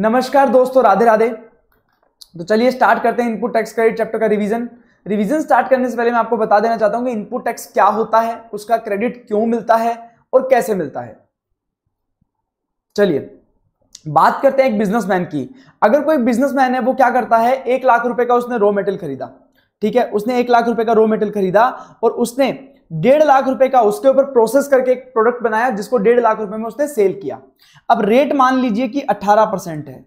नमस्कार दोस्तों राधे राधे तो चलिए स्टार्ट करते हैं इनपुट टैक्स क्रेडिट चैप्टर का रिवीजन रिवीजन स्टार्ट करने से पहले मैं आपको बता देना चाहता हूं कि इनपुट टैक्स क्या होता है उसका क्रेडिट क्यों मिलता है और कैसे मिलता है चलिए बात करते हैं एक बिजनेसमैन की अगर कोई बिजनेसमैन है वो क्या करता है एक लाख रुपए का उसने रो मेटेरियल खरीदा ठीक है उसने एक लाख रुपए का रो मेटेरियल खरीदा और उसने डेढ़ लाख रुपए का उसके ऊपर प्रोसेस करके एक प्रोडक्ट बनाया जिसको डेढ़ लाख रुपए में उसने सेल किया अब रेट मान लीजिए कि अट्ठारह परसेंट है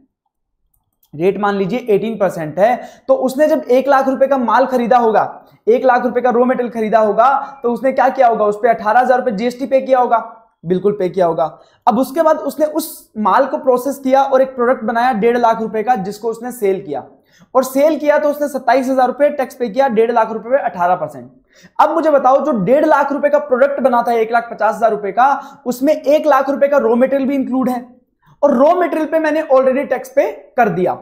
रेट मान लीजिए 18 परसेंट है तो उसने जब एक लाख रुपए का माल खरीदा होगा एक लाख रुपए का रो मेटेरियल खरीदा होगा तो उसने क्या किया होगा उस पर अठारह हजार रुपये जीएसटी पे किया होगा बिल्कुल पे किया होगा अब उसके बाद उसने उस माल को प्रोसेस किया और एक प्रोडक्ट बनाया डेढ़ लाख रुपए का जिसको उसने सेल किया और सेल किया तो उसने सत्ताईस हजार रुपए टैक्स पे किया डेढ़ लाख रुपए में अठारह परसेंट अब मुझे बताओ जो डेढ़ लाख रुपए का प्रोडक्ट बनाता है एक लाख पचास हजार रुपए का उसमें एक लाख रुपए का रॉ मेटेरियल भी इंक्लूड है और रॉ मेटेरियल पे मैंने ऑलरेडी टैक्स पे कर दिया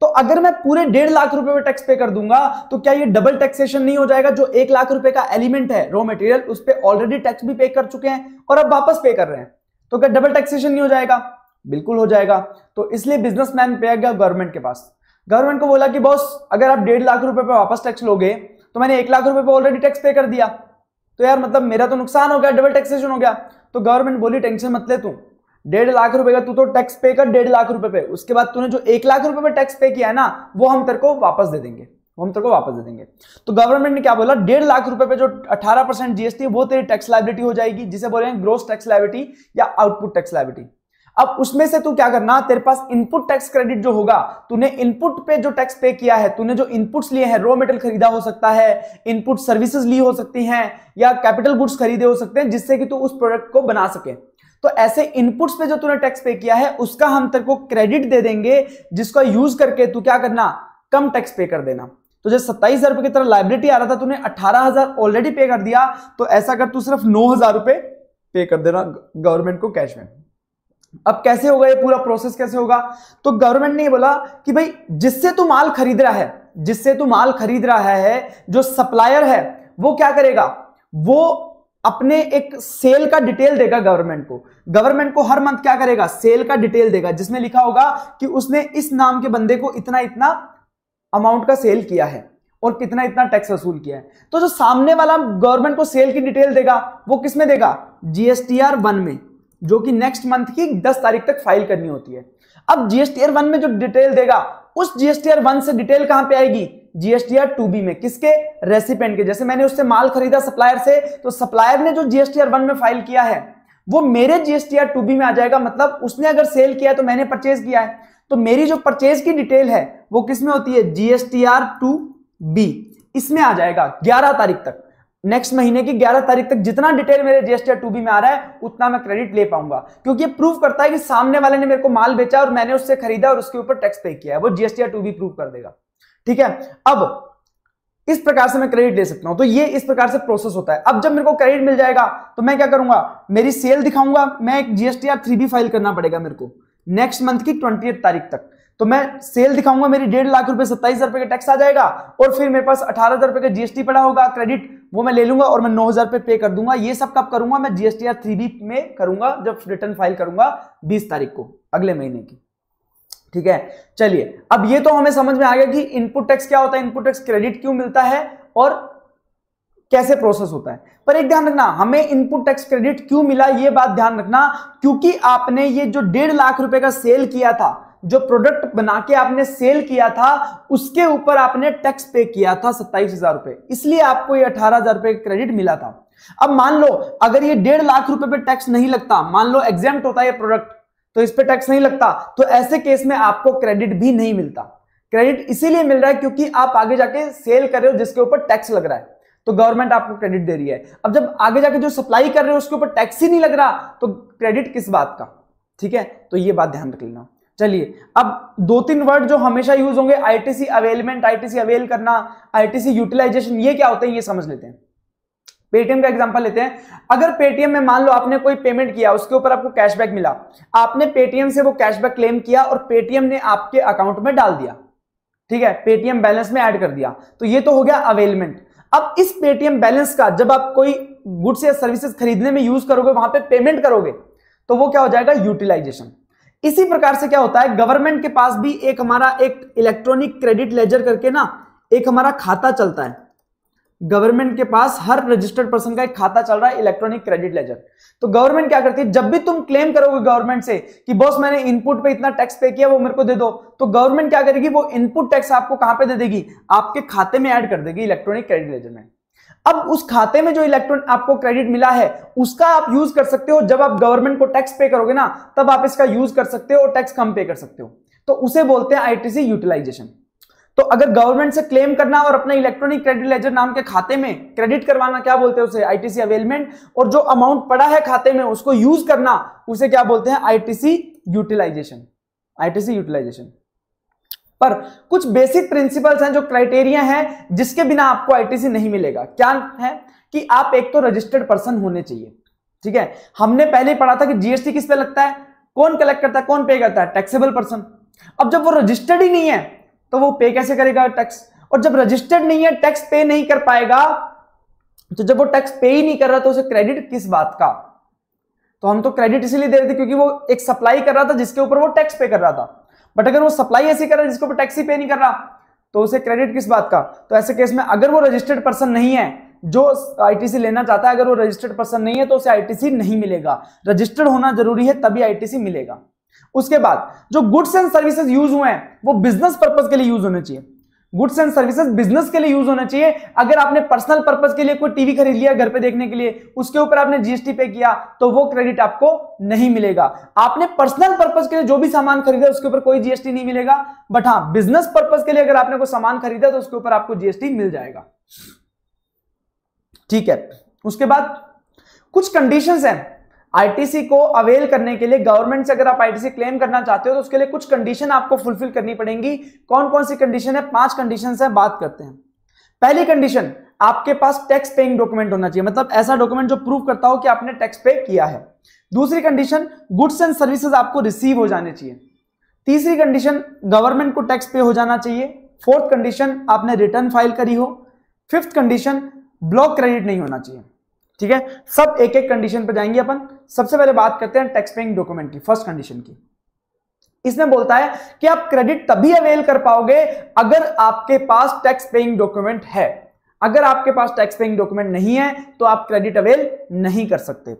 तो अगर मैं पूरे डेढ़ लाख रुपए पे टैक्स पे कर दूंगा तो क्या ये डबल टैक्सेशन नहीं हो जाएगा जो एक लाख रुपए का एलिमेंट है रॉ मेटेरियल उस पर ऑलरेडी टैक्स भी पे कर चुके हैं और अब वापस पे कर रहे हैं तो क्या डबल टैक्सेशन नहीं हो जाएगा बिल्कुल हो जाएगा तो इसलिए बिजनेसमैन पे गया गवर्नमेंट के पास गवर्नमेंट को बोला कि बॉस अगर आप डेढ़ लाख रुपए पर वापस टैक्स लोगे तो मैंने एक लाख रुपए पे ऑलरेडी टैक्स पे कर दिया तो यार मतलब मेरा तो नुकसान हो गया डबल टैक्सेशन हो गया तो गवर्नमेंट बोली टेंशन मत ले तू डेढ़ लाख रुपए का तू तो टैक्स पे कर डेढ़ लाख रुपए पे उसके बाद तूने जो एक लाख रुपए पे टैक्स पे किया है ना वो हम तेरे को वापस दे देंगे वो हम तेरे को वापस दे देंगे तो गवर्नमेंट ने क्या बोला डेढ़ लाख रुपए पे जो 18 परसेंट जीएसटी है वो तेरी टैक्स लाइबिलिटी हो जाएगी जिसे बोले ग्रोस टैक्स लाइबिलिटी या आउटपुट टैक्स लाइबिलिटी अब उसमें से तू क्या करना तेरे पास इनपुट टैक्स क्रेडिट जो होगा तूने इनपुट पे जो टैक्स पे किया है तूने जो इनपुट्स लिए हैं रॉ मेटेरियल खरीदा हो सकता है इनपुट सर्विसेज ली हो सकती हैं या कैपिटल गुड्स खरीदे हो सकते हैं जिससे कि तू उस प्रोडक्ट को बना सके तो ऐसे इनपुट्स पे जो तूने टैक्स पे किया है उसका हम तेरे को क्रेडिट दे देंगे जिसका यूज करके तू क्या करना कम टैक्स पे कर देना तो जब सत्ताईस हजार रुपए की तरह लाइबिलिटी आ रहा था तूने अठारह हजार ऑलरेडी पे कर दिया तो ऐसा कर तू सिर्फ नौ हजार रुपए पे कर देना गवर्नमेंट को कैश में अब कैसे होगा ये पूरा प्रोसेस कैसे होगा तो गवर्नमेंट ने बोला कि भाई जिससे तू माल खरीद रहा है जिससे तू माल खरीद रहा है जो सप्लायर है वो क्या करेगा वो अपने एक सेल का डिटेल देगा गवर्नमेंट को गवर्नमेंट को हर मंथ क्या करेगा सेल का डिटेल देगा जिसमें लिखा होगा कि उसने इस नाम के बंदे को इतना इतना अमाउंट का सेल किया है और कितना इतना टैक्स वसूल किया है तो जो सामने वाला गवर्नमेंट को सेल की डिटेल देगा वो किसमें देगा जीएसटीआर वन में जो कि नेक्स्ट मंथ की 10 तारीख तक फाइल करनी होती है अब जीएसटीआर वन में जो डिटेल देगा उस जीएसटीआर वन से डिटेल कहां पे आएगी जीएसटीआर टू बी में किसके रेसिपेंट के जैसे मैंने उससे माल खरीदा सप्लायर से तो सप्लायर ने जो जीएसटीआर वन में फाइल किया है वो मेरे जीएसटीआर टू बी में आ जाएगा मतलब उसने अगर सेल किया है तो मैंने परचेज किया है तो मेरी जो परचेज की डिटेल है वो किसमें होती है जीएसटीआर टू बी इसमें आ जाएगा ग्यारह तारीख तक नेक्स्ट महीने की 11 तारीख तक जितना डिटेल मेरे जीएसटी टू बी में आ रहा है उतना मैं क्रेडिट ले पाऊंगा क्योंकि ये प्रूफ करता है कि सामने वाले ने मेरे को माल बेचा और मैंने उससे खरीदा और उसके ऊपर टैक्स पे किया है वो जीएसटी टू बी प्रूफ कर देगा ठीक है अब इस प्रकार से मैं क्रेडिट ले सकता हूं तो ये इस प्रकार से प्रोसेस होता है अब जब मेरे को क्रेडिट मिल जाएगा तो मैं क्या करूंगा मेरी सेल दिखाऊंगा मैं एक जीएसटी आर थ्री फाइल करना पड़ेगा मेरे को नेक्स्ट मंथ की ट्वेंटी तारीख तक तो मैं सेल दिखाऊंगा मेरी डेढ़ लाख रुपए सत्ताईस हजार रुपए का टैक्स आ जाएगा और फिर मेरे पास अठारह हजार रुपए का जीएसटी पड़ा होगा क्रेडिट वो मैं ले लूंगा और मैं नौ हजार रुपए पे कर दूंगा ये सब कब करूंगा मैं जीएसटी आर थ्री बी में करूंगा जब रिटर्न फाइल करूंगा बीस तारीख को अगले महीने की ठीक है चलिए अब ये तो हमें समझ में आ गया कि इनपुट टैक्स क्या होता है इनपुट टैक्स क्रेडिट क्यों मिलता है और कैसे प्रोसेस होता है पर एक ध्यान रखना हमें इनपुट टैक्स क्रेडिट क्यों मिला ये बात ध्यान रखना क्योंकि आपने ये जो डेढ़ लाख रुपए का सेल किया था जो प्रोडक्ट बना के आपने सेल किया था उसके ऊपर आपने टैक्स पे किया था सत्ताईस हजार रुपए इसलिए आपको ये अठारह हजार रुपए क्रेडिट मिला था अब मान लो अगर ये डेढ़ लाख रुपए पे टैक्स नहीं लगता मान लो एग्जाम होता है ये प्रोडक्ट तो इस पर टैक्स नहीं लगता तो ऐसे केस में आपको क्रेडिट भी नहीं मिलता क्रेडिट इसीलिए मिल रहा है क्योंकि आप आगे जाके सेल कर रहे हो जिसके ऊपर टैक्स लग रहा है तो गवर्नमेंट आपको क्रेडिट दे रही है अब जब आगे जाके जो सप्लाई कर रहे हो उसके ऊपर टैक्स ही नहीं लग रहा तो क्रेडिट किस बात का ठीक है तो ये बात ध्यान रख लेना चलिए अब दो तीन वर्ड जो हमेशा यूज होंगे आईटीसी अवेलमेंट आईटीसी अवेल करना आईटीसी यूटिलाइजेशन ये क्या होते हैं ये समझ लेते हैं पेटीएम का एग्जांपल लेते हैं अगर पेटीएम में मान लो आपने कोई पेमेंट किया उसके ऊपर आपको कैशबैक मिला आपने पेटीएम से वो कैशबैक क्लेम किया और पेटीएम ने आपके अकाउंट में डाल दिया ठीक है पेटीएम बैलेंस में एड कर दिया तो ये तो हो गया अवेलमेंट अब इस पेटीएम बैलेंस का जब आप कोई गुड्स या सर्विसेज खरीदने में यूज करोगे वहां पर पेमेंट करोगे तो वो क्या हो जाएगा यूटिलाइजेशन इसी प्रकार से क्या होता है गवर्नमेंट के पास भी एक हमारा एक इलेक्ट्रॉनिक क्रेडिट लेजर करके ना एक हमारा खाता चलता है गवर्नमेंट के पास हर रजिस्टर्ड पर्सन का एक खाता चल रहा है इलेक्ट्रॉनिक क्रेडिट लेजर तो गवर्नमेंट क्या करती है जब भी तुम क्लेम करोगे गवर्नमेंट से कि बॉस मैंने इनपुट पे इतना टैक्स पे किया वो मेरे को दे दो तो गवर्नमेंट क्या करेगी वो इनपुट टैक्स आपको कहां पे दे देगी आपके खाते में ऐड कर देगी इलेक्ट्रॉनिक क्रेडिट लेजर में अब उस खाते में जो इलेक्ट्रॉन आपको क्रेडिट मिला है उसका आप यूज कर सकते हो जब आप गवर्नमेंट को टैक्स पे करोगे ना तब आप इसका यूज कर सकते हो और टैक्स कम पे कर सकते हो तो उसे बोलते हैं आईटीसी यूटिलाइजेशन तो अगर गवर्नमेंट से क्लेम करना और अपना इलेक्ट्रॉनिक क्रेडिट लेजर नाम के खाते में क्रेडिट करवाना क्या बोलते हैं उसे आईटीसी अवेलमेंट और जो अमाउंट पड़ा है खाते में उसको यूज करना उसे क्या बोलते हैं आईटीसी यूटिलाइजेशन आईटीसी यूटिलाइजेशन पर कुछ बेसिक प्रिंसिपल्स हैं जो क्राइटेरिया हैं जिसके बिना आपको आईटीसी नहीं मिलेगा क्या है कि आप एक तो रजिस्टर्ड पर्सन होने चाहिए ठीक है हमने पहले पढ़ा था कि जीएसटी किस पे लगता है कौन कलेक्ट करता है कौन पे करता है टैक्सेबल पर्सन अब जब वो रजिस्टर्ड ही नहीं है तो वो पे कैसे करेगा टैक्स और जब रजिस्टर्ड नहीं है टैक्स पे नहीं कर पाएगा तो जब वो टैक्स पे ही नहीं कर रहा तो उसे क्रेडिट किस बात का तो हम तो क्रेडिट इसीलिए दे रहे थे क्योंकि वो एक सप्लाई कर रहा था जिसके ऊपर वो टैक्स पे कर रहा था बट अगर वो सप्लाई ऐसी कर रहा है जिसके ऊपर टैक्स ही पे नहीं कर रहा तो उसे क्रेडिट किस बात का तो ऐसे केस में अगर वो रजिस्टर्ड पर्सन नहीं है जो आईटीसी लेना चाहता है अगर वो रजिस्टर्ड पर्सन नहीं है तो उसे आईटीसी नहीं मिलेगा रजिस्टर्ड होना जरूरी है तभी आईटीसी मिलेगा उसके बाद जो गुड्स एंड सर्विसेज यूज हुए हैं वो बिजनेस पर्पज के लिए यूज होने चाहिए गुड्स एंड सर्विसेज बिजनेस के लिए यूज होना चाहिए अगर आपने पर्सनल पर्पज के लिए कोई टीवी खरीद लिया घर पे देखने के लिए उसके ऊपर आपने जीएसटी पे किया तो वो क्रेडिट आपको नहीं मिलेगा आपने पर्सनल पर्पज के लिए जो भी सामान खरीदा उसके ऊपर कोई जीएसटी नहीं मिलेगा बट हाँ बिजनेस पर्पज के लिए अगर आपने कोई सामान खरीदा तो उसके ऊपर आपको जीएसटी मिल जाएगा ठीक है उसके बाद कुछ कंडीशंस हैं आईटीसी को अवेल करने के लिए गवर्नमेंट से अगर आप आईटीसी क्लेम करना चाहते हो तो उसके लिए कुछ कंडीशन आपको फुलफिल करनी पड़ेंगी कौन कौन सी कंडीशन है पांच कंडीशन है बात करते हैं पहली कंडीशन आपके पास टैक्स पेइंग डॉक्यूमेंट होना चाहिए मतलब ऐसा डॉक्यूमेंट जो प्रूव करता हो कि आपने टैक्स पे किया है दूसरी कंडीशन गुड्स एंड सर्विसेज आपको रिसीव हो जाने चाहिए तीसरी कंडीशन गवर्नमेंट को टैक्स पे हो जाना चाहिए फोर्थ कंडीशन आपने रिटर्न फाइल करी हो फिफ्थ कंडीशन ब्लॉक क्रेडिट नहीं होना चाहिए ठीक है सब एक एक कंडीशन पर जाएंगे अपन सबसे पहले बात करते हैं टैक्स पेइंग डॉक्यूमेंट की फर्स्ट कंडीशन की इसमें बोलता है कि आप क्रेडिट तभी अवेल कर पाओगे अगर आपके पास टैक्स पेइंग डॉक्यूमेंट है अगर आपके पास टैक्स पेइंग डॉक्यूमेंट नहीं है तो आप क्रेडिट अवेल नहीं कर सकते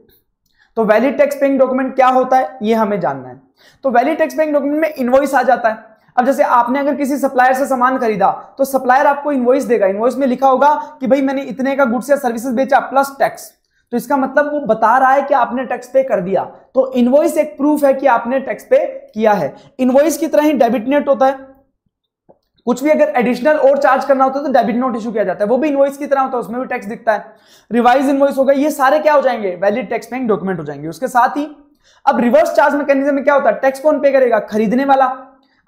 तो वैलिड टैक्स पेइंग डॉक्यूमेंट क्या होता है यह हमें जानना है तो वैलिड टैक्स पेइंग डॉक्यूमेंट में इन्वॉइस आ जाता है अब जैसे आपने अगर किसी सप्लायर से सामान खरीदा तो सप्लायर आपको इन्वॉइस देगा इन्वॉइस में लिखा होगा कि भाई मैंने इतने का गुड्स या सर्विसेज बेचा प्लस टैक्स तो इसका मतलब वो बता रहा है कि आपने टैक्स पे कर दिया तो इनवॉइस एक प्रूफ है कि आपने टैक्स पे किया है इनवॉइस की तरह ही डेबिट नेट होता है कुछ भी अगर एडिशनल और चार्ज करना होता है तो डेबिट नोट इशू किया जाता है वो भी इनवॉइस की तरह होता है उसमें भी टैक्स दिखता है रिवाइज इनवॉइस होगा ये सारे क्या हो जाएंगे वैलिड टैक्स पेइंग डॉक्यूमेंट हो जाएंगे उसके साथ ही अब रिवर्स चार्ज मैकेनिज्म में क्या होता है टैक्स कौन पे करेगा खरीदने वाला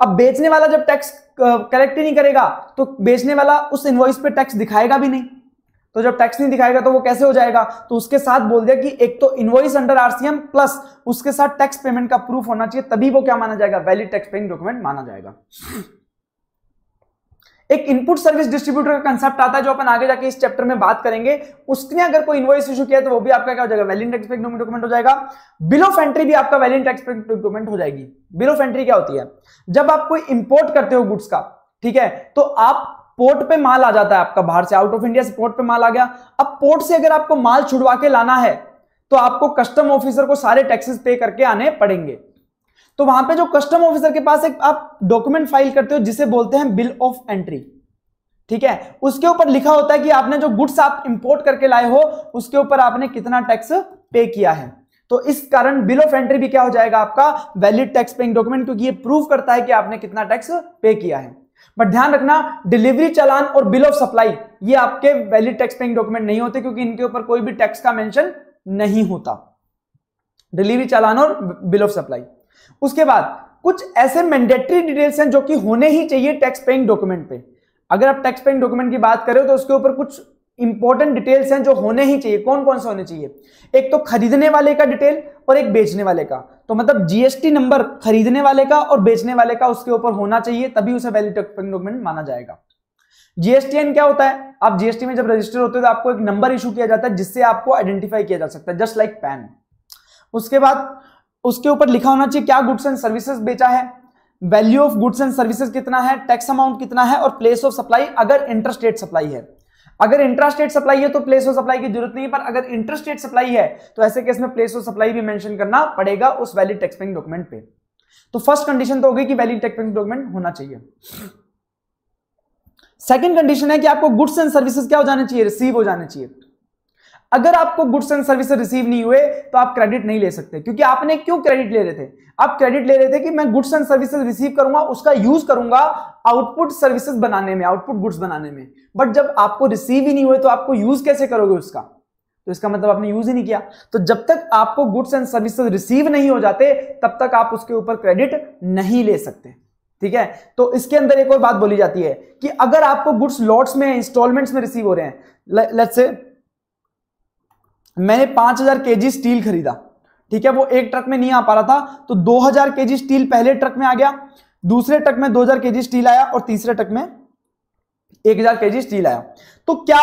अब बेचने वाला जब टैक्स कलेक्ट ही नहीं करेगा तो बेचने वाला उस इनवॉइस पे टैक्स दिखाएगा भी नहीं तो जब टैक्स नहीं दिखाएगा तो वो कैसे हो जाएगा तो उसके साथ बोल दिया कि एक तो इनवॉइस अंडर आरसीएम प्लस उसके साथ टैक्स पेमेंट का प्रूफ होना चाहिए तभी वो क्या माना जाएगा वैलिड टैक्स पेइंग डॉक्यूमेंट माना जाएगा एक इनपुट सर्विस डिस्ट्रीब्यूटर का कंसेप्ट आता है जो अपन आगे जाके इस चैप्टर में बात करेंगे उसने अगर कोई इनवॉइस इशू किया तो वो भी आपका क्या हो जाएगा वैलिड टैक्स पेइंग डॉक्यूमेंट हो जाएगा बिल ऑफ एंट्री भी आपका वैलिड टैक्स पेइंग डॉक्यूमेंट हो जाएगी बिल ऑफ एंट्री क्या होती है जब आप कोई इंपोर्ट करते हो गुड्स का ठीक है तो आप पोर्ट पे माल आ जाता है आपका बाहर से आउट ऑफ इंडिया से पोर्ट पे माल आ गया अब पोर्ट से अगर आपको माल छुड़वा के लाना है तो आपको कस्टम ऑफिसर को सारे टैक्सेस पे करके आने पड़ेंगे तो वहां पे जो कस्टम ऑफिसर के पास एक आप डॉक्यूमेंट फाइल करते हो जिसे बोलते हैं बिल ऑफ एंट्री ठीक है उसके ऊपर लिखा होता है कि आपने जो गुड्स आप इंपोर्ट करके लाए हो उसके ऊपर आपने कितना टैक्स पे किया है तो इस कारण बिल ऑफ एंट्री भी क्या हो जाएगा आपका वैलिड टैक्स पेइंग डॉक्यूमेंट क्योंकि ये प्रूव करता है कि आपने कितना टैक्स पे किया है बट ध्यान रखना डिलीवरी चालान और बिल ऑफ सप्लाई ये आपके वैलिड टैक्स पेइंग डॉक्यूमेंट नहीं होते क्योंकि इनके ऊपर कोई भी टैक्स का मेंशन नहीं होता डिलीवरी चालान और बिल ऑफ सप्लाई उसके बाद कुछ ऐसे मैंडेटरी डिटेल्स हैं जो कि होने ही चाहिए टैक्स पेइंग डॉक्यूमेंट पे अगर आप टैक्स पेइंग डॉक्यूमेंट की बात करें तो उसके ऊपर कुछ इंपॉर्टेंट डिटेल्स हैं जो होने ही चाहिए कौन कौन से होने चाहिए एक तो खरीदने वाले का डिटेल और एक बेचने वाले का तो मतलब जीएसटी नंबर खरीदने वाले का और बेचने वाले का उसके ऊपर होना चाहिए तभी उसे वैल्यू डॉक्यूमेंट माना जाएगा जीएसटीएन क्या होता है आप जीएसटी में जब रजिस्टर होते हो तो आपको एक नंबर इशू किया जाता है जिससे आपको आइडेंटिफाई किया जा सकता है जस्ट लाइक पैन उसके बाद उसके ऊपर लिखा होना चाहिए क्या गुड्स एंड सर्विसेज बेचा है value of goods and services कितना है टैक्स अमाउंट कितना है और प्लेस ऑफ सप्लाई अगर इंटरस्टेट सप्लाई है अगर इंट्रास्टेट सप्लाई है तो प्लेस ऑफ सप्लाई की जरूरत नहीं है पर अगर इंटरस्टेट सप्लाई है तो ऐसे केस में प्लेस ऑफ सप्लाई भी मेंशन करना पड़ेगा उस वैलिड टैक्स पेइंग डॉक्यूमेंट पे तो फर्स्ट कंडीशन तो होगी कि वैलिड टैक्स पेइंग डॉक्यूमेंट होना चाहिए सेकंड कंडीशन है कि आपको गुड्स एंड सर्विसेज क्या हो जाने चाहिए रिसीव हो जाने चाहिए अगर आपको गुड्स एंड सर्विस रिसीव नहीं हुए तो आप क्रेडिट नहीं ले सकते क्योंकि आपने क्यों क्रेडिट ले रहे थे आप क्रेडिट ले रहे थे कि मैं गुड्स एंड सर्विसेज रिसीव करूंगा उसका यूज करूंगा आउटपुट सर्विसेज बनाने में आउटपुट गुड्स बनाने में बट जब आपको रिसीव ही नहीं हुए तो आपको यूज कैसे करोगे उसका तो इसका मतलब आपने यूज ही नहीं किया तो जब तक आपको गुड्स एंड सर्विसेज रिसीव नहीं हो जाते तब तक आप उसके ऊपर क्रेडिट नहीं ले सकते ठीक है तो इसके अंदर एक और बात बोली जाती है कि अगर आपको गुड्स लॉट्स में इंस्टॉलमेंट्स में रिसीव हो रहे हैं लेट्स से मैंने पांच हजार के स्टील खरीदा ठीक है वो एक ट्रक में नहीं आ पा रहा था तो दो हजार के स्टील पहले ट्रक में आ गया दूसरे ट्रक में दो हजार के स्टील आया और तीसरे ट्रक में एक हजार के स्टील आया तो क्या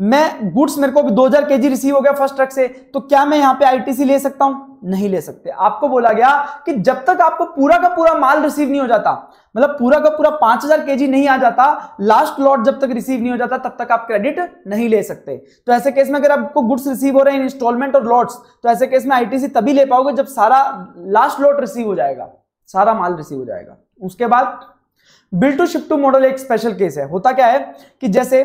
मैं गुड्स मेरे को अभी 2000 केजी रिसीव हो गया फर्स्ट ट्रक से तो क्या मैं यहां पे आईटीसी ले सकता हूं नहीं ले सकते आपको बोला गया कि जब तक आपको पूरा का पूरा माल रिसीव नहीं हो जाता मतलब पूरा का पूरा 5000 केजी नहीं आ जाता लास्ट लॉट जब तक रिसीव नहीं हो जाता तब तक आप क्रेडिट नहीं ले सकते तो ऐसे केस में अगर आपको गुड्स रिसीव हो रहे हैं इंस्टॉलमेंट और लॉट्स तो ऐसे केस में आईटीसी तभी ले पाओगे जब सारा लास्ट लॉट रिसीव हो जाएगा सारा माल रिसीव हो जाएगा उसके बाद bill to ship to model एक स्पेशल केस है होता क्या है कि जैसे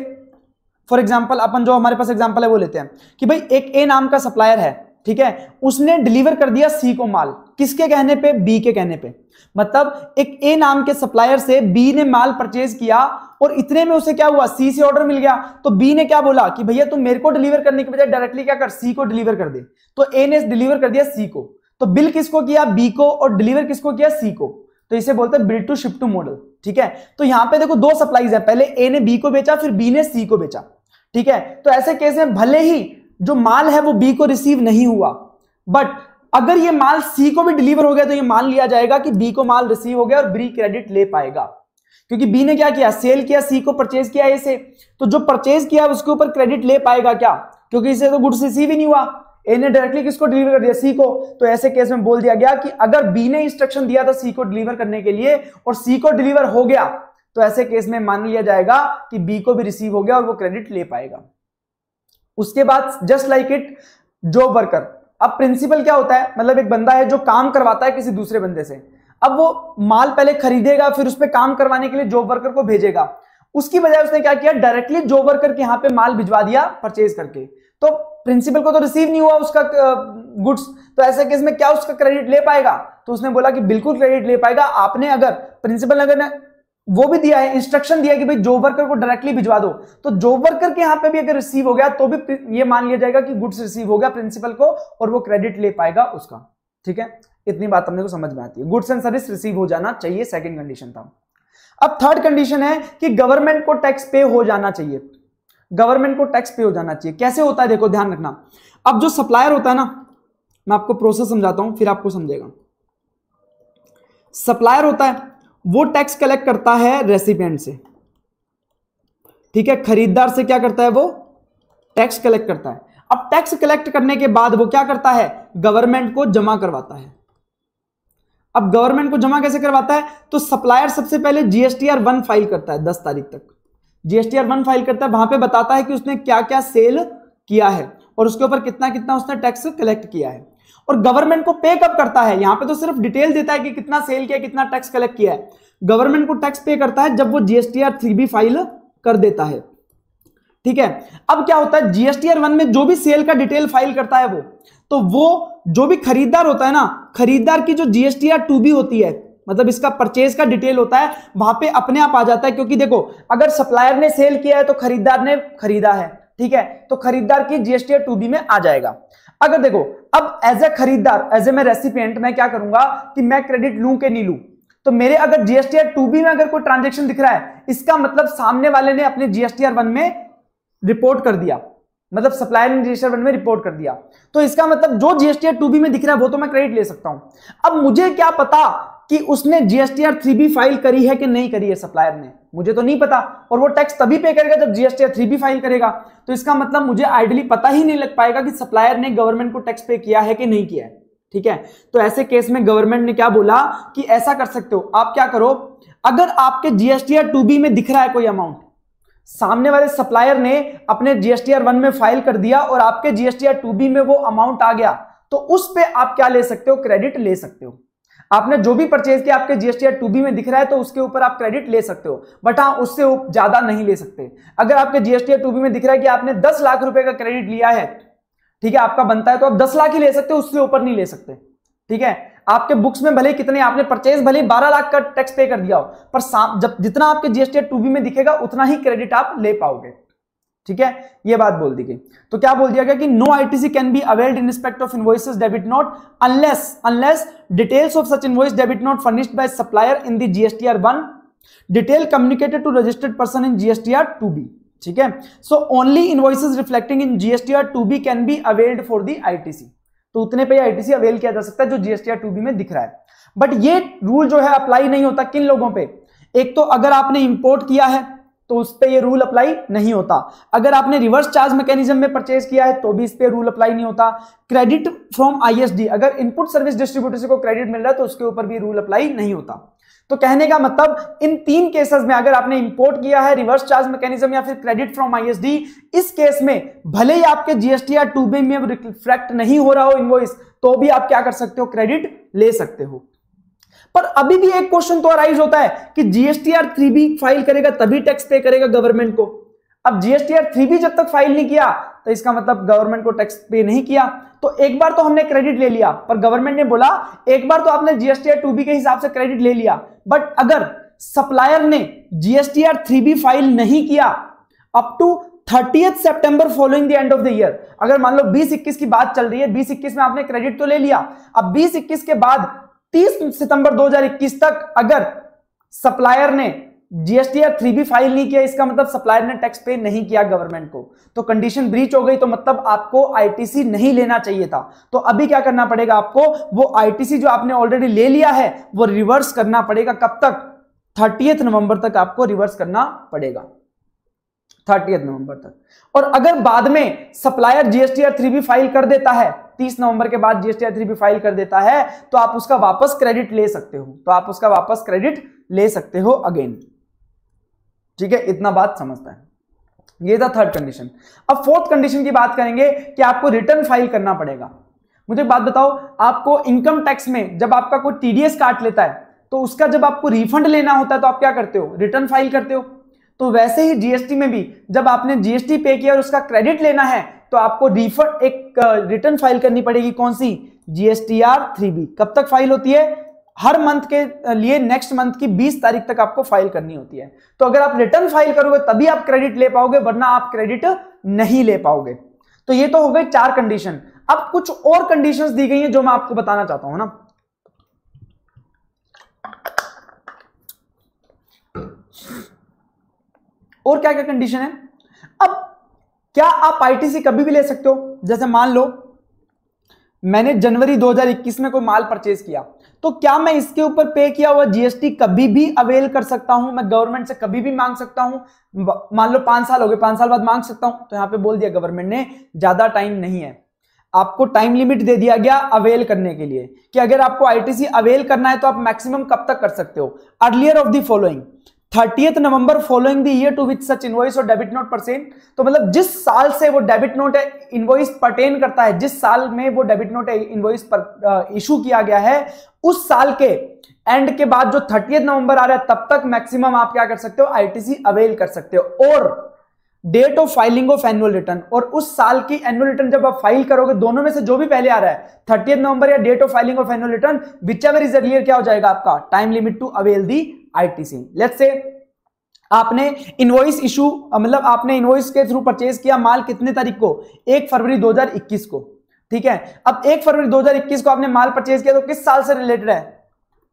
फॉर एग्जाम्पल अपन जो हमारे पास एग्जाम्पल है वो लेते हैं कि भाई एक ए नाम का सप्लायर है ठीक है उसने डिलीवर कर दिया सी को माल किसके कहने पे बी के कहने पे मतलब एक ए नाम के सप्लायर से बी ने माल परचेज किया और इतने में उसे क्या हुआ सी से ऑर्डर मिल गया तो बी ने क्या बोला कि भैया तुम मेरे को डिलीवर करने के बजाय डायरेक्टली क्या कर सी को डिलीवर कर दे तो ए ने डिलीवर कर दिया सी को तो बिल किसको किया बी को और डिलीवर किसको किया सी को तो इसे बोलते हैं bill to ship to model ठीक है तो यहां पे देखो दो सप्लाईज है पहले ए ने बी को बेचा फिर बी ने सी को बेचा ठीक है तो ऐसे केस में भले ही जो माल है वो बी को रिसीव नहीं हुआ बट अगर ये माल सी को भी डिलीवर हो गया तो ये मान लिया जाएगा कि बी को माल रिसीव हो गया और बी क्रेडिट ले पाएगा क्योंकि बी ने क्या किया सेल किया सी को परचेज किया इसे तो जो परचेज किया उसके ऊपर क्रेडिट ले पाएगा क्या क्योंकि इसे तो गुड्स रिसीव ही नहीं हुआ ए ने डायरेक्टली किसको डिलीवर कर दिया सी को तो ऐसे केस में बोल दिया गया कि अगर बी ने इंस्ट्रक्शन दिया था सी को डिलीवर करने के लिए और सी को डिलीवर हो गया तो ऐसे केस में मान लिया जाएगा कि बी को भी रिसीव हो गया और वो क्रेडिट ले पाएगा उसके बाद just like it job worker अब प्रिंसिपल क्या होता है मतलब एक बंदा है जो काम करवाता है किसी दूसरे बंदे से अब वो माल पहले खरीदेगा फिर उस पर काम करवाने के लिए जॉब वर्कर को भेजेगा उसकी बजाय उसने क्या किया डायरेक्टली जॉब वर्कर के यहां पे माल भिजवा दिया परचेज करके तो प्रिंसिपल को तो रिसीव नहीं हुआ उसका गुड्स तो ऐसे केस में क्या उसका क्रेडिट ले पाएगा तो उसने बोला कि बिल्कुल क्रेडिट ले पाएगा आपने अगर प्रिंसिपल अगर वो भी दिया है इंस्ट्रक्शन दिया है कि भाई जॉब वर्कर को डायरेक्टली भिजवा दो तो जॉब वर्कर के यहां पे भी अगर रिसीव हो गया तो भी ये मान लिया जाएगा कि गुड्स रिसीव हो गया प्रिंसिपल को और वो क्रेडिट ले पाएगा उसका ठीक है इतनी बात हमने को समझ में आती है गुड्स एंड सर्विस रिसीव हो जाना चाहिए सेकेंड कंडीशन था अब थर्ड कंडीशन है कि गवर्नमेंट को टैक्स पे हो जाना चाहिए गवर्नमेंट को टैक्स पे हो जाना चाहिए कैसे होता है देखो ध्यान रखना अब जो सप्लायर होता है ना मैं आपको प्रोसेस समझाता हूं फिर आपको समझेगा सप्लायर होता है वो टैक्स कलेक्ट करता है रेसिपेंट से ठीक है खरीदार से क्या करता है वो टैक्स कलेक्ट करता है अब टैक्स कलेक्ट करने के बाद वो क्या करता है गवर्नमेंट को जमा करवाता है अब गवर्नमेंट को जमा कैसे करवाता है तो सप्लायर सबसे पहले जीएसटीआर वन फाइल करता है दस तारीख तक जीएसटी आर वन फाइल करता है वहां पे बताता है कि उसने क्या क्या सेल किया है और उसके ऊपर कितना कितना उसने टैक्स कलेक्ट किया है और गवर्नमेंट को पे कब करता है यहां पे तो सिर्फ डिटेल देता है कि कितना सेल किया कितना टैक्स कलेक्ट किया है गवर्नमेंट को टैक्स पे करता है जब वो GST R three B file कर देता है ठीक है अब क्या होता है जीएसटी आर वन में जो भी सेल का डिटेल फाइल करता है वो तो वो जो भी खरीदार होता है ना खरीदार की जो जीएसटी आर टू बी होती है मतलब इसका परचेज का डिटेल होता है वहां पे अपने आप आ जाता है क्योंकि देखो अगर सप्लायर ने सेल किया है तो खरीदार ने खरीदा है ठीक है तो खरीदार की जीएसटी टू बी में आ जाएगा अगर देखो अब एज ए खरीदार एज ए मैं रेसिपेंट मैं क्या करूंगा कि मैं क्रेडिट लू के नहीं लू तो मेरे अगर जीएसटी टू बी में अगर कोई ट्रांजेक्शन दिख रहा है इसका मतलब सामने वाले ने अपने जीएसटी वन में रिपोर्ट कर दिया मतलब सप्लायर ने रजिस्टर वन में रिपोर्ट कर दिया तो इसका मतलब जो जीएसटी टू बी में दिख रहा है वो तो मैं क्रेडिट ले सकता हूं अब मुझे क्या पता कि उसने जीएसटीआर थ्री बी फाइल करी है कि नहीं करी है सप्लायर ने मुझे तो नहीं पता और वो टैक्स तभी पे करेगा जब जीएसटीआर थ्री बी फाइल करेगा तो इसका मतलब मुझे आइडली पता ही नहीं लग पाएगा कि सप्लायर ने गवर्नमेंट को टैक्स पे किया है कि नहीं किया है ठीक है तो ऐसे केस में गवर्नमेंट ने क्या बोला कि ऐसा कर सकते हो आप क्या करो अगर आपके जीएसटीआर टू बी में दिख रहा है कोई अमाउंट सामने वाले सप्लायर ने अपने जीएसटीआर वन में फाइल कर दिया और आपके जीएसटीआर टू बी में वो अमाउंट आ गया तो उस पर आप क्या ले सकते हो क्रेडिट ले सकते हो आपने जो भी परचेज किया आपके जीएसटीआर टू बी में दिख रहा है तो उसके ऊपर आप क्रेडिट ले सकते हो बट हाँ उससे ज्यादा नहीं ले सकते अगर आपके जीएसटीआर टू बी में दिख रहा है कि आपने दस लाख रुपए का क्रेडिट लिया है ठीक है आपका बनता है तो आप दस लाख ही ले सकते हो उससे ऊपर नहीं ले सकते ठीक है आपके बुक्स में भले कितने आपने परचेज भले बारह लाख का टैक्स पे कर दिया हो पर जब जितना आपके जीएसटी टू बी में दिखेगा उतना ही क्रेडिट आप ले पाओगे ठीक है ये बात बोल दी गई तो क्या बोल दिया गया कि no ITC can be availed in respect of invoices debit note unless unless details of such invoice debit note furnished by supplier in the GSTR one detail communicated to registered person in GSTR B ठीक है so only invoices reflecting in GSTR B can be availed for the ITC तो उतने पे ITC avail किया जा सकता है जो जीएसटीआर टू बी में दिख रहा है बट ये रूल जो है अप्लाई नहीं होता किन लोगों पे एक तो अगर आपने इंपोर्ट किया है तो उस पर यह रूल अप्लाई नहीं होता अगर आपने रिवर्स चार्ज मैकेनिज्म में परचेज किया है तो भी इस पर रूल अप्लाई नहीं होता क्रेडिट फ्रॉम आईएसडी अगर इनपुट सर्विस डिस्ट्रीब्यूटर से को क्रेडिट मिल रहा है तो उसके ऊपर भी रूल अप्लाई नहीं होता तो कहने का मतलब इन तीन केसेस में अगर आपने इंपोर्ट किया है रिवर्स चार्ज मैकेनिज्म या फिर क्रेडिट फ्रॉम आईएसडी इस केस में भले ही आपके या टू बी में रिफ्लेक्ट नहीं हो रहा हो इनवॉइस तो भी आप क्या कर सकते हो क्रेडिट ले सकते हो पर अभी भी एक क्वेश्चन तो अराइज होता है कि GST R three B file करेगा तभी टैक्स पे करेगा गवर्नमेंट को अब जीएसटी आर थ्री बी जब तक फाइल नहीं किया तो इसका मतलब गवर्नमेंट को टैक्स पे नहीं किया तो एक बार तो हमने क्रेडिट ले लिया पर गवर्नमेंट ने बोला एक बार तो आपने जीएसटी आर टू बी के हिसाब से क्रेडिट ले लिया बट अगर सप्लायर ने जीएसटीआर थ्री बी फाइल नहीं किया up to thirtieth September following the end of the year अगर मान लो बीस इक्कीस की बात चल रही है बीस इक्कीस में आपने क्रेडिट तो ले लिया अब बीस इक्कीस के बाद तीस सितंबर 2021 तक अगर सप्लायर ने जीएसटीआर थ्री बी फाइल नहीं किया इसका मतलब सप्लायर ने टैक्स पे नहीं किया गवर्नमेंट को तो कंडीशन ब्रीच हो गई तो मतलब आपको आईटीसी नहीं लेना चाहिए था तो अभी क्या करना पड़ेगा आपको वो आईटीसी जो आपने ऑलरेडी ले लिया है वो रिवर्स करना पड़ेगा कब तक थर्टीएथ नवंबर तक आपको रिवर्स करना पड़ेगा थर्टीएथ नवंबर तक और अगर बाद में supplier GSTR three B file कर देता है 30 नवंबर के बाद जीएसटीआर थ्री बी फाइल कर देता है तो आप उसका वापस क्रेडिट ले सकते हो तो आप उसका वापस क्रेडिट ले सकते हो अगेन ठीक है इतना बात समझता है ये था थर्ड कंडीशन अब फोर्थ कंडीशन की बात करेंगे कि आपको रिटर्न फाइल करना पड़ेगा मुझे बात बताओ आपको इनकम टैक्स में जब आपका कोई टीडीएस काट लेता है तो उसका जब आपको रिफंड लेना होता है तो आप क्या करते हो रिटर्न फाइल करते हो तो वैसे ही जीएसटी में भी जब आपने जीएसटी पे किया और उसका क्रेडिट लेना है तो आपको रिफंड एक रिटर्न फाइल करनी पड़ेगी कौन सी जीएसटी आर थ्री बी कब तक फाइल होती है हर मंथ के लिए नेक्स्ट मंथ की 20 तारीख तक आपको फाइल करनी होती है तो अगर आप रिटर्न फाइल करोगे तभी आप क्रेडिट ले पाओगे वरना आप क्रेडिट नहीं ले पाओगे तो ये तो हो गई चार कंडीशन अब कुछ और कंडीशन दी गई हैं जो मैं आपको बताना चाहता हूं ना और क्या क्या कंडीशन है अब क्या आप आईटीसी कभी भी ले सकते हो जैसे मान लो मैंने जनवरी 2021 में कोई माल परचेज किया तो क्या मैं इसके ऊपर पे किया हुआ जीएसटी कभी भी अवेल कर सकता हूं मैं गवर्नमेंट से कभी भी मांग सकता हूं मान लो पांच साल हो गए पांच साल बाद मांग सकता हूं तो यहां पे बोल दिया गवर्नमेंट ने ज्यादा टाइम नहीं है आपको टाइम लिमिट दे दिया गया अवेल करने के लिए कि अगर आपको आईटीसी अवेल करना है तो आप मैक्सिमम कब तक कर सकते हो earlier of the following thirtieth November following the year to which such invoice और डेबिट नोट परसेंट तो मतलब जिस साल से वो डेबिट नोट इनवॉइस परटेन करता है जिस साल में वो डेबिट नोट इनवॉइस पर इशू किया गया है उस साल के एंड के बाद जो थर्टीएथ नवंबर आ रहा है तब तक मैक्सिमम आप क्या कर सकते हो आईटीसी अवेल कर सकते हो और date of filing of annual return और उस साल की एनुअल रिटर्न जब आप फाइल करोगे दोनों में से जो भी पहले आ रहा है थर्टीएथ नवंबर या date of filing of annual return whichever is uh क्या हो जाएगा आपका time limit to avail the ITC let's say आपने इनवॉइस इशू मतलब आपने इनवॉइस के थ्रू परचेज किया माल कितने तारीख को एक फरवरी 2021 को ठीक है अब एक फरवरी 2021 को आपने माल परचेज किया तो किस साल से रिलेटेड है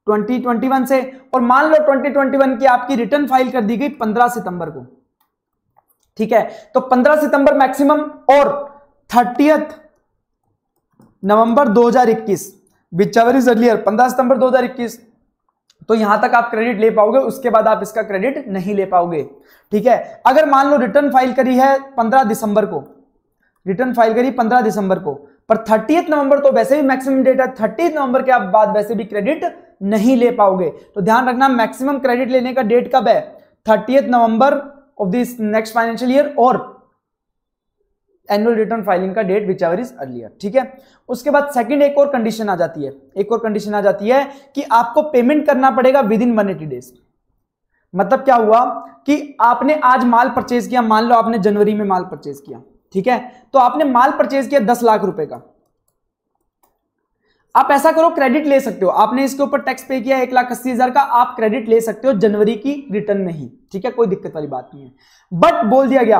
2021 से और मान लो 2021 की आपकी रिटर्न फाइल कर दी गई 15 सितंबर को ठीक है तो 15 सितंबर मैक्सिमम और thirty November 2021 whichever is earlier पंद्रह सितंबर 2021 तो यहां तक आप क्रेडिट ले पाओगे उसके बाद आप इसका क्रेडिट नहीं ले पाओगे ठीक है अगर मान लो रिटर्न फाइल करी है पंद्रह दिसंबर को रिटर्न फाइल करी पंद्रह दिसंबर को पर थर्टी नवंबर तो वैसे भी मैक्सिमम डेट है थर्टी नवंबर के आप बाद वैसे भी क्रेडिट नहीं ले पाओगे तो ध्यान रखना मैक्सिमम क्रेडिट लेने का डेट कब है thirty November of this next financial year और एनुअल रिटर्न फाइलिंग का date whichever is earlier ठीक है उसके बाद सेकंड एक और कंडीशन आ जाती है एक और कंडीशन आ जाती है कि आपको पेमेंट करना पड़ेगा within one eighty days मतलब क्या हुआ कि आपने आज माल परचेज किया मान लो आपने जनवरी में माल परचेज किया ठीक है तो आपने माल परचेज किया दस लाख रुपए का आप ऐसा करो क्रेडिट ले सकते हो आपने इसके ऊपर टैक्स पे किया एक लाख अस्सी हजार का आप क्रेडिट ले सकते हो जनवरी की रिटर्न में ही ठीक है कोई दिक्कत वाली बात नहीं है बट बोल दिया गया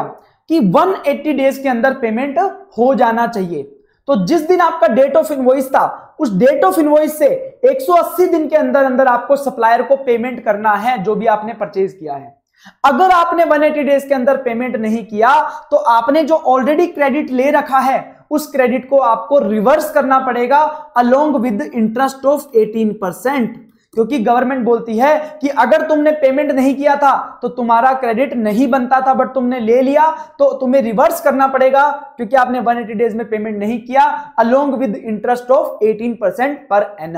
कि 180 डेज के अंदर पेमेंट हो जाना चाहिए तो जिस दिन आपका डेट ऑफ इनवॉइस था उस डेट ऑफ इनवॉइस से 180 दिन के अंदर अंदर आपको सप्लायर को पेमेंट करना है जो भी आपने परचेज किया है अगर आपने 180 डेज के अंदर पेमेंट नहीं किया तो आपने जो ऑलरेडी क्रेडिट ले रखा है उस क्रेडिट को आपको रिवर्स करना पड़ेगा along with interest of 18 percent क्योंकि गवर्नमेंट बोलती है कि अगर तुमने पेमेंट नहीं किया था तो तुम्हारा क्रेडिट नहीं बनता था बट तुमने ले लिया तो तुम्हें रिवर्स करना पड़ेगा क्योंकि आपने 180 डेज में पेमेंट नहीं किया along with interest of 18 percent पर एन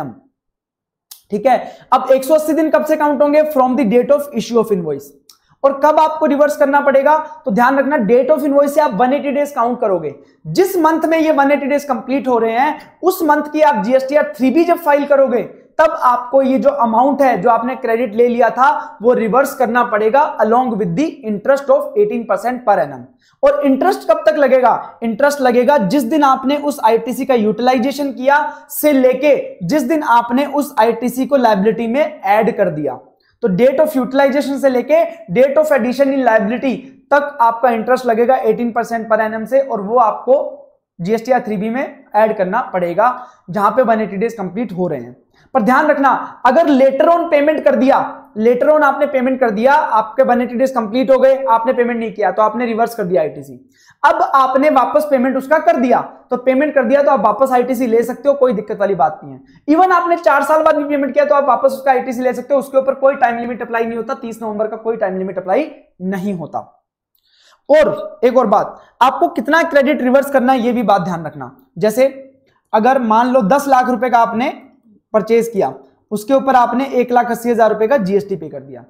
ठीक है अब 180 दिन कब से काउंट होंगे from the date of issue of invoice और कब आपको रिवर्स करना पड़ेगा तो ध्यान रखना डेट ऑफ इनवॉइस से आप 180 डेज काउंट करोगे जिस मंथ में ये 180 डेज कंप्लीट हो रहे हैं उस मंथ की आप जीएसटीआर थ्री भी जब फाइल करोगे तब आपको ये जो अमाउंट है जो आपने क्रेडिट ले लिया था वो रिवर्स करना पड़ेगा along with the interest of 18 percent पर एन और इंटरेस्ट कब तक लगेगा इंटरेस्ट लगेगा जिस दिन आपने उस आईटीसी का यूटिलाइजेशन किया से लेके जिस दिन आपने उस आईटीसी को लाइबिलिटी में एड कर दिया तो डेट ऑफ यूटिलाइजेशन से लेके date of addition in liability तक आपका इंटरेस्ट लगेगा 18 परसेंट पर एन से और वो आपको जीएसटी आर थ्री में एड करना पड़ेगा जहां पे वन एटी डेज कंप्लीट हो रहे हैं पर ध्यान रखना अगर लेटर ऑन पेमेंट कर दिया लेटर ऑन आपने पेमेंट कर दिया आपके वन एटी डेज कंप्लीट हो गए आपने पेमेंट नहीं किया तो आपने रिवर्स कर दिया आईटीसी अब आपने वापस पेमेंट उसका कर दिया तो पेमेंट कर दिया तो आप वापस आईटीसी ले सकते हो कोई दिक्कत वाली बात नहीं है इवन आपने चार साल बाद भी पेमेंट किया तो आप वापस उसका आईटीसी ले सकते हो उसके ऊपर कोई टाइम लिमिट अप्लाई नहीं होता तीस नवंबर का कोई टाइम लिमिट अप्लाई नहीं होता और एक और बात आपको कितना क्रेडिट रिवर्स करना है यह भी बात ध्यान रखना जैसे अगर मान लो दस लाख रुपए का आपने परचेज किया उसके ऊपर आपने एक लाख अस्सी हजार रुपए का जीएसटी पे कर दिया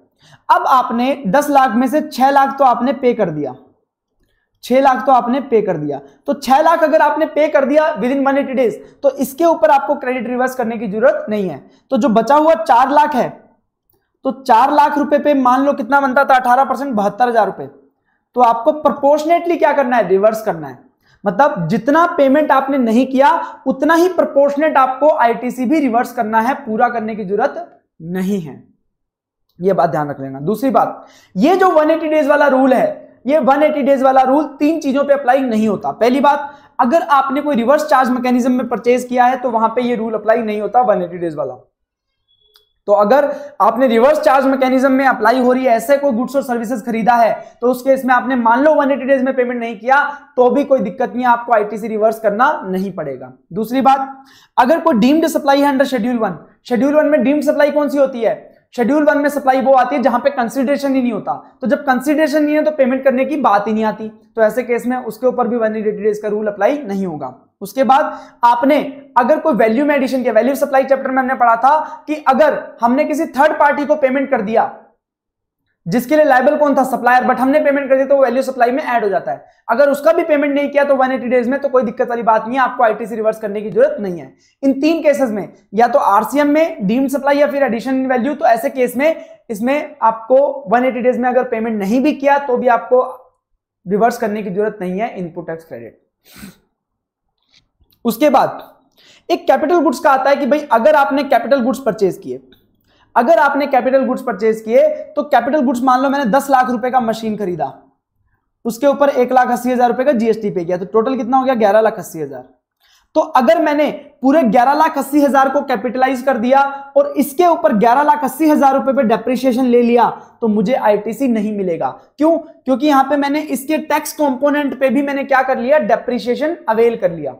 अब आपने दस लाख में से छह लाख तो आपने पे कर दिया छह लाख तो आपने पे कर दिया तो छह लाख अगर आपने पे कर दिया within one eighty days तो इसके ऊपर आपको क्रेडिट रिवर्स करने की जरूरत नहीं है तो जो बचा हुआ चार लाख है तो चार लाख रुपए पे मान लो कितना बनता था अठारह परसेंट बहत्तर हजार रुपए तो आपको प्रपोर्शनेटली क्या करना है रिवर्स करना है मतलब जितना पेमेंट आपने नहीं किया उतना ही प्रपोर्शनेट आपको आईटीसी भी रिवर्स करना है पूरा करने की जरूरत नहीं है यह बात ध्यान रख लेना दूसरी बात ये जो 180 डेज वाला रूल है ये 180 डेज वाला रूल तीन चीजों पे अप्लाई नहीं होता पहली बात अगर आपने कोई रिवर्स चार्ज मैकेनिज्म में परचेज किया है तो वहां पर यह रूल अप्लाई नहीं होता वन डेज वाला तो अगर आपने रिवर्स चार्ज मैकेनिज्म में अप्लाई हो रही है ऐसे कोई गुड्स और सर्विसेज खरीदा है तो उस केस में आपने मान लो 180 डेज में पेमेंट नहीं किया तो भी कोई दिक्कत नहीं है आपको आईटीसी रिवर्स करना नहीं पड़ेगा दूसरी बात अगर कोई डीम्ड सप्लाई है under schedule one schedule one में डीम्ड सप्लाई कौन सी होती है शेड्यूल वन में सप्लाई वो आती है जहां पे कंसिडरेशन ही नहीं होता तो जब कंसिडरेशन नहीं है तो पेमेंट करने की बात ही नहीं आती तो ऐसे केस में उसके ऊपर भी वन डेज का रूल अप्लाई नहीं होगा उसके बाद आपने अगर कोई वैल्यू में एडिशन किया वैल्यू सप्लाई चैप्टर में हमने पढ़ा था कि अगर हमने किसी थर्ड पार्टी को पेमेंट कर दिया जिसके लिए लाइबल कौन था सप्लायर बट हमने पेमेंट कर दिया तो वैल्यू सप्लाई में ऐड हो जाता है अगर उसका भी पेमेंट नहीं किया तो 180 डेज में तो कोई दिक्कत वाली बात नहीं है आपको आईटीसी रिवर्स करने की जरूरत नहीं है इन तीन केसेस में या तो आरसीएम में डीम सप्लाई या फिर एडिशन वैल्यू तो ऐसे केस में इसमें आपको वन डेज में अगर पेमेंट नहीं भी किया तो भी आपको रिवर्स करने की जरूरत नहीं है इनपुट टैक्स क्रेडिट उसके बाद एक कैपिटल गुड्स का आता है कि भाई अगर आपने कैपिटल गुड्स परचेज किए अगर आपने कैपिटल गुड्स परचेज किए तो कैपिटल गुड्स मान लो मैंने दस लाख रुपए का मशीन खरीदा उसके ऊपर एक लाख अस्सी हजार रुपए का जीएसटी पे किया तो टोटल कितना हो गया ग्यारह लाख अस्सी हजार तो अगर मैंने पूरे ग्यारह लाख अस्सी हजार को कैपिटलाइज कर दिया और इसके ऊपर ग्यारह लाख अस्सी हजार रुपए पे डेप्रिशिएशन ले लिया तो मुझे आईटीसी नहीं मिलेगा क्यों क्योंकि यहां पे मैंने इसके टैक्स कंपोनेंट पे भी मैंने क्या कर लिया डेप्रिशिएशन अवेल कर लिया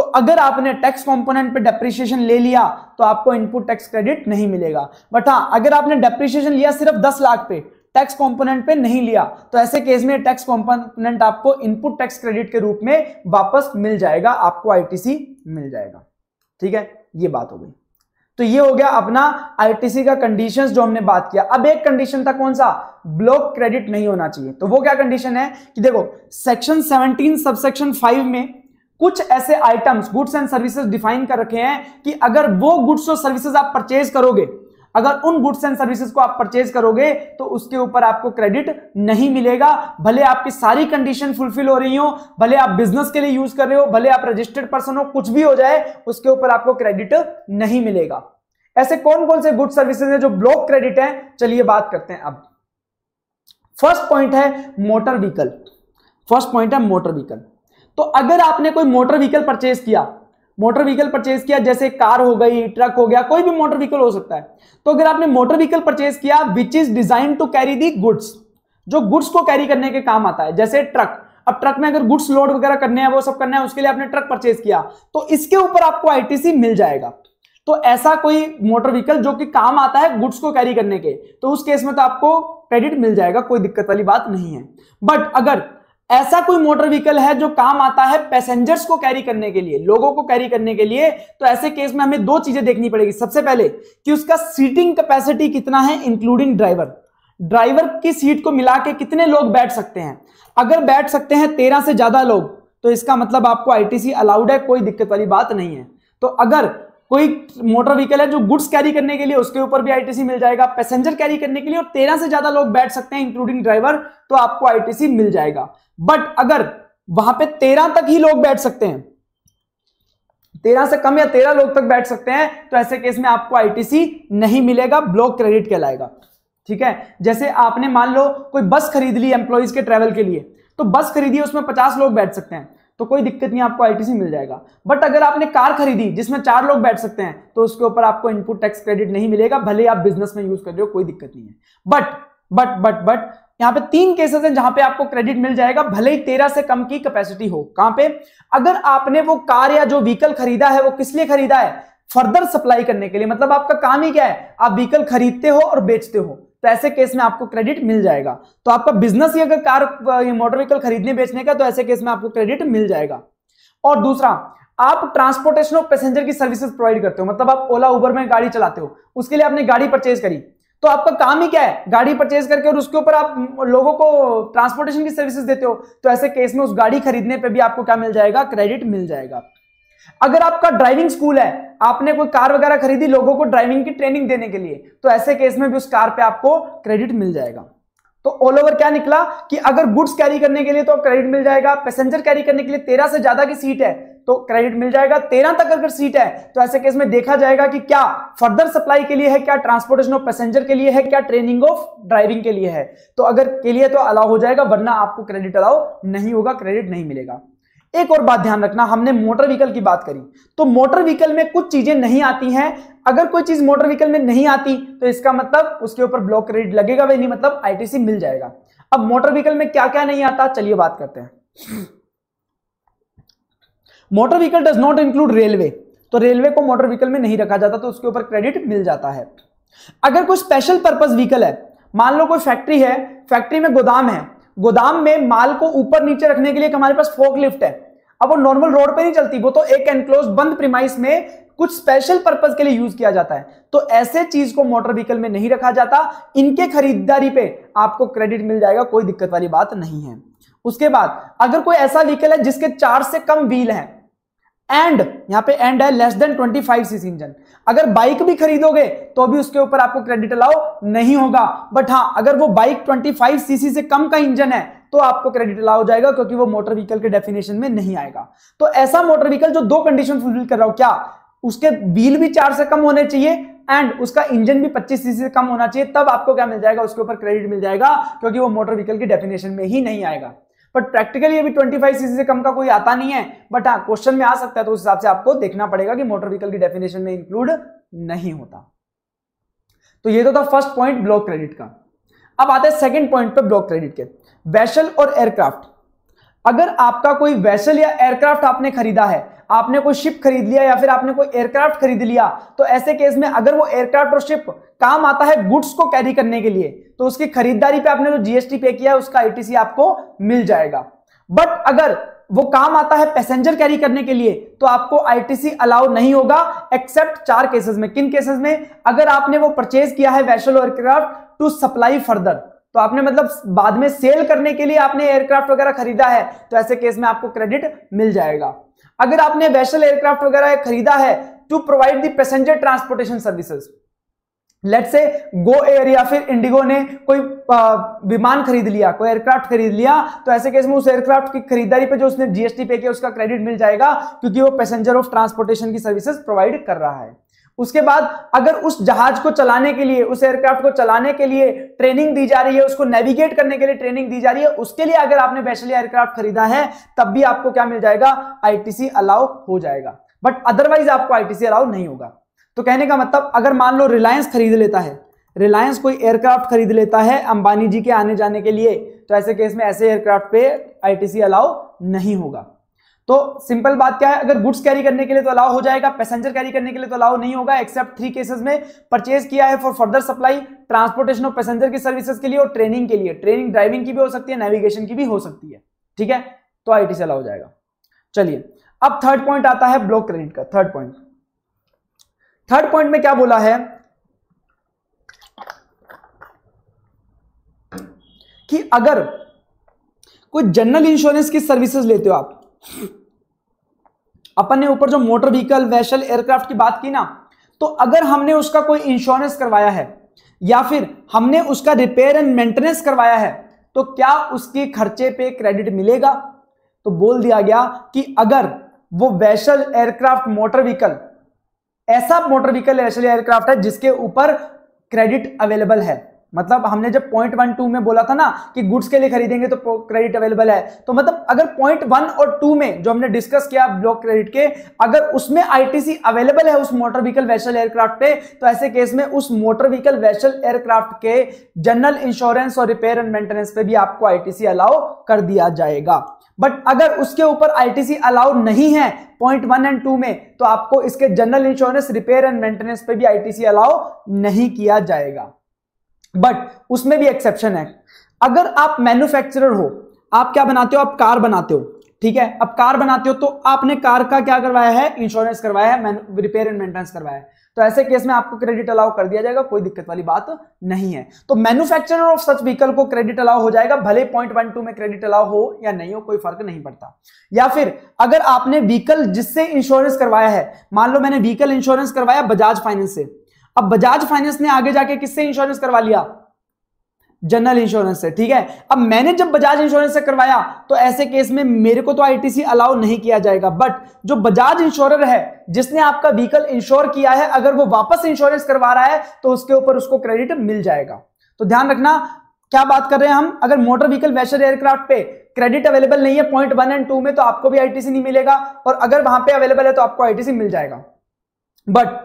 तो अगर आपने टैक्स कंपोनेंट पे डेप्रिशिएशन ले लिया तो आपको इनपुट टैक्स क्रेडिट नहीं मिलेगा बट हाँ अगर आपने डेप्रिशिएशन लिया सिर्फ दस लाख पे टैक्स कंपोनेंट पे नहीं लिया तो ऐसे केस में टैक्स कंपोनेंट आपको इनपुट टैक्स क्रेडिट के रूप में वापस मिल जाएगा आपको आईटीसी मिल जाएगा ठीक है ये बात हो गई तो ये हो गया अपना आईटीसी का कंडीशन जो हमने बात किया अब एक कंडीशन था कौन सा ब्लॉक क्रेडिट नहीं होना चाहिए तो वो क्या कंडीशन है कि देखो सेक्शन 17 सबसेक्शन 5 में कुछ ऐसे items goods and services define कर रखे हैं कि अगर वो गुड्स और सर्विसेज आप परचेज करोगे अगर उन गुड्स एंड सर्विसेज को आप परचेज करोगे तो उसके ऊपर आपको क्रेडिट नहीं मिलेगा भले आपकी सारी कंडीशन फुलफिल हो रही हो भले आप बिजनेस के लिए यूज कर रहे हो भले आप रजिस्टर्ड पर्सन हो कुछ भी हो जाए उसके ऊपर आपको क्रेडिट नहीं मिलेगा ऐसे कौन कौन से गुड सर्विसेज हैं जो ब्लॉक क्रेडिट है चलिए बात करते हैं अब फर्स्ट पॉइंट है मोटर व्हीकल फर्स्ट पॉइंट है मोटर व्हीकल तो अगर आपने कोई मोटर व्हीकल परचेज किया मोटर व्हीकल परचेज किया जैसे कार हो गई ट्रक हो गया कोई भी मोटर व्हीकल हो सकता है तो अगर आपने मोटर व्हीकल परचेज किया which is design to carry the goods जो गुड्स को कैरी करने के काम आता है जैसे ट्रक अब ट्रक में अगर गुड्स लोड वगैरह करने हैं वो सब करना है उसके लिए आपने ट्रक परचेज किया तो इसके ऊपर आपको आईटीसी मिल जाएगा तो ऐसा कोई मोटर व्हीकल जो कि काम आता है गुड्स को कैरी करने के तो उस केस में तो आपको क्रेडिट मिल जाएगा कोई दिक्कत वाली बात नहीं है बट अगर ऐसा कोई मोटर व्हीकल है जो काम आता है पैसेंजर्स को कैरी करने के लिए लोगों को कैरी करने के लिए तो ऐसे केस में हमें दो चीजें देखनी पड़ेगी सबसे पहले कि उसका सीटिंग कैपेसिटी कितना है इंक्लूडिंग ड्राइवर ड्राइवर की सीट को मिला के कितने लोग बैठ सकते हैं अगर बैठ सकते हैं तेरह से ज्यादा लोग तो इसका मतलब आपको आईटीसी अलाउड है कोई दिक्कत वाली बात नहीं है तो अगर कोई मोटर व्हीकल है जो गुड्स कैरी करने के लिए उसके ऊपर भी आईटीसी मिल जाएगा पैसेंजर कैरी करने के लिए और तेरह से ज्यादा लोग बैठ सकते हैं इंक्लूडिंग ड्राइवर तो आपको आईटीसी मिल जाएगा बट अगर वहां पे तेरह तक ही लोग बैठ सकते हैं तेरह से कम या तेरह लोग तक बैठ सकते हैं तो ऐसे केस में आपको आईटीसी नहीं मिलेगा ब्लॉक क्रेडिट कहलाएगा ठीक है जैसे आपने मान लो कोई बस खरीद ली एम्प्लॉयज के ट्रेवल के लिए तो बस खरीदी उसमें पचास लोग बैठ सकते हैं तो कोई दिक्कत नहीं आपको आईटीसी मिल जाएगा बट अगर आपने कार खरीदी जिसमें चार लोग बैठ सकते हैं तो उसके ऊपर आपको इनपुट टैक्स क्रेडिट नहीं मिलेगा भले आप बिजनेस में यूज कर रहे हो कोई दिक्कत नहीं है बट बट बट बट यहां पे तीन केसेस हैं जहां पे आपको क्रेडिट मिल जाएगा भले ही तेरह से कम की कैपेसिटी हो कहां पे अगर आपने वो कार या जो व्हीकल खरीदा है वो किस लिए खरीदा है फर्दर सप्लाई करने के लिए मतलब आपका काम ही क्या है आप व्हीकल खरीदते हो और बेचते हो तो, तो ऐसे केस में आपको क्रेडिट मिल जाएगा तो आपका बिजनेस ही अगर कार मोटर व्हीकल खरीदने बेचने का तो ऐसे केस में आपको क्रेडिट मिल जाएगा और दूसरा आप ट्रांसपोर्टेशन ऑफ पैसेंजर की सर्विसेज प्रोवाइड करते हो मतलब आप ओला उबर में गाड़ी चलाते हो उसके लिए आपने गाड़ी परचेज करी तो आपका काम ही क्या है गाड़ी परचेज करके और उसके ऊपर आप लोगों को ट्रांसपोर्टेशन की सर्विसेज देते हो तो ऐसे केस में उस गाड़ी खरीदने पे भी आपको क्या मिल जाएगा क्रेडिट मिल जाएगा अगर आपका ड्राइविंग स्कूल है आपने कोई कार वगैरह खरीदी लोगों को ड्राइविंग की ट्रेनिंग देने के लिए तो ऐसे केस में भी उस कार पे आपको क्रेडिट मिल जाएगा तो ऑल ओवर क्या निकला कि अगर गुड्स कैरी करने के लिए तो क्रेडिट मिल जाएगा पैसेंजर कैरी करने के लिए तेरह से ज्यादा की सीट है तो क्रेडिट मिल जाएगा तेरह तक अगर सीट है तो ऐसे केस में देखा जाएगा कि क्या फर्दर सप्लाई के लिए है क्या ट्रांसपोर्टेशन ऑफ पैसेंजर के लिए है क्या ट्रेनिंग ऑफ ड्राइविंग के लिए है तो अगर के लिए तो अलाउ हो जाएगा वरना आपको क्रेडिट अलाउ नहीं होगा क्रेडिट नहीं मिलेगा एक और बात ध्यान रखना हमने मोटर व्हीकल की बात करी तो मोटर व्हीकल में कुछ चीजें नहीं आती हैं अगर कोई चीज मोटर व्हीकल में नहीं आती तो इसका मतलब उसके ऊपर ब्लॉक क्रेडिट लगेगा वही नहीं मतलब आईटीसी मिल जाएगा अब मोटर व्हीकल में क्या क्या नहीं आता चलिए बात करते हैं motor vehicle does not include railway तो रेलवे को मोटर व्हीकल में नहीं रखा जाता तो उसके ऊपर क्रेडिट मिल जाता है अगर कोई स्पेशल पर्पज व्हीकल है मान लो कोई फैक्ट्री है फैक्ट्री में गोदाम है गोदाम में माल को ऊपर नीचे रखने के लिए हमारे पास फोकलिफ्ट है अब वो नॉर्मल रोड पे नहीं चलती वो तो एक एनक्लोज बंद प्रिमाइस में कुछ स्पेशल पर्पज के लिए यूज किया जाता है तो ऐसे चीज को मोटर व्हीकल में नहीं रखा जाता इनके खरीदारी पे आपको क्रेडिट मिल जाएगा कोई दिक्कत वाली बात नहीं है उसके बाद अगर कोई ऐसा व्हीकल है जिसके चार से कम व्हील है एंड यहां पे एंड है लेस देन 25 सी इंजन अगर बाइक भी खरीदोगे तो भी उसके ऊपर आपको क्रेडिट अलाउ नहीं होगा बट हाँ अगर वो बाइक 25 सीसी से कम का इंजन है तो आपको क्रेडिट अलाउ जाएगा क्योंकि वो मोटर व्हीकल के डेफिनेशन में नहीं आएगा तो ऐसा मोटर व्हीकल जो दो कंडीशन फुलफिल कर रहा हो क्या उसके व्हील भी चार से कम होने चाहिए एंड उसका इंजन भी 25 सीसी से कम होना चाहिए तब आपको क्या मिल जाएगा उसके ऊपर क्रेडिट मिल जाएगा क्योंकि वो मोटर व्हीकल की डेफिनेशन में ही नहीं आएगा बट प्रैक्टिकली अभी 25 सीसी से कम का कोई आता नहीं है बट हाँ क्वेश्चन में आ सकता है तो उस हिसाब से आपको देखना पड़ेगा कि मोटर व्हीकल की डेफिनेशन में इंक्लूड नहीं होता तो ये तो था फर्स्ट पॉइंट ब्लॉक क्रेडिट का अब आते हैं सेकेंड पॉइंट पर ब्लॉक क्रेडिट के वैशल और एयरक्राफ्ट अगर आपका कोई वैसल या एयरक्राफ्ट आपने खरीदा है आपने कोई शिप खरीद लिया या फिर आपने कोई एयरक्राफ्ट खरीद लिया तो ऐसे केस में अगर वो एयरक्राफ्ट और शिप काम आता है गुड्स को कैरी करने के लिए तो उसकी खरीदारी पे आपने जो जीएसटी पे किया है उसका आईटीसी आपको मिल जाएगा बट अगर वो काम आता है पैसेंजर कैरी करने के लिए तो आपको आईटीसी अलाउ नहीं होगा एक्सेप्ट चार केसेस में किन केसेस में अगर आपने वो परचेज किया है vessel aircraft to supply further तो आपने मतलब बाद में सेल करने के लिए आपने एयरक्राफ्ट वगैरह खरीदा है तो ऐसे केस में आपको क्रेडिट मिल जाएगा अगर आपने वैशल एयरक्राफ्ट वगैरह खरीदा है to provide the passenger transportation services let's say Go air या फिर इंडिगो ने कोई विमान खरीद लिया कोई एयरक्राफ्ट खरीद लिया तो ऐसे केस में उस एयरक्राफ्ट की खरीदारी पे जो उसने जीएसटी पे किया उसका क्रेडिट मिल जाएगा क्योंकि वो पैसेंजर ऑफ ट्रांसपोर्टेशन की सर्विसेज प्रोवाइड कर रहा है उसके बाद अगर उस जहाज को चलाने के लिए उस एयरक्राफ्ट को चलाने के लिए ट्रेनिंग दी जा रही है उसको नेविगेट करने के लिए ट्रेनिंग दी जा रही है उसके लिए अगर आपने बैचलर एयरक्राफ्ट खरीदा है तब भी आपको क्या मिल जाएगा आईटीसी अलाउ हो जाएगा बट अदरवाइज आपको आईटीसी अलाउ नहीं होगा तो कहने का मतलब अगर मान लो रिलायंस खरीद लेता है रिलायंस कोई एयरक्राफ्ट खरीद लेता है अंबानी जी के आने जाने के लिए तो ऐसे केस में ऐसे एयरक्राफ्ट पे आईटीसी अलाउ नहीं होगा तो सिंपल बात क्या है अगर गुड्स कैरी करने के लिए तो अलाउ हो जाएगा पैसेंजर कैरी करने के लिए तो अलाउ नहीं होगा एक्सेप्ट थ्री केसेस में परचेज किया है for further supply transportation of passenger की सर्विसेज के लिए और ट्रेनिंग के लिए ट्रेनिंग ड्राइविंग की भी हो सकती है नेविगेशन की भी हो सकती है ठीक है तो आई से अलाउ हो जाएगा चलिए अब थर्ड पॉइंट आता है ब्लॉक क्रेडिट का थर्ड पॉइंट थर्ड पॉइंट में क्या बोला है कि अगर कोई जनरल इंश्योरेंस की सर्विसेज लेते हो आप अपन ने ऊपर जो मोटर व्हीकल वैशल एयरक्राफ्ट की बात की ना तो अगर हमने उसका कोई इंश्योरेंस करवाया है या फिर हमने उसका रिपेयर एंड मेंटेनेंस करवाया है तो क्या उसके खर्चे पे क्रेडिट मिलेगा तो बोल दिया गया कि अगर वो वैशल एयरक्राफ्ट मोटर व्हीकल ऐसा मोटर व्हीकल वैशल एयरक्राफ्ट है जिसके ऊपर क्रेडिट अवेलेबल है मतलब हमने जब पॉइंट वन टू में बोला था ना कि गुड्स के लिए खरीदेंगे तो क्रेडिट अवेलेबल है तो मतलब अगर पॉइंट वन और टू में जो हमने डिस्कस किया ब्लॉक क्रेडिट के अगर उसमें आईटीसी अवेलेबल है उस मोटर व्हीकल वैशल एयरक्राफ्ट पे तो ऐसे केस में उस मोटर व्हीकल वैशल एयरक्राफ्ट के जनरल इंश्योरेंस और रिपेयर एंड मेंटेनेंस पे भी आपको आईटीसी अलाउ कर दिया जाएगा बट अगर उसके ऊपर आईटीसी अलाउ नहीं है पॉइंट वन एंड टू में तो आपको इसके general insurance repair and maintenance पे भी आईटीसी अलाउ नहीं किया जाएगा बट उसमें भी एक्सेप्शन है अगर आप मैन्युफैक्चरर हो आप क्या बनाते हो आप कार बनाते हो ठीक है अब कार बनाते हो तो आपने कार का क्या करवाया है इंश्योरेंस करवाया है रिपेयर एंड मेंटेनेंस करवाया है तो ऐसे केस में आपको क्रेडिट अलाउ कर दिया जाएगा कोई दिक्कत वाली बात नहीं है तो मैन्युफैक्चरर ऑफ सच व्हीकल को क्रेडिट अलाउ हो जाएगा भले पॉइंट वन टू में क्रेडिट अलाउ हो या नहीं हो कोई फर्क नहीं पड़ता या फिर अगर आपने व्हीकल जिससे इंश्योरेंस करवाया है मान लो मैंने व्हीकल इंश्योरेंस करवाया बजाज फाइनेंस से अब बजाज फाइनेंस ने आगे जाके किससे इंश्योरेंस करवा लिया जनरल इंश्योरेंस से ठीक है अब मैंने जब बजाज इंश्योरेंस से करवाया तो ऐसे केस में मेरे को तो आईटीसी अलाउ नहीं किया जाएगा बट जो बजाज इंश्योरर है जिसने आपका व्हीकल इंश्योर किया है अगर वो वापस इंश्योरेंस करवा रहा है तो उसके ऊपर उसको क्रेडिट मिल जाएगा तो ध्यान रखना क्या बात कर रहे हैं हम अगर मोटर व्हीकल वैशर एयरक्राफ्ट पे क्रेडिट अवेलेबल नहीं है पॉइंट वन एंड टू में तो आपको भी आईटीसी नहीं मिलेगा और अगर वहां पे अवेलेबल है तो आपको आईटीसी मिल जाएगा but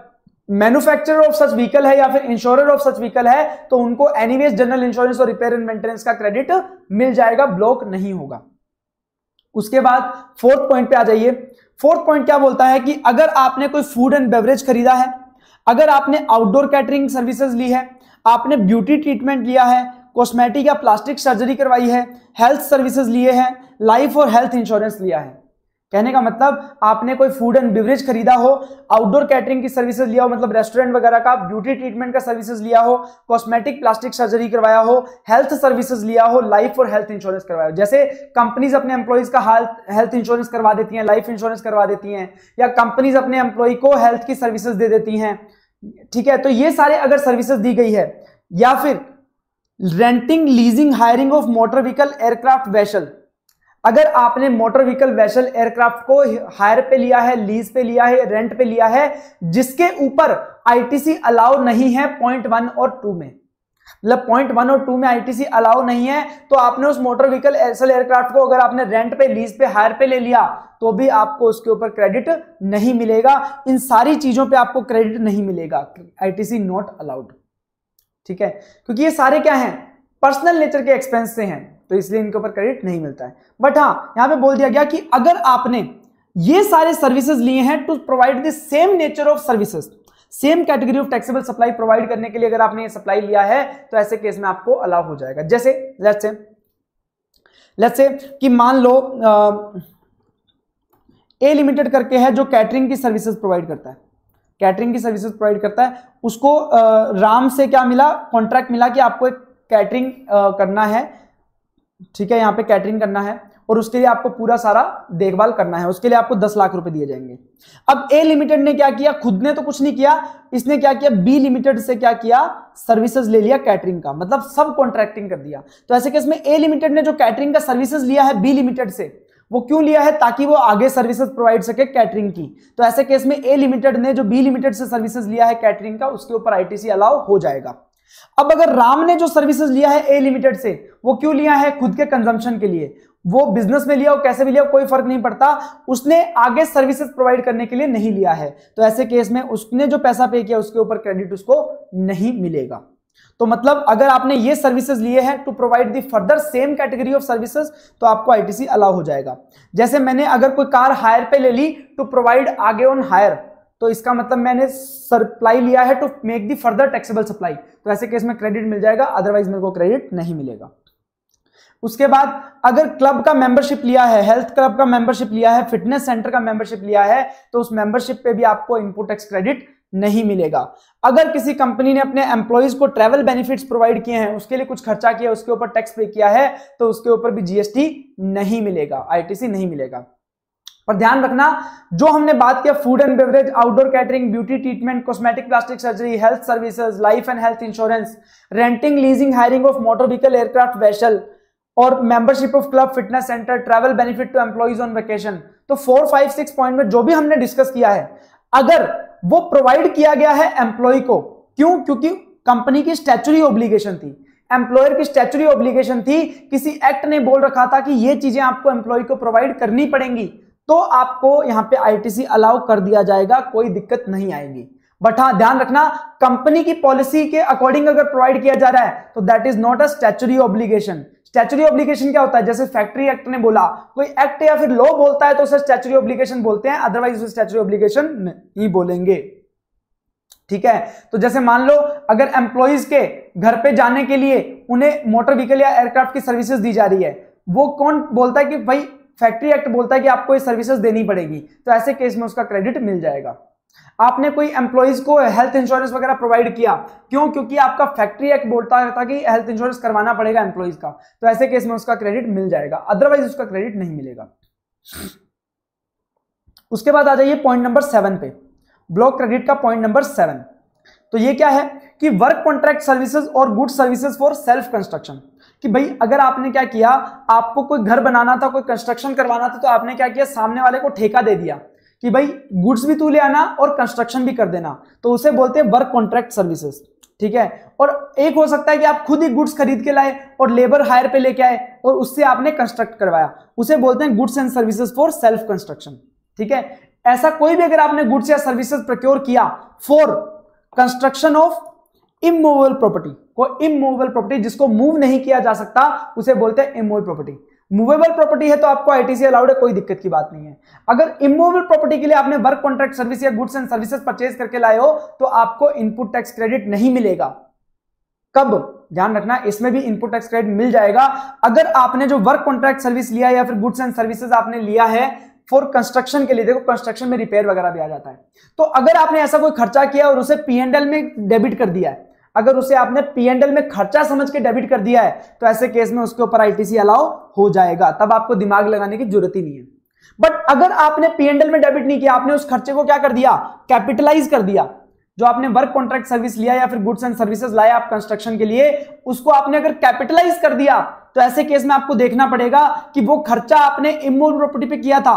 manufacturer of such vehicle है या फिर इंश्योरर ऑफ सच व्हीकल है तो उनको एनीवेज जनरल इंश्योरेंस और रिपेयर एंड मेंटेनेंस का क्रेडिट मिल जाएगा ब्लॉक नहीं होगा उसके बाद फोर्थ पॉइंट पे आ जाइए फोर्थ पॉइंट क्या बोलता है कि अगर आपने कोई फूड एंड बेवरेज खरीदा है अगर आपने आउटडोर कैटरिंग सर्विसेज ली है आपने ब्यूटी ट्रीटमेंट लिया है कॉस्मेटिक या प्लास्टिक सर्जरी करवाई है हेल्थ सर्विसेज लिए हैं लाइफ और हेल्थ इंश्योरेंस लिया है कहने का मतलब आपने कोई फूड एंड बिवरेज खरीदा हो आउटडोर कैटरिंग की सर्विसेज लिया हो मतलब रेस्टोरेंट वगैरह का ब्यूटी ट्रीटमेंट का सर्विसेज लिया हो कॉस्मेटिक प्लास्टिक सर्जरी करवाया हो हेल्थ सर्विसेज लिया हो लाइफ और हेल्थ इंश्योरेंस करवाया हो जैसे कंपनीज अपने एम्प्लॉयज का हेल्थ इंश्योरेंस करवा देती हैं लाइफ इंश्योरेंस करवा देती हैं या कंपनीज अपने एम्प्लॉय को हेल्थ की सर्विसेज दे देती हैं ठीक है तो ये सारे अगर सर्विसेज दी गई है या फिर renting leasing hiring of motor vehicle aircraft vessel अगर आपने मोटर व्हीकल वेसल एयरक्राफ्ट को हायर पे लिया है लीज पे लिया है रेंट पे लिया है जिसके ऊपर आईटीसी अलाउ नहीं है पॉइंट वन और टू में मतलब पॉइंट वन और टू में आईटीसी अलाउ नहीं है तो आपने उस मोटर व्हीकल एसल एयरक्राफ्ट को अगर आपने रेंट पे लीज पे हायर पे ले लिया तो भी आपको उसके ऊपर क्रेडिट नहीं मिलेगा इन सारी चीजों पे आपको क्रेडिट नहीं मिलेगा आईटीसी नॉट अलाउड ठीक है क्योंकि ये सारे क्या हैं पर्सनल नेचर के एक्सपेंस से हैं तो इसलिए इनके ऊपर क्रेडिट नहीं मिलता है बट हाँ यहाँ पे बोल दिया गया कि अगर आपने ये सारे सर्विसेज लिए हैं to provide the same nature of services same category of taxable supply provide करने के लिए अगर आपने ये सप्लाई लिया है तो ऐसे केस में आपको अलाउ हो जाएगा जैसे लेट्स से लेट्स से कि मान लो ए लिमिटेड करके है जो कैटरिंग की सर्विसेज प्रोवाइड करता है कैटरिंग की सर्विसेज प्रोवाइड करता है उसको आ, राम से क्या मिला कॉन्ट्रैक्ट मिला कि आपको एक कैटरिंग करना है ठीक है यहाँ पे कैटरिंग करना है और उसके लिए आपको पूरा सारा देखभाल करना है उसके लिए आपको दस लाख रुपए दिए जाएंगे अब ए लिमिटेड ने क्या किया खुद ने तो कुछ नहीं किया इसने क्या किया बी लिमिटेड से क्या किया सर्विसेज ले लिया कैटरिंग का मतलब सब कॉन्ट्रैक्टिंग कर दिया तो ऐसे केस में ए लिमिटेड ने जो कैटरिंग का सर्विसेज लिया है बी लिमिटेड से वो क्यों लिया है ताकि वो आगे सर्विसेज प्रोवाइड सके कैटरिंग की तो ऐसे केस में ए लिमिटेड ने जो बी लिमिटेड से सर्विसेज लिया है कैटरिंग का उसके ऊपर आईटीसी अलाउ हो जाएगा अब अगर राम ने जो सर्विसेज लिया है ए लिमिटेड से वो क्यों लिया है खुद के कंजम्पशन के लिए वो बिजनेस में लिया हो कैसे भी लिया कोई फर्क नहीं पड़ता उसने आगे सर्विसेज प्रोवाइड करने के लिए नहीं लिया है तो ऐसे केस में उसने जो पैसा पे किया उसके ऊपर क्रेडिट उसको नहीं मिलेगा तो मतलब अगर आपने ये सर्विसेज लिए हैं to provide the further same category of services तो आपको आईटीसी अलाउ हो जाएगा जैसे मैंने अगर कोई कार हायर पे ले ली टू प्रोवाइड आगे ऑन हायर तो इसका मतलब मैंने सप्लाई लिया है to make the further taxable supply तो ऐसे केस में क्रेडिट मिल जाएगा अदरवाइज मेरे को क्रेडिट नहीं मिलेगा उसके बाद अगर क्लब का मेंबरशिप लिया है हेल्थ क्लब का मेंबरशिप लिया है फिटनेस सेंटर का मेंबरशिप लिया है तो उस मेंबरशिप पे भी आपको इनपुट टैक्स क्रेडिट नहीं मिलेगा अगर किसी कंपनी ने अपने एम्प्लॉयज को ट्रेवल बेनिफिट्स प्रोवाइड किए हैं उसके लिए कुछ खर्चा किया उसके ऊपर टैक्स पे किया है तो उसके ऊपर भी जीएसटी नहीं मिलेगा आईटीसी नहीं मिलेगा पर ध्यान रखना जो हमने बात किया food and beverage outdoor catering beauty treatment cosmetic plastic surgery health services life and health insurance renting leasing hiring of motor vehicle aircraft vessel और membership of club fitness centre travel benefit to employees on vacation तो four five six point में जो भी हमने discuss किया है अगर वो प्रोवाइड किया गया है एम्प्लॉय को क्यों क्योंकि कंपनी की स्टैचुरी ऑब्लिगेशन थी एम्प्लॉयर की स्टैचुरी ऑब्लिगेशन थी किसी एक्ट ने बोल रखा था कि ये चीजें आपको एम्प्लॉय को प्रोवाइड करनी पड़ेंगी तो आपको यहां पे आईटीसी अलाउ कर दिया जाएगा कोई दिक्कत नहीं आएगी बट हां ध्यान रखना कंपनी की पॉलिसी के अकॉर्डिंग अगर प्रोवाइड किया जा रहा है तो that is not a statutory obligation statutory obligation क्या होता है जैसे फैक्ट्री एक्ट ने बोला कोई एक्ट या फिर लॉ बोलता है तो उसे स्टैचुरी ऑब्लिगेशन बोलते हैं अदरवाइज उसे स्टैचुरी ऑब्लिगेशन ही बोलेंगे ठीक है तो जैसे मान लो अगर एम्प्लॉइज के घर पे जाने के लिए उन्हें मोटर व्हीकल या एयरक्राफ्ट की सर्विसेज दी जा रही है वो कौन बोलता है कि भाई फैक्ट्री एक्ट बोलता है कि आपको ये सर्विसेज देनी पड़ेगी तो ऐसे केस में उसका क्रेडिट मिल जाएगा आपने कोई एम्प्लॉइज को हेल्थ इंश्योरेंस वगैरह प्रोवाइड किया क्यों क्योंकि आपका फैक्ट्री एक्ट बोलता था कि हेल्थ इंश्योरेंस करवाना पड़ेगा एम्प्लॉइज का तो ऐसे केस में उसका क्रेडिट मिल जाएगा अदरवाइज उसका क्रेडिट नहीं मिलेगा उसके बाद आ जाइए पॉइंट नंबर सेवन पे ब्लॉक क्रेडिट का पॉइंट नंबर सेवन तो ये क्या है कि वर्क कॉन्ट्रैक्ट सर्विसेज और good services for self construction कि भाई अगर आपने क्या किया आपको कोई घर बनाना था कोई कंस्ट्रक्शन करवाना था तो आपने क्या किया सामने वाले को ठेका दे दिया कि भाई गुड्स भी तू ले आना और कंस्ट्रक्शन भी कर देना तो उसे बोलते हैं वर्क कॉन्ट्रैक्ट सर्विसेज ठीक है और एक हो सकता है कि आप खुद ही गुड्स खरीद के लाए और लेबर हायर पे लेके आए और उससे आपने कंस्ट्रक्ट करवाया उसे बोलते हैं goods and services for self construction ठीक है ऐसा कोई भी अगर आपने गुड्स या सर्विसेज प्रोक्योर किया for construction of immovable property को इमूवेबल प्रॉपर्टी जिसको मूव नहीं किया जा सकता उसे बोलते हैं इमूवेबल प्रॉपर्टी मूवेबल प्रॉपर्टी है तो आपको आईटीसी अलाउड है कोई दिक्कत की बात नहीं है अगर इमूवेबल प्रॉपर्टी के लिए आपने वर्क कॉन्ट्रैक्ट सर्विस या गुड्स एंड सर्विसेज परचेज करके लाए हो तो आपको इनपुट टैक्स क्रेडिट नहीं मिलेगा कब ध्यान रखना इसमें भी इनपुट टैक्स क्रेडिट मिल जाएगा अगर आपने जो वर्क कॉन्ट्रैक्ट सर्विस लिया या फिर गुड्स एंड सर्विसेज आपने लिया है फॉर कंस्ट्रक्शन के लिए देखो कंस्ट्रक्शन में रिपेयर वगैरह भी आ जाता है तो अगर आपने ऐसा कोई खर्चा किया और उसे पीएनएल में डेबिट कर दिया है अगर उसे आपने पी एंड एल में खर्चा समझ के डेबिट कर दिया है तो ऐसे केस में उसके ऊपर आईटीसी अलाउ हो जाएगा तब आपको दिमाग लगाने की जरूरत ही नहीं है बट अगर आपने पी एंड एल में डेबिट नहीं किया आपने उस खर्चे को क्या कर दिया कैपिटलाइज कर दिया जो आपने वर्क कॉन्ट्रैक्ट सर्विस लिया या फिर गुड्स एंड सर्विसेज लाए आप कंस्ट्रक्शन के लिए उसको आपने अगर कैपिटलाइज कर दिया तो ऐसे केस में आपको देखना पड़ेगा कि वो खर्चा आपने इमोबल प्रॉपर्टी पे किया था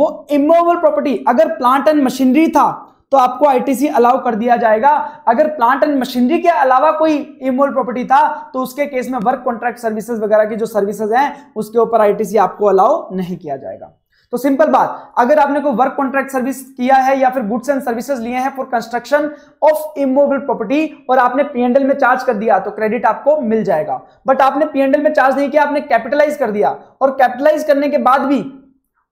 वो इमोबल प्रॉपर्टी अगर प्लांट एंड मशीनरी था तो आपको आईटीसी अलाउ कर दिया जाएगा अगर प्लांट एंड मशीनरी के अलावा कोई इमोल प्रॉपर्टी था तो उसके केस में वर्क कॉन्ट्रैक्ट सर्विसेज वगैरह की जो सर्विसेज हैं उसके ऊपर आईटीसी आपको अलाउ नहीं किया जाएगा तो सिंपल बात अगर आपने कोई वर्क कॉन्ट्रैक्ट सर्विस किया है या फिर गुड्स एंड सर्विसेज लिए हैं for construction of immovable property और आपने पीएनडल में चार्ज कर दिया तो क्रेडिट आपको मिल जाएगा बट आपने पीएनडल में चार्ज नहीं किया आपने कैपिटलाइज कर दिया और कैपिटलाइज करने के बाद भी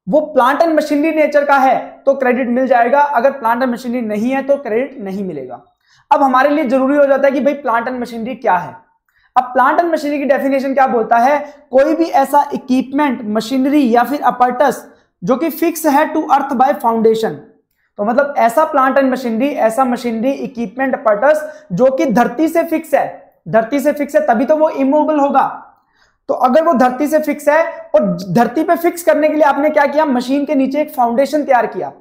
वो प्लांट एंड मशीनरी नेचर का है तो क्रेडिट मिल जाएगा अगर प्लांट एंड मशीनरी नहीं है तो क्रेडिट नहीं मिलेगा अब हमारे लिए जरूरी हो जाता है कि भाई प्लांट एंड मशीनरी क्या है अब प्लांट एंड मशीनरी की डेफिनेशन क्या बोलता है कोई भी ऐसा इक्विपमेंट मशीनरी या फिर अपर्टस जो कि फिक्स है टू अर्थ बाय फाउंडेशन तो मतलब ऐसा प्लांट एंड मशीनरी ऐसा मशीनरी इक्विपमेंट अपर्टस जो कि धरती से फिक्स है धरती से फिक्स है तभी तो वो इमूवेबल होगा तो अगर वो धरती से फिक्स है और धरती पे फिक्स करने के लिए आपने क्या किया मशीन के नीचे एक फाउंडेशन तैयार किया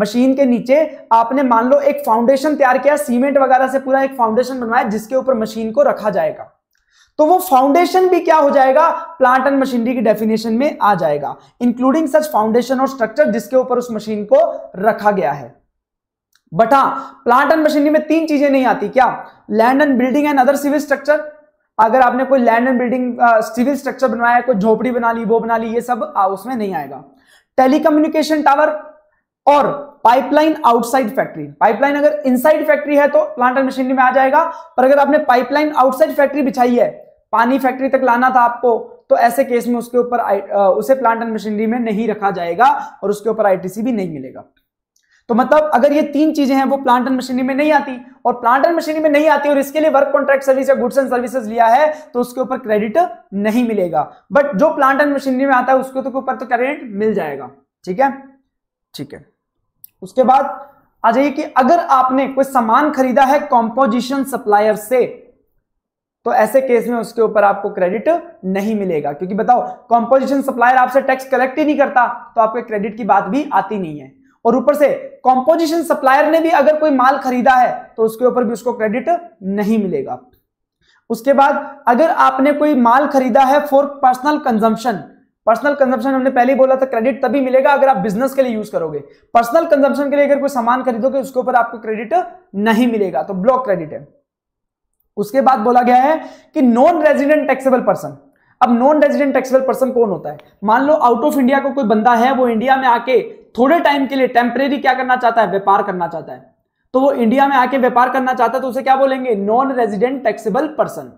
मशीन के नीचे आपने मान लो एक फाउंडेशन तैयार किया सीमेंट वगैरह से पूरा एक फाउंडेशन बनवाया जिसके ऊपर मशीन को रखा जाएगा तो वो फाउंडेशन भी क्या हो जाएगा प्लांट एंड मशीनरी की डेफिनेशन में आ जाएगा इंक्लूडिंग सच फाउंडेशन और स्ट्रक्चर जिसके ऊपर उस मशीन को रखा गया है बट हां प्लांट एंड मशीनरी में तीन चीजें नहीं आती क्या land and building and other civil structure अगर आपने कोई land and building civil structure बनवाया कोई झोपड़ी बना ली वो बना ली ये सब आ, उसमें नहीं आएगा टेलीकम्युनिकेशन टावर और पाइपलाइन आउटसाइड फैक्ट्री पाइपलाइन अगर इनसाइड फैक्ट्री है तो प्लांट एंड मशीनरी में आ जाएगा पर अगर आपने पाइपलाइन आउटसाइड फैक्ट्री बिछाई है पानी फैक्ट्री तक लाना था आपको तो ऐसे केस में उसके ऊपर उसे प्लांट एंड मशीनरी में नहीं रखा जाएगा और उसके ऊपर आईटीसी भी नहीं मिलेगा तो मतलब अगर ये तीन चीजें हैं वो प्लांट एंड मशीनरी में नहीं आती और प्लांट एंड मशीनरी में नहीं आती और इसके लिए वर्क कॉन्ट्रैक्ट सर्विस या गुड्स एंड सर्विसेज लिया है तो उसके ऊपर क्रेडिट नहीं मिलेगा बट जो प्लांट एंड मशीनरी में आता है उसके तो ऊपर तो क्रेडिट मिल जाएगा ठीक है ठीक है उसके बाद आ जाइए कि अगर आपने कोई सामान खरीदा है कॉम्पोजिशन सप्लायर से तो ऐसे केस में उसके ऊपर आपको क्रेडिट नहीं मिलेगा क्योंकि बताओ कॉम्पोजिशन सप्लायर आपसे टैक्स कलेक्ट ही नहीं करता तो आपके क्रेडिट की बात भी आती नहीं है और ऊपर से कॉम्पोजिशन सप्लायर ने भी अगर कोई माल खरीदा है तो उसके ऊपर भी उसको क्रेडिट नहीं मिलेगा उसके बाद अगर आपने कोई माल खरीदा है for personal consumption personal consumption हमने पहले ही बोला था क्रेडिट तभी मिलेगा अगर आप बिजनेस के लिए यूज करोगे पर्सनल कंजम्पशन के लिए अगर कोई सामान खरीदोगे उसके ऊपर आपको क्रेडिट नहीं मिलेगा तो ब्लॉक क्रेडिट है उसके बाद बोला गया है कि नॉन रेजिडेंट टैक्सेबल पर्सन अब नॉन रेजिडेंट टैक्सेबल पर्सन कौन होता है मान लो आउट ऑफ इंडिया को कोई बंदा है वो इंडिया में आके थोड़े टाइम के लिए टेम्परेरी क्या करना चाहता है व्यापार करना चाहता है तो वो इंडिया में आके व्यापार करना चाहता है तो उसे क्या बोलेंगे नॉन रेजिडेंट टैक्सेबल पर्सन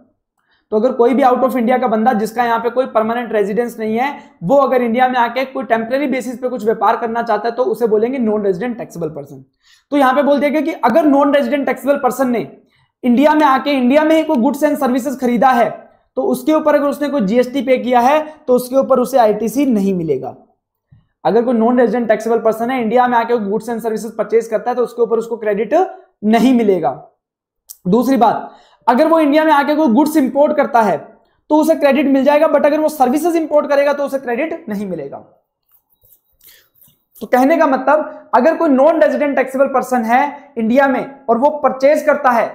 तो अगर कोई भी आउट ऑफ इंडिया का बंदा जिसका यहां पे कोई परमानेंट रेजिडेंस नहीं है वो अगर इंडिया में आके कोई टेम्प्रेरी बेसिस पे कुछ व्यापार करना चाहता है तो उसे बोलेंगे नॉन रेजिडेंट टैक्सेबल पर्सन तो यहां पे बोल दिया गया कि अगर नॉन रेजिडेंट टैक्सेबल पर्सन ने इंडिया में आके इंडिया में ही कोई गुड्स एंड सर्विसेस खरीदा है तो उसके ऊपर अगर उसने कोई जीएसटी पे किया है तो उसके ऊपर उसे आईटीसी नहीं मिलेगा अगर कोई नॉन रेजिडेंट टैक्सेबल पर्सन है इंडिया में आके गुड्स एंड सर्विसेज परचेज करता है तो उसके ऊपर उसको क्रेडिट नहीं मिलेगा दूसरी बात अगर वो इंडिया में आके कोई गुड्स इंपोर्ट करता है तो उसे क्रेडिट मिल जाएगा बट अगर वो सर्विसेज इंपोर्ट करेगा तो उसे क्रेडिट नहीं मिलेगा तो कहने का मतलब अगर कोई नॉन रेजिडेंट टैक्सेबल पर्सन है इंडिया में और वो परचेज करता है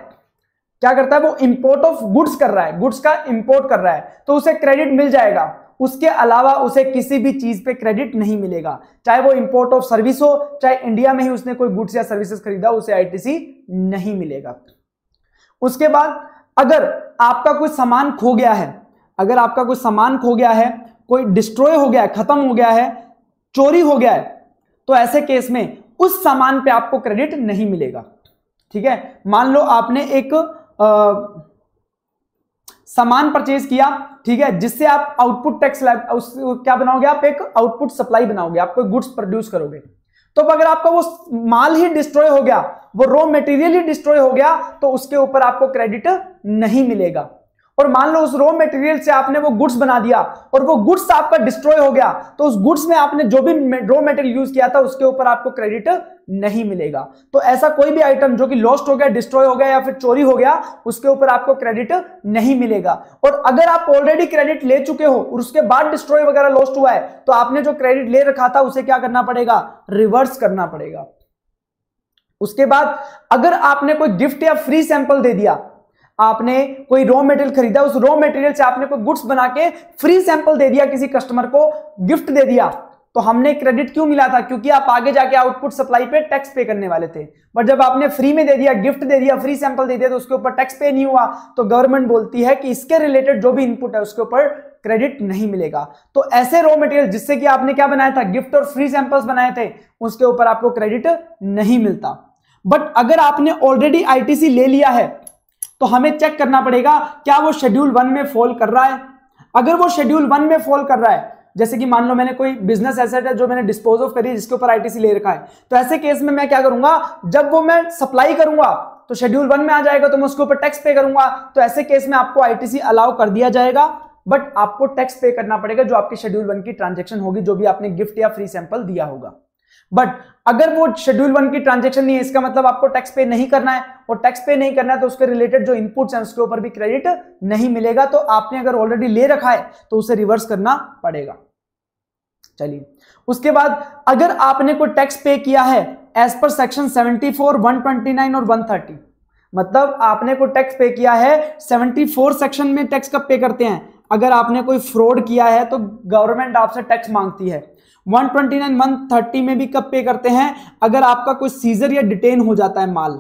क्या करता है वो इंपोर्ट ऑफ गुड्स कर रहा है गुड्स का इंपोर्ट कर रहा है तो उसे क्रेडिट मिल जाएगा उसके अलावा उसे किसी भी चीज पे क्रेडिट नहीं मिलेगा चाहे वो इंपोर्ट ऑफ सर्विस हो चाहे इंडिया में ही उसने कोई गुड्स या सर्विसेज खरीदा उसे आईटीसी नहीं मिलेगा उसके बाद अगर आपका कोई सामान खो गया है अगर आपका कोई सामान खो गया है कोई डिस्ट्रॉय हो गया है खत्म हो गया है चोरी हो गया है तो ऐसे केस में उस सामान पे आपको क्रेडिट नहीं मिलेगा ठीक है मान लो आपने एक आ, सामान परचेज किया ठीक है जिससे आप आउटपुट टैक्स क्या बनाओगे आप एक आउटपुट सप्लाई बनाओगे आप कोई गुड्स प्रोड्यूस करोगे तो अगर आपका वो माल ही डिस्ट्रॉय हो गया वो रॉ मटेरियल ही डिस्ट्रॉय हो गया तो उसके ऊपर आपको क्रेडिट नहीं मिलेगा और मान लो उस रॉ मटेरियल से आपने वो गुड्स बना दिया और वो गुड्स आपका डिस्ट्रॉय हो गया तो उस गुड्स में आपने जो भी रॉ मटेरियल यूज किया था उसके ऊपर आपको क्रेडिट नहीं मिलेगा तो ऐसा कोई भी आइटम जो कि लॉस्ट हो गया डिस्ट्रॉय हो गया या फिर चोरी हो गया उसके ऊपर आपको क्रेडिट नहीं मिलेगा और अगर आप ऑलरेडी क्रेडिट ले चुके हो और उसके बाद डिस्ट्रॉय वगैरह लॉस्ट हुआ है तो आपने जो क्रेडिट ले रखा था उसे क्या करना पड़ेगा रिवर्स करना पड़ेगा उसके बाद अगर आपने कोई गिफ्ट या फ्री सैंपल दे दिया आपने कोई रॉ मटेरियल खरीदा उस रॉ मटेरियल से आपने कोई गुड्स बना के फ्री सैंपल दे दिया किसी कस्टमर को गिफ्ट दे दिया तो हमने क्रेडिट क्यों मिला था क्योंकि आप आगे जाके आउटपुट सप्लाई पे टैक्स पे करने वाले थे बट जब आपने फ्री में दे दिया गिफ्ट दे दिया फ्री सैंपल दे दिया तो उसके ऊपर टैक्स पे नहीं हुआ तो गवर्नमेंट बोलती है कि इसके रिलेटेड जो भी इनपुट है उसके ऊपर क्रेडिट नहीं मिलेगा तो ऐसे रॉ मटेरियल जिससे कि आपने क्या बनाया था गिफ्ट और फ्री सैंपल्स बनाए थे उसके ऊपर आपको क्रेडिट नहीं मिलता बट अगर आपने ऑलरेडी आईटीसी ले लिया है तो हमें चेक करना पड़ेगा क्या वो शेड्यूल वन में फॉल कर रहा है अगर वो शेड्यूल वन में फॉल कर रहा है जैसे कि मान लो मैंने कोई बिजनेस एसेट है जो मैंने डिस्पोज ऑफ करी जिसके ऊपर आईटीसी ले रखा है तो ऐसे केस में मैं क्या करूंगा जब वो मैं सप्लाई करूंगा तो शेड्यूल वन में आ जाएगा तो मैं उसके ऊपर टैक्स पे करूंगा तो ऐसे केस में आपको आईटीसी अलाउ कर दिया जाएगा बट आपको टैक्स पे करना पड़ेगा जो आपके शेड्यूल वन की ट्रांजेक्शन होगी जो भी आपने गिफ्ट या फ्री सैंपल दिया होगा बट अगर वो शेड्यूल वन की ट्रांजेक्शन नहीं है इसका मतलब आपको टैक्स पे नहीं करना है और टैक्स पे नहीं करना है तो उसके रिलेटेड जो इनपुट्स हैं उसके ऊपर भी क्रेडिट नहीं मिलेगा तो आपने अगर ऑलरेडी ले रखा है तो उसे रिवर्स करना पड़ेगा चलिए उसके बाद अगर आपने कोई टैक्स पे किया है as per section twenty nine और थर्टी मतलब आपने कोई टैक्स पे किया है फोर सेक्शन में टैक्स कब पे करते हैं अगर आपने कोई फ्रॉड किया है तो गवर्नमेंट आपसे टैक्स मांगती है 129 मंथ 30 में भी कब पे करते हैं अगर आपका कोई सीजर या डिटेन हो जाता है माल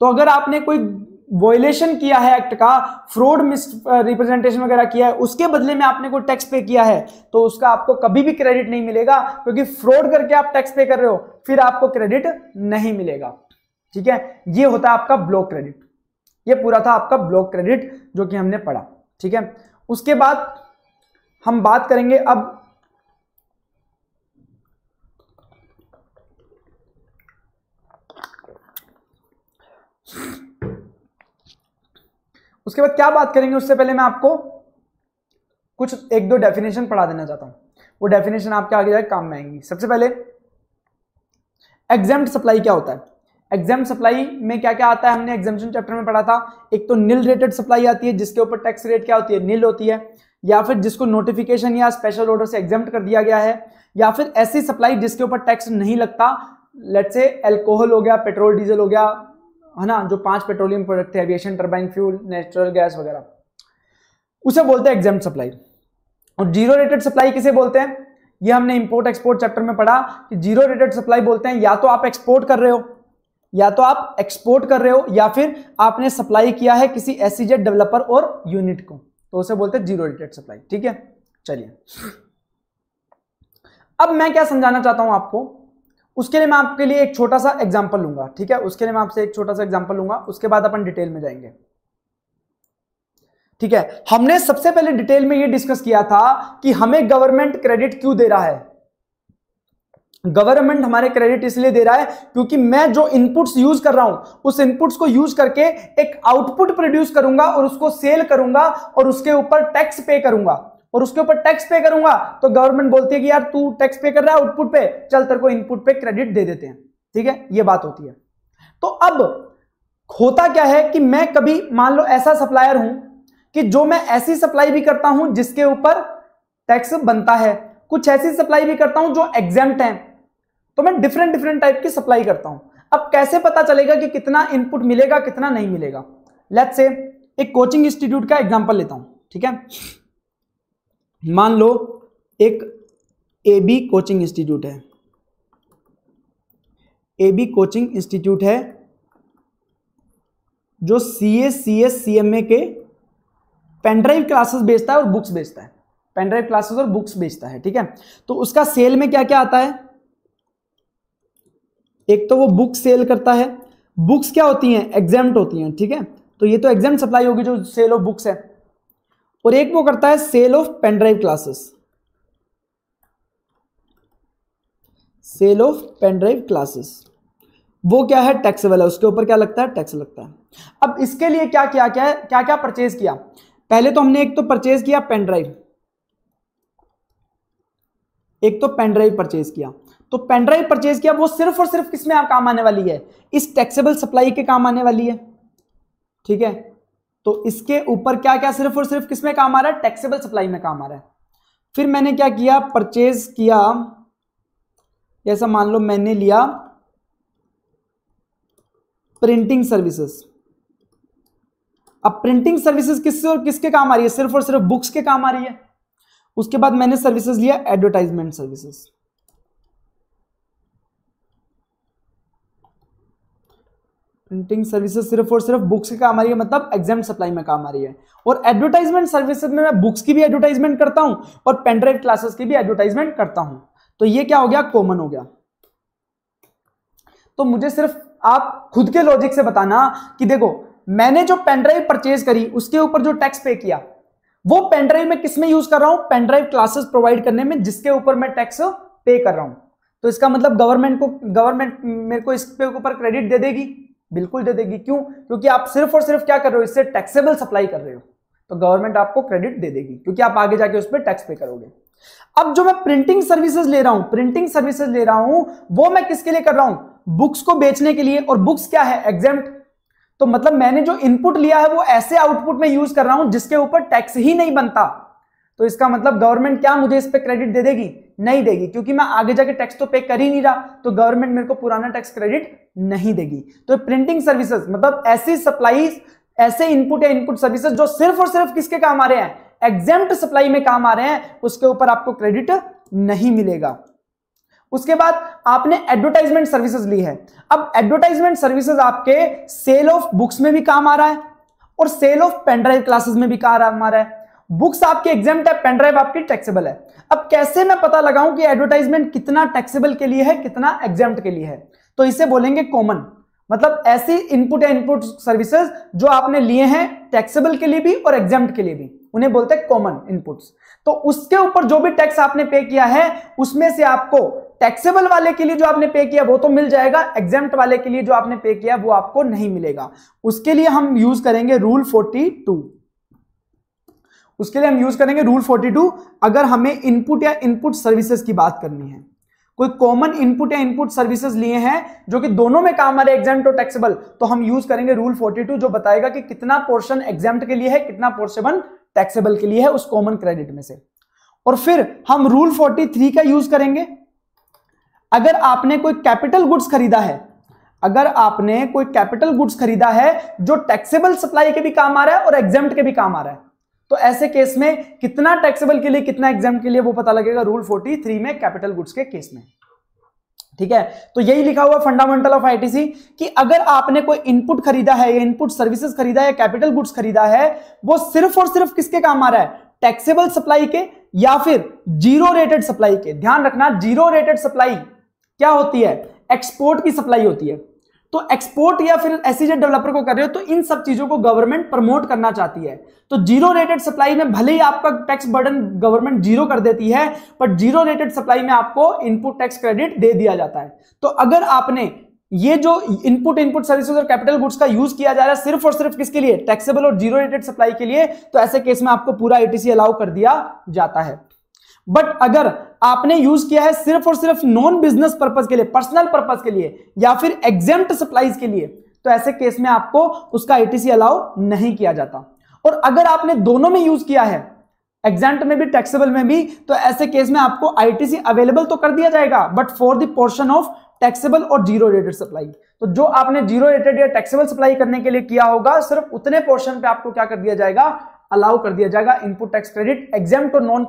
तो अगर आपने कोई वोलेशन किया है एक्ट का फ्रॉड मिस रिप्रेजेंटेशन वगैरह किया है उसके बदले में आपने कोई टैक्स पे किया है तो उसका आपको कभी भी क्रेडिट नहीं मिलेगा क्योंकि फ्रॉड करके आप टैक्स पे कर रहे हो फिर आपको क्रेडिट नहीं मिलेगा ठीक है ये होता है आपका ब्लॉक क्रेडिट ये पूरा था आपका ब्लॉक क्रेडिट जो कि हमने पढ़ा ठीक है उसके बाद हम बात करेंगे अब उसके बाद क्या बात करेंगे उससे पहले मैं आपको कुछ एक दो डेफिनेशन पढ़ा देना चाहता हूं वो डेफिनेशन आपके आगे जाए काम में आएंगी सबसे पहले एग्जाम सप्लाई क्या होता है एग्जाम सप्लाई में क्या क्या आता है हमने एग्जामेशन चैप्टर में पढ़ा था एक तो नील रेटेड सप्लाई आती है जिसके ऊपर टैक्स रेट क्या होती है नील होती है या फिर जिसको नोटिफिकेशन या स्पेशल ऑर्डर से एग्जाम कर दिया गया है या फिर ऐसी सप्लाई जिसके ऊपर टैक्स नहीं लगता लेट से एल्कोहल हो गया पेट्रोल डीजल हो गया है ना जो पांच पेट्रोलियम प्रोडक्ट थे aviation turbine fuel natural gas वगैरह उसे बोलते हैं एग्जाम सप्लाई और जीरो रेटेड सप्लाई किसे बोलते हैं ये हमने इंपोर्ट एक्सपोर्ट चैप्टर में पढ़ा कि जीरो रेटेड सप्लाई बोलते हैं या तो आप एक्सपोर्ट कर रहे हो या तो आप एक्सपोर्ट कर रहे हो या फिर आपने सप्लाई किया है किसी एस डेवलपर और यूनिट को तो उसे बोलते हैं जीरो रेटेड सप्लाई ठीक है चलिए अब मैं क्या समझाना चाहता हूं आपको उसके लिए मैं आपके लिए एक छोटा सा एग्जाम्पल लूंगा ठीक है उसके लिए मैं आपसे एक छोटा सा एग्जाम्पल लूंगा उसके बाद अपन डिटेल में जाएंगे ठीक है हमने सबसे पहले डिटेल में ये डिस्कस किया था कि हमें गवर्नमेंट क्रेडिट क्यों दे रहा है गवर्नमेंट हमारे क्रेडिट इसलिए दे रहा है क्योंकि मैं जो इनपुट्स यूज कर रहा हूं उस इनपुट्स को यूज करके एक आउटपुट प्रोड्यूस करूंगा और उसको सेल करूंगा और उसके ऊपर टैक्स पे करूंगा और उसके ऊपर टैक्स पे करूंगा तो गवर्नमेंट बोलती है कि यार तू टैक्स पे कर रहा है आउटपुट पे चल तेरे को इनपुट पे क्रेडिट दे देते हैं ठीक है ये बात होती है तो अब होता क्या है कि मैं कभी मान लो ऐसा सप्लायर हूं कि जो मैं ऐसी सप्लाई भी करता हूं जिसके ऊपर टैक्स बनता है कुछ ऐसी सप्लाई भी करता हूं जो एग्जाम है तो मैं डिफरेंट डिफरेंट टाइप की सप्लाई करता हूं अब कैसे पता चलेगा कि कितना इनपुट मिलेगा कितना नहीं मिलेगा लेट्स से एक कोचिंग इंस्टीट्यूट का एग्जाम्पल लेता हूं ठीक है मान लो एक ए बी कोचिंग इंस्टीट्यूट है ए बी कोचिंग इंस्टीट्यूट है जो सी ए C S C M A के पेनड्राइव क्लासेस बेचता है और बुक्स बेचता है पेनड्राइव क्लासेस और बुक्स बेचता है ठीक है तो उसका सेल में क्या क्या आता है एक तो वो बुक सेल करता है बुक्स क्या होती हैं एग्जाम होती हैं ठीक है तो ये तो एग्जाम सप्लाई होगी जो सेल ऑफ बुक्स है और एक वो करता है sale of pen drive classes sale of pen drive classes वो क्या है टैक्सेबल है उसके ऊपर क्या लगता है टैक्स लगता है अब इसके लिए क्या क्या क्या क्या क्या परचेज किया पहले तो हमने एक तो परचेज किया पेनड्राइव एक तो पेनड्राइव परचेज किया तो पेनड्राइव परचेज किया वो सिर्फ और सिर्फ किसमें काम आने वाली है इस टैक्सेबल सप्लाई के काम आने वाली है ठीक है तो इसके ऊपर क्या क्या सिर्फ और सिर्फ किसमें काम आ रहा है टैक्सेबल सप्लाई में काम आ रहा है फिर मैंने क्या किया परचेज किया जैसा मान लो मैंने लिया प्रिंटिंग सर्विसेज अब प्रिंटिंग सर्विसेज किससे और किसके काम आ रही है सिर्फ और सिर्फ बुक्स के काम आ रही है उसके बाद मैंने सर्विसेज लिया एडवर्टाइजमेंट सर्विसेज प्रिंटिंग सर्विसेज सिर्फ और सिर्फ बुक्स के काम आ रही है मतलब एग्जाम सप्लाई में काम आ रही है और एडवर्टाइजमेंट सर्विसेज में मैं बुक्स की भी एडवर्टाइजमेंट करता हूं और पेनड्राइव क्लासेस की भी एडवर्टाइजमेंट करता हूँ तो ये क्या हो गया कॉमन हो गया तो मुझे सिर्फ आप खुद के लॉजिक से बताना कि देखो मैंने जो पेनड्राइव परचेज करी उसके ऊपर जो टैक्स पे किया वो पेनड्राइव में किस में यूज कर रहा हूं पेनड्राइव क्लासेस प्रोवाइड करने में जिसके ऊपर मैं टैक्स पे कर रहा हूं तो इसका मतलब गवर्नमेंट को गवर्नमेंट मेरे को इसके ऊपर क्रेडिट दे देगी बिल्कुल दे देगी क्यों क्योंकि आप सिर्फ और सिर्फ क्या कर रहे हो इससे टैक्सेबल सप्लाई कर रहे हो तो गवर्नमेंट आपको क्रेडिट दे देगी क्योंकि आप आगे जाके उस पर टैक्स पे करोगे अब जो मैं प्रिंटिंग सर्विसेज ले रहा हूं प्रिंटिंग सर्विसेज ले रहा हूं वो मैं किसके लिए कर रहा हूं बुक्स को बेचने के लिए और बुक्स क्या है एग्जाम तो मतलब मैंने जो इनपुट लिया है वो ऐसे आउटपुट में यूज कर रहा हूं जिसके ऊपर टैक्स ही नहीं बनता तो इसका मतलब गवर्नमेंट क्या मुझे इस पर क्रेडिट दे देगी नहीं देगी क्योंकि मैं आगे जाके टैक्स तो पे कर ही नहीं रहा तो गवर्नमेंट मेरे को पुराना टैक्स क्रेडिट नहीं देगी तो प्रिंटिंग सर्विसेज मतलब ऐसी सप्लाई ऐसे इनपुट या इनपुट सर्विसेज जो सिर्फ और सिर्फ किसके काम आ रहे हैं एग्जेम्प्ट सप्लाई में काम आ रहे हैं उसके ऊपर आपको क्रेडिट नहीं मिलेगा उसके बाद आपने एडवर्टाइजमेंट सर्विसेज ली है अब एडवर्टाइजमेंट सर्विसेज आपके सेल ऑफ बुक्स में भी काम आ रहा है और सेल ऑफ पेनड्राइव क्लासेस में भी काम आ रहा है बुक्स आपके एग्जाम है पेनड्राइव आपकी टैक्सेबल है अब कैसे मैं पता लगाऊं कि एडवर्टाइजमेंट कितना टैक्सेबल के लिए है कितना एग्जाम के लिए है तो इसे बोलेंगे कॉमन मतलब ऐसी इनपुट या इनपुट सर्विसेज जो आपने लिए हैं टैक्सेबल के लिए भी और एग्जाम के लिए भी उन्हें बोलते हैं कॉमन इनपुट्स तो उसके ऊपर जो भी टैक्स आपने पे किया है उसमें से आपको टैक्सेबल वाले के लिए जो आपने पे किया वो तो मिल जाएगा एग्जाम वाले के लिए जो आपने पे किया वो आपको नहीं मिलेगा उसके लिए हम यूज करेंगे रूल फोर्टी टू उसके लिए हम यूज करेंगे रूल 42 अगर हमें इनपुट या इनपुट सर्विसेज की बात करनी है कोई कॉमन इनपुट या इनपुट सर्विसेज लिए हैं जो कि दोनों में काम आ रहे एग्जाम टू टैक्सेबल तो हम यूज करेंगे रूल 42 जो बताएगा कि कितना पोर्शन एग्जाम के लिए है कितना पोर्शन टैक्सेबल के लिए है उस कॉमन क्रेडिट में से और फिर हम रूल थ्री का यूज करेंगे अगर आपने कोई कैपिटल गुड्स खरीदा है अगर आपने कोई कैपिटल गुड्स खरीदा है जो टैक्सेबल सप्लाई के भी काम आ रहा है और एग्जाम के भी काम आ रहा है तो ऐसे केस में कितना टैक्सेबल के लिए कितना एग्जाम के लिए वो पता लगेगा रूल 43 में कैपिटल गुड्स के केस में ठीक है तो यही लिखा हुआ फंडामेंटल ऑफ आईटीसी कि अगर आपने कोई इनपुट खरीदा है या इनपुट सर्विसेज खरीदा है या कैपिटल गुड्स खरीदा है वो सिर्फ और सिर्फ किसके काम आ रहा है टैक्सेबल सप्लाई के या फिर जीरो रेटेड सप्लाई के ध्यान रखना जीरो रेटेड सप्लाई क्या होती है एक्सपोर्ट की सप्लाई होती है तो एक्सपोर्ट या फिर ऐसी डेवलपर को कर रहे हो तो इन सब चीजों को गवर्नमेंट प्रमोट करना चाहती है तो जीरो रेटेड सप्लाई में भले ही आपका टैक्स बर्डन गवर्नमेंट जीरो कर देती है पर जीरो रेटेड सप्लाई में आपको इनपुट टैक्स क्रेडिट दे दिया जाता है तो अगर आपने ये जो इनपुट इनपुट सर्विसेज और कैपिटल गुड्स का यूज किया जा रहा है सिर्फ और सिर्फ किसके लिए टैक्सेबल और जीरो रेटेड सप्लाई के लिए तो ऐसे केस में आपको पूरा एटीसी अलाउ कर दिया जाता है बट अगर आपने यूज किया है सिर्फ और सिर्फ नॉन बिजनेस पर्पज के लिए पर्सनल पर्पज के लिए या फिर एग्जाम सप्लाईज के लिए तो ऐसे केस में आपको उसका एटीसी अलाउ नहीं किया जाता और अगर आपने दोनों में यूज किया है एग्जाम में भी टैक्सेबल में भी तो ऐसे केस में आपको आईटीसी अवेलेबल तो कर दिया जाएगा but for the portion of taxable और जीरो रेटेड सप्लाई तो जो आपने जीरो रेटेड या टैक्सेबल सप्लाई करने के लिए किया होगा सिर्फ उतने पोर्शन पे आपको क्या कर दिया जाएगा अलाउ कर दिया जाएगा इनपुट टैक्स क्रेडिट एग्जाम और नॉन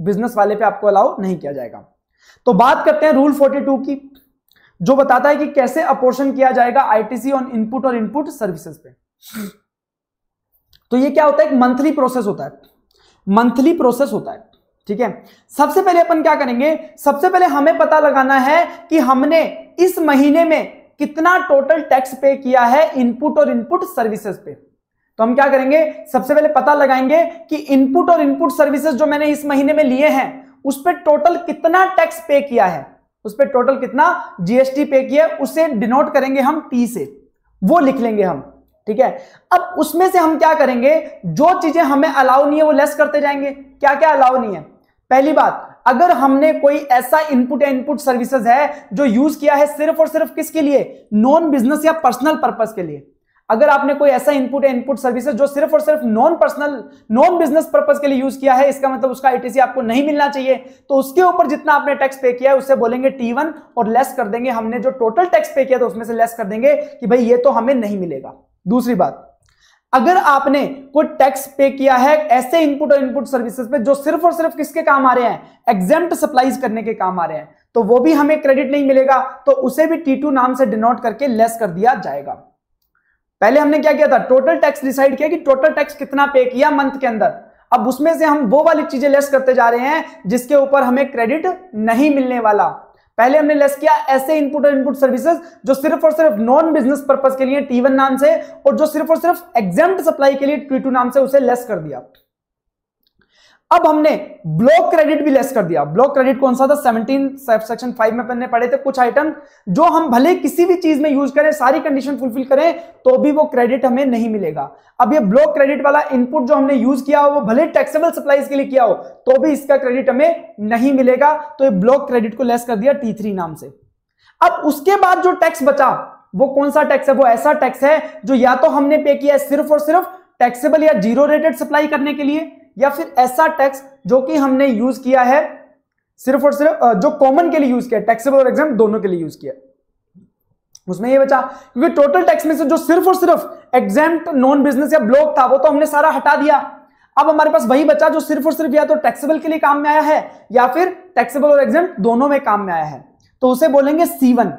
बिजनेस वाले पे आपको अलाउ नहीं किया जाएगा तो बात करते हैं रूल 42 की जो बताता है कि कैसे अपोर्शन किया जाएगा आईटीसी ऑन इनपुट और इनपुट सर्विसेज पे तो ये क्या होता है एक मंथली प्रोसेस होता है मंथली प्रोसेस होता है ठीक है सबसे पहले अपन क्या करेंगे सबसे पहले हमें पता लगाना है कि हमने इस महीने में कितना टोटल टैक्स पे किया है इनपुट और इनपुट सर्विसेज पे तो हम क्या करेंगे सबसे पहले पता लगाएंगे कि इनपुट और इनपुट सर्विसेज जो मैंने इस महीने में लिए हैं उस पर टोटल कितना टैक्स पे किया है उस पर टोटल कितना जीएसटी पे किया है उसे डिनोट करेंगे हम टी से वो लिख लेंगे हम ठीक है अब उसमें से हम क्या करेंगे जो चीजें हमें अलाउ नहीं है वो लेस करते जाएंगे क्या क्या अलाउ नहीं है पहली बात अगर हमने कोई ऐसा इनपुट या इनपुट सर्विसेज है जो यूज किया है सिर्फ और सिर्फ किसके लिए नॉन बिजनेस या पर्सनल पर्पज के लिए अगर आपने कोई ऐसा इनपुट या इनपुट सर्विसेज जो सिर्फ और सिर्फ non personal non business purpose के लिए यूज किया है इसका मतलब उसका आईटीसी आपको नहीं मिलना चाहिए तो उसके ऊपर जितना आपने टैक्स पे किया है उससे बोलेंगे टी वन और लेस कर देंगे हमने जो टोटल टैक्स पे किया था उसमें से लेस कर देंगे कि भाई ये तो हमें नहीं मिलेगा दूसरी बात अगर आपने कोई टैक्स पे किया है ऐसे इनपुट और इनपुट सर्विसेज पे जो सिर्फ और सिर्फ किसके काम आ रहे हैं एग्जाम सप्लाईज करने के काम आ रहे हैं तो वो भी हमें क्रेडिट नहीं मिलेगा तो उसे भी टी नाम से डिनोट करके लेस कर दिया जाएगा पहले हमने क्या किया था टोटल टैक्स डिसाइड किया कि टोटल टैक्स कितना पे किया मंथ के अंदर अब उसमें से हम वो वाली चीजें लेस करते जा रहे हैं जिसके ऊपर हमें क्रेडिट नहीं मिलने वाला पहले हमने लेस किया ऐसे इनपुट और इनपुट सर्विसेज जो सिर्फ और सिर्फ नॉन बिजनेस पर्पज के लिए टी नाम से और जो सिर्फ और सिर्फ एग्जाम सप्लाई के लिए टी नाम से उसे लेस कर दिया अब हमने ब्लॉक क्रेडिट भी लेस कर दिया ब्लॉक क्रेडिट कौन सा था 17 सेक्शन फाइव में अपन पड़े थे कुछ आइटम जो हम भले किसी भी चीज में यूज करें सारी कंडीशन फुलफिल करें तो भी वो क्रेडिट हमें नहीं मिलेगा अब ये ब्लॉक क्रेडिट वाला इनपुट जो हमने यूज किया हो वो भले टैक्सेबल सप्लाईज के लिए किया हो तो भी इसका क्रेडिट हमें नहीं मिलेगा तो ब्लॉक क्रेडिट को लेस कर दिया टी नाम से अब उसके बाद जो टैक्स बचा वो कौन सा टैक्स है वो ऐसा टैक्स है जो या तो हमने पे किया सिर्फ और सिर्फ टैक्सेबल या जीरो रेटेड सप्लाई करने के लिए या फिर ऐसा टैक्स जो कि हमने यूज किया है सिर्फ और सिर्फ जो कॉमन के लिए यूज किया टैक्सेबल और एग्जाम दोनों के लिए यूज किया उसमें ये बचा क्योंकि टोटल टैक्स में से जो सिर्फ और सिर्फ एग्जाम नॉन बिजनेस या ब्लॉक था वो तो हमने सारा हटा दिया अब हमारे पास वही बचा जो सिर्फ और सिर्फ या तो टैक्सेबल के लिए काम में आया है या फिर टैक्सेबल और एग्जाम दोनों में काम में आया है तो उसे बोलेंगे सीवन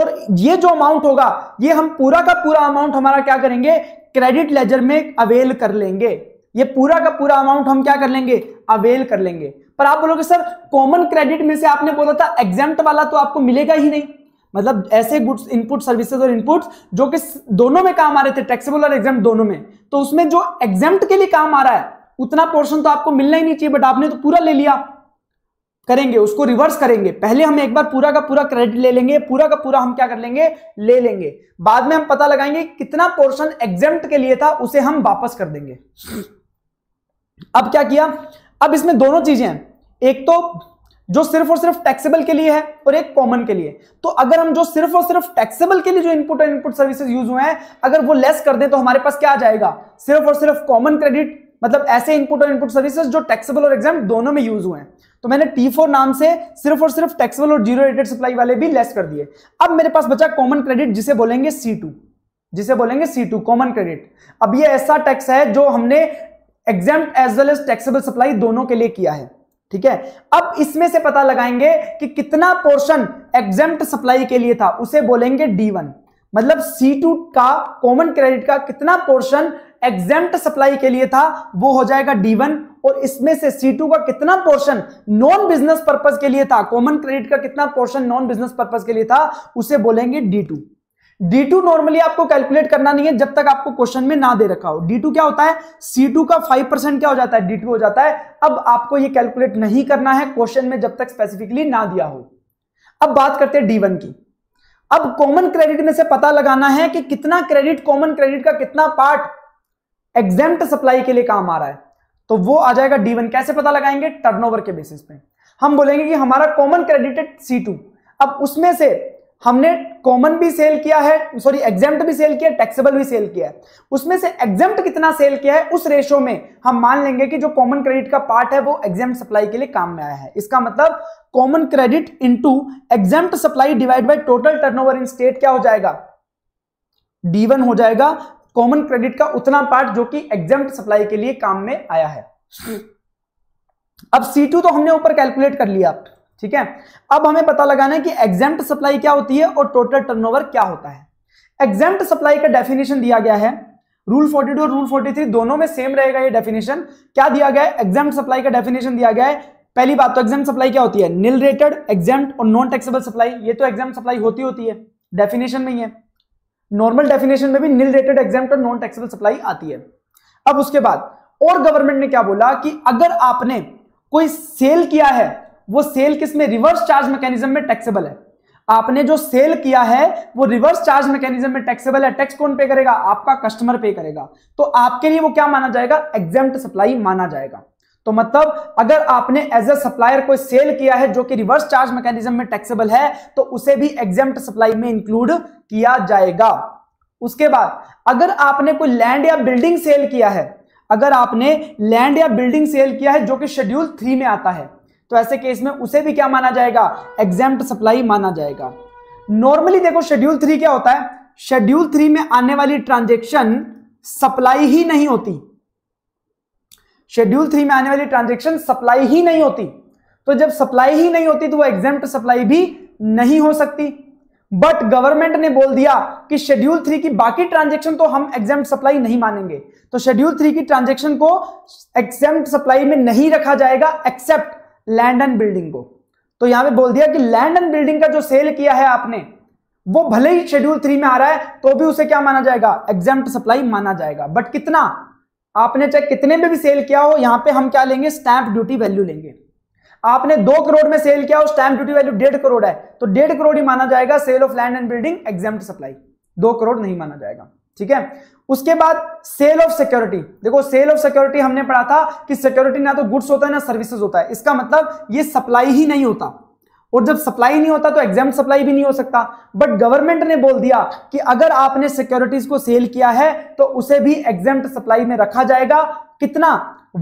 और ये जो अमाउंट होगा ये हम पूरा का पूरा अमाउंट हमारा क्या करेंगे क्रेडिट लेजर में अवेल कर लेंगे ये पूरा का पूरा अमाउंट हम क्या कर लेंगे अवेल कर लेंगे पर आप बोलोगे सर कॉमन क्रेडिट में से आपने बोला था एग्जाम वाला तो आपको मिलेगा ही नहीं मतलब ऐसे गुड्स इनपुट सर्विसेज और इनपुट्स जो कि दोनों में काम आ रहे थे टैक्सेबल और एग्जाम दोनों में तो उसमें जो एग्जाम के लिए काम आ रहा है उतना पोर्शन तो आपको मिलना ही नहीं चाहिए बट आपने तो पूरा ले लिया करेंगे उसको रिवर्स करेंगे पहले हम एक बार पूरा का पूरा क्रेडिट ले लेंगे पूरा का पूरा हम क्या कर लेंगे ले लेंगे बाद में हम पता लगाएंगे कितना पोर्शन एग्जाम के लिए था उसे हम वापस कर देंगे अब क्या किया अब इसमें दोनों चीजें हैं एक तो जो सिर्फ और सिर्फ टैक्सेबल के लिए है और एक कॉमन के लिए तो अगर हम जो सिर्फ और सिर्फ टैक्सेबल के लिए जो इनपुट और इनपुट सर्विसेज यूज हुए हैं अगर वो लेस कर दें तो हमारे पास क्या आ जाएगा सिर्फ और सिर्फ कॉमन क्रेडिट मतलब ऐसे इनपुट और इनपुट सर्विसेज जो टैक्सेबल और एग्जाम दोनों में यूज हुए हैं तो मैंने T4 नाम से सिर्फ और सिर्फ टैक्सेबल और जीरो रेटेड सप्लाई वाले भी लेस कर दिए अब मेरे पास बचा कॉमन क्रेडिट जिसे बोलेंगे C2 जिसे बोलेंगे C2 कॉमन क्रेडिट अब ये ऐसा टैक्स है जो हमने exempt as well as taxable supply दोनों के लिए किया है ठीक है अब इसमें से पता लगाएंगे कि कितना पोर्शन एग्जाम सप्लाई के लिए था उसे बोलेंगे डी मतलब सी टू का कॉमन क्रेडिट का कितना पोर्शन एग्जाम सप्लाई के लिए था वो हो जाएगा डी वन और इसमें से सी टू का कितना पोर्शन नॉन बिजनेस पर्पज के लिए था कॉमन क्रेडिट का कितना पोर्शन नॉन बिजनेस पर्पज के लिए था उसे बोलेंगे D two D two normally आपको कैलकुलेट करना नहीं है जब तक आपको क्वेश्चन में ना दे रखा हो डी टू क्या होता है सी टू का फाइव परसेंट क्या हो जाता है डी टू हो जाता है अब आपको ये कैलकुलेट नहीं करना है क्वेश्चन में जब तक स्पेसिफिकली ना दिया हो अब बात करते हैं डी वन की अब कॉमन क्रेडिट में से पता लगाना है कि कितना क्रेडिट कॉमन क्रेडिट का कितना पार्ट एग्जाम सप्लाई के लिए काम आ रहा है तो वो आ जाएगा डी वन कैसे पता लगाएंगे टर्नओवर के बेसिस पे हम बोलेंगे कि हमारा कॉमन क्रेडिट है सी टू अब उसमें से हमने कॉमन भी सेल किया है सॉरी एग्जेम्प्ट भी सेल किया टैक्सेबल भी सेल किया है उसमें से एग्जेम्प्ट कितना सेल किया है उस रेशो में हम मान लेंगे कि जो कॉमन क्रेडिट का पार्ट है वो एग्जाम सप्लाई के लिए काम में आया है इसका मतलब common credit into exempt supply divide by total turnover in state क्या हो जाएगा डी हो जाएगा कॉमन क्रेडिट का उतना पार्ट जो कि एग्जाम सप्लाई के लिए काम में आया है अब सी तो हमने ऊपर कैलकुलेट कर लिया ठीक है अब हमें पता लगाना है कि एग्जाम सप्लाई क्या होती है और टोटल टर्नओवर क्या होता है एग्जाम सप्लाई का डेफिनेशन दिया गया है रूल 42 और रूल 43 दोनों में सेम रहेगा ये डेफिनेशन क्या दिया गया है एग्जाम सप्लाई का डेफिनेशन दिया गया है पहली बात तो एग्जाम सप्लाई क्या होती है निल रेटेड एग्जाम और नॉन टैक्सेबल सप्लाई ये तो एग्जाम सप्लाई होती होती है डेफिनेशन में ही है नॉर्मल डेफिनेशन में भी निल रेटेड एग्जाम और नॉन टैक्सेबल सप्लाई आती है अब उसके बाद और गवर्नमेंट ने क्या बोला कि अगर आपने कोई सेल किया है वो सेल किस में रिवर्स चार्ज मैकेनिज्म में टैक्सेबल है आपने जो सेल किया है वो रिवर्स चार्ज मैकेनिज्म में टैक्सेबल है टैक्स कौन पे करेगा आपका कस्टमर पे करेगा तो आपके लिए वो क्या माना जाएगा एग्जाम सप्लाई माना जाएगा तो मतलब अगर आपने एज ए सप्लायर कोई सेल किया है जो कि रिवर्स चार्ज मैकेनिज्म में टैक्सेबल है तो उसे भी एग्जाम सप्लाई में इंक्लूड किया जाएगा उसके बाद अगर आपने कोई लैंड या बिल्डिंग सेल किया है अगर आपने लैंड या बिल्डिंग सेल किया है जो कि शेड्यूल थ्री में आता है तो ऐसे केस में उसे भी क्या माना जाएगा एग्जाम सप्लाई माना जाएगा नॉर्मली देखो शेड्यूल थ्री क्या होता है शेड्यूल थ्री में आने वाली ट्रांजेक्शन सप्लाई ही नहीं होती शेड्यूल थ्री में आने वाली ट्रांजेक्शन सप्लाई ही नहीं होती तो जब सप्लाई ही नहीं होती तो वो एग्जाम सप्लाई भी नहीं हो सकती बट गवर्नमेंट ने बोल दिया कि शेड्यूल थ्री की बाकी ट्रांजेक्शन तो हम एग्जाम सप्लाई नहीं मानेंगे तो शेड्यूल थ्री की ट्रांजेक्शन को एग्जाम सप्लाई में नहीं रखा जाएगा एक्सेप्ट लैंडन बिल्डिंग को तो यहां पे बोल दिया कि लैंडन बिल्डिंग का जो सेल किया है आपने वो भले ही शेड्यूल थ्री में आ रहा है तो भी उसे क्या माना जाएगा एग्जाम सप्लाई माना जाएगा बट कितना आपने चाहे कितने में भी सेल किया हो यहां पे हम क्या लेंगे स्टैंप ड्यूटी वैल्यू लेंगे आपने दो करोड़ में सेल किया हो स्टैंप ड्यूटी वैल्यू डेढ़ करोड़ है तो डेढ़ करोड़ ही माना जाएगा sale of land and building exempt supply दो करोड़ नहीं माना जाएगा ठीक है उसके बाद सेल ऑफ सिक्योरिटी देखो सेल ऑफ सिक्योरिटी हमने पढ़ा था कि सिक्योरिटी ना तो गुड्स होता है ना सर्विसेज होता है इसका मतलब ये सप्लाई ही नहीं होता और जब सप्लाई नहीं होता तो एग्जाम सप्लाई भी नहीं हो सकता बट गवर्नमेंट ने बोल दिया कि अगर आपने सिक्योरिटीज को सेल किया है तो उसे भी एग्जाम सप्लाई में रखा जाएगा कितना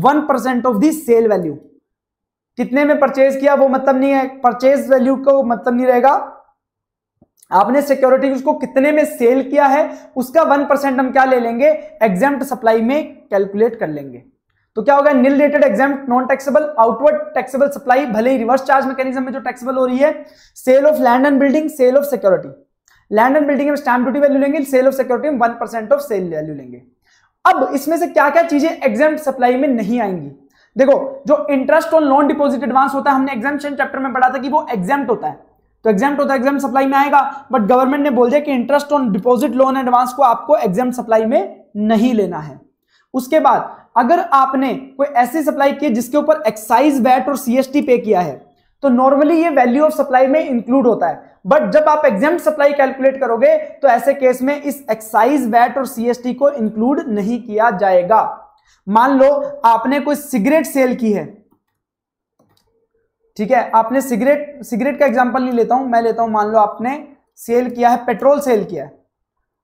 one percent of the sale value कितने में परचेज किया वो मतलब नहीं है परचेज वैल्यू को मतलब नहीं रहेगा आपने सिक्योरिटी उसको कितने में सेल किया है उसका वन परसेंट हम क्या ले लेंगे एग्जाम सप्लाई में कैलकुलेट कर लेंगे तो क्या होगा nil rated exempt non taxable outward taxable supply भले ही रिवर्स चार्ज मैकेनिज्म में जो टैक्सेबल हो रही है sale of land and building sale of security land and building में स्टैंप ड्यूटी वैल्यू लेंगे सेल ऑफ सिक्योरिटी में one percent of sale value लेंगे अब इसमें से क्या क्या चीजें एग्जाम सप्लाई में नहीं आएंगी देखो जो interest on loan deposit advance होता है हमने एग्जाम चैप्टर में पढ़ा था कि वो एग्जाम होता है तो एग्जाम होता है एग्जाम सप्लाई में आएगा बट गवर्नमेंट ने बोल दिया कि interest on deposit loan advance को आपको एग्जाम सप्लाई में नहीं लेना है उसके बाद अगर आपने कोई ऐसी सप्लाई की जिसके ऊपर एक्साइज वैट और सीएसटी पे किया है तो नॉर्मली ये वैल्यू ऑफ सप्लाई में इंक्लूड होता है बट जब आप एग्जाम सप्लाई कैलकुलेट करोगे तो ऐसे केस में इस एक्साइज वैट और सीएसटी को इंक्लूड नहीं किया जाएगा मान लो आपने कोई सिगरेट सेल की है ठीक है आपने सिगरेट सिगरेट का एग्जाम्पल नहीं लेता हूं मैं लेता हूं मान लो आपने सेल किया है पेट्रोल सेल किया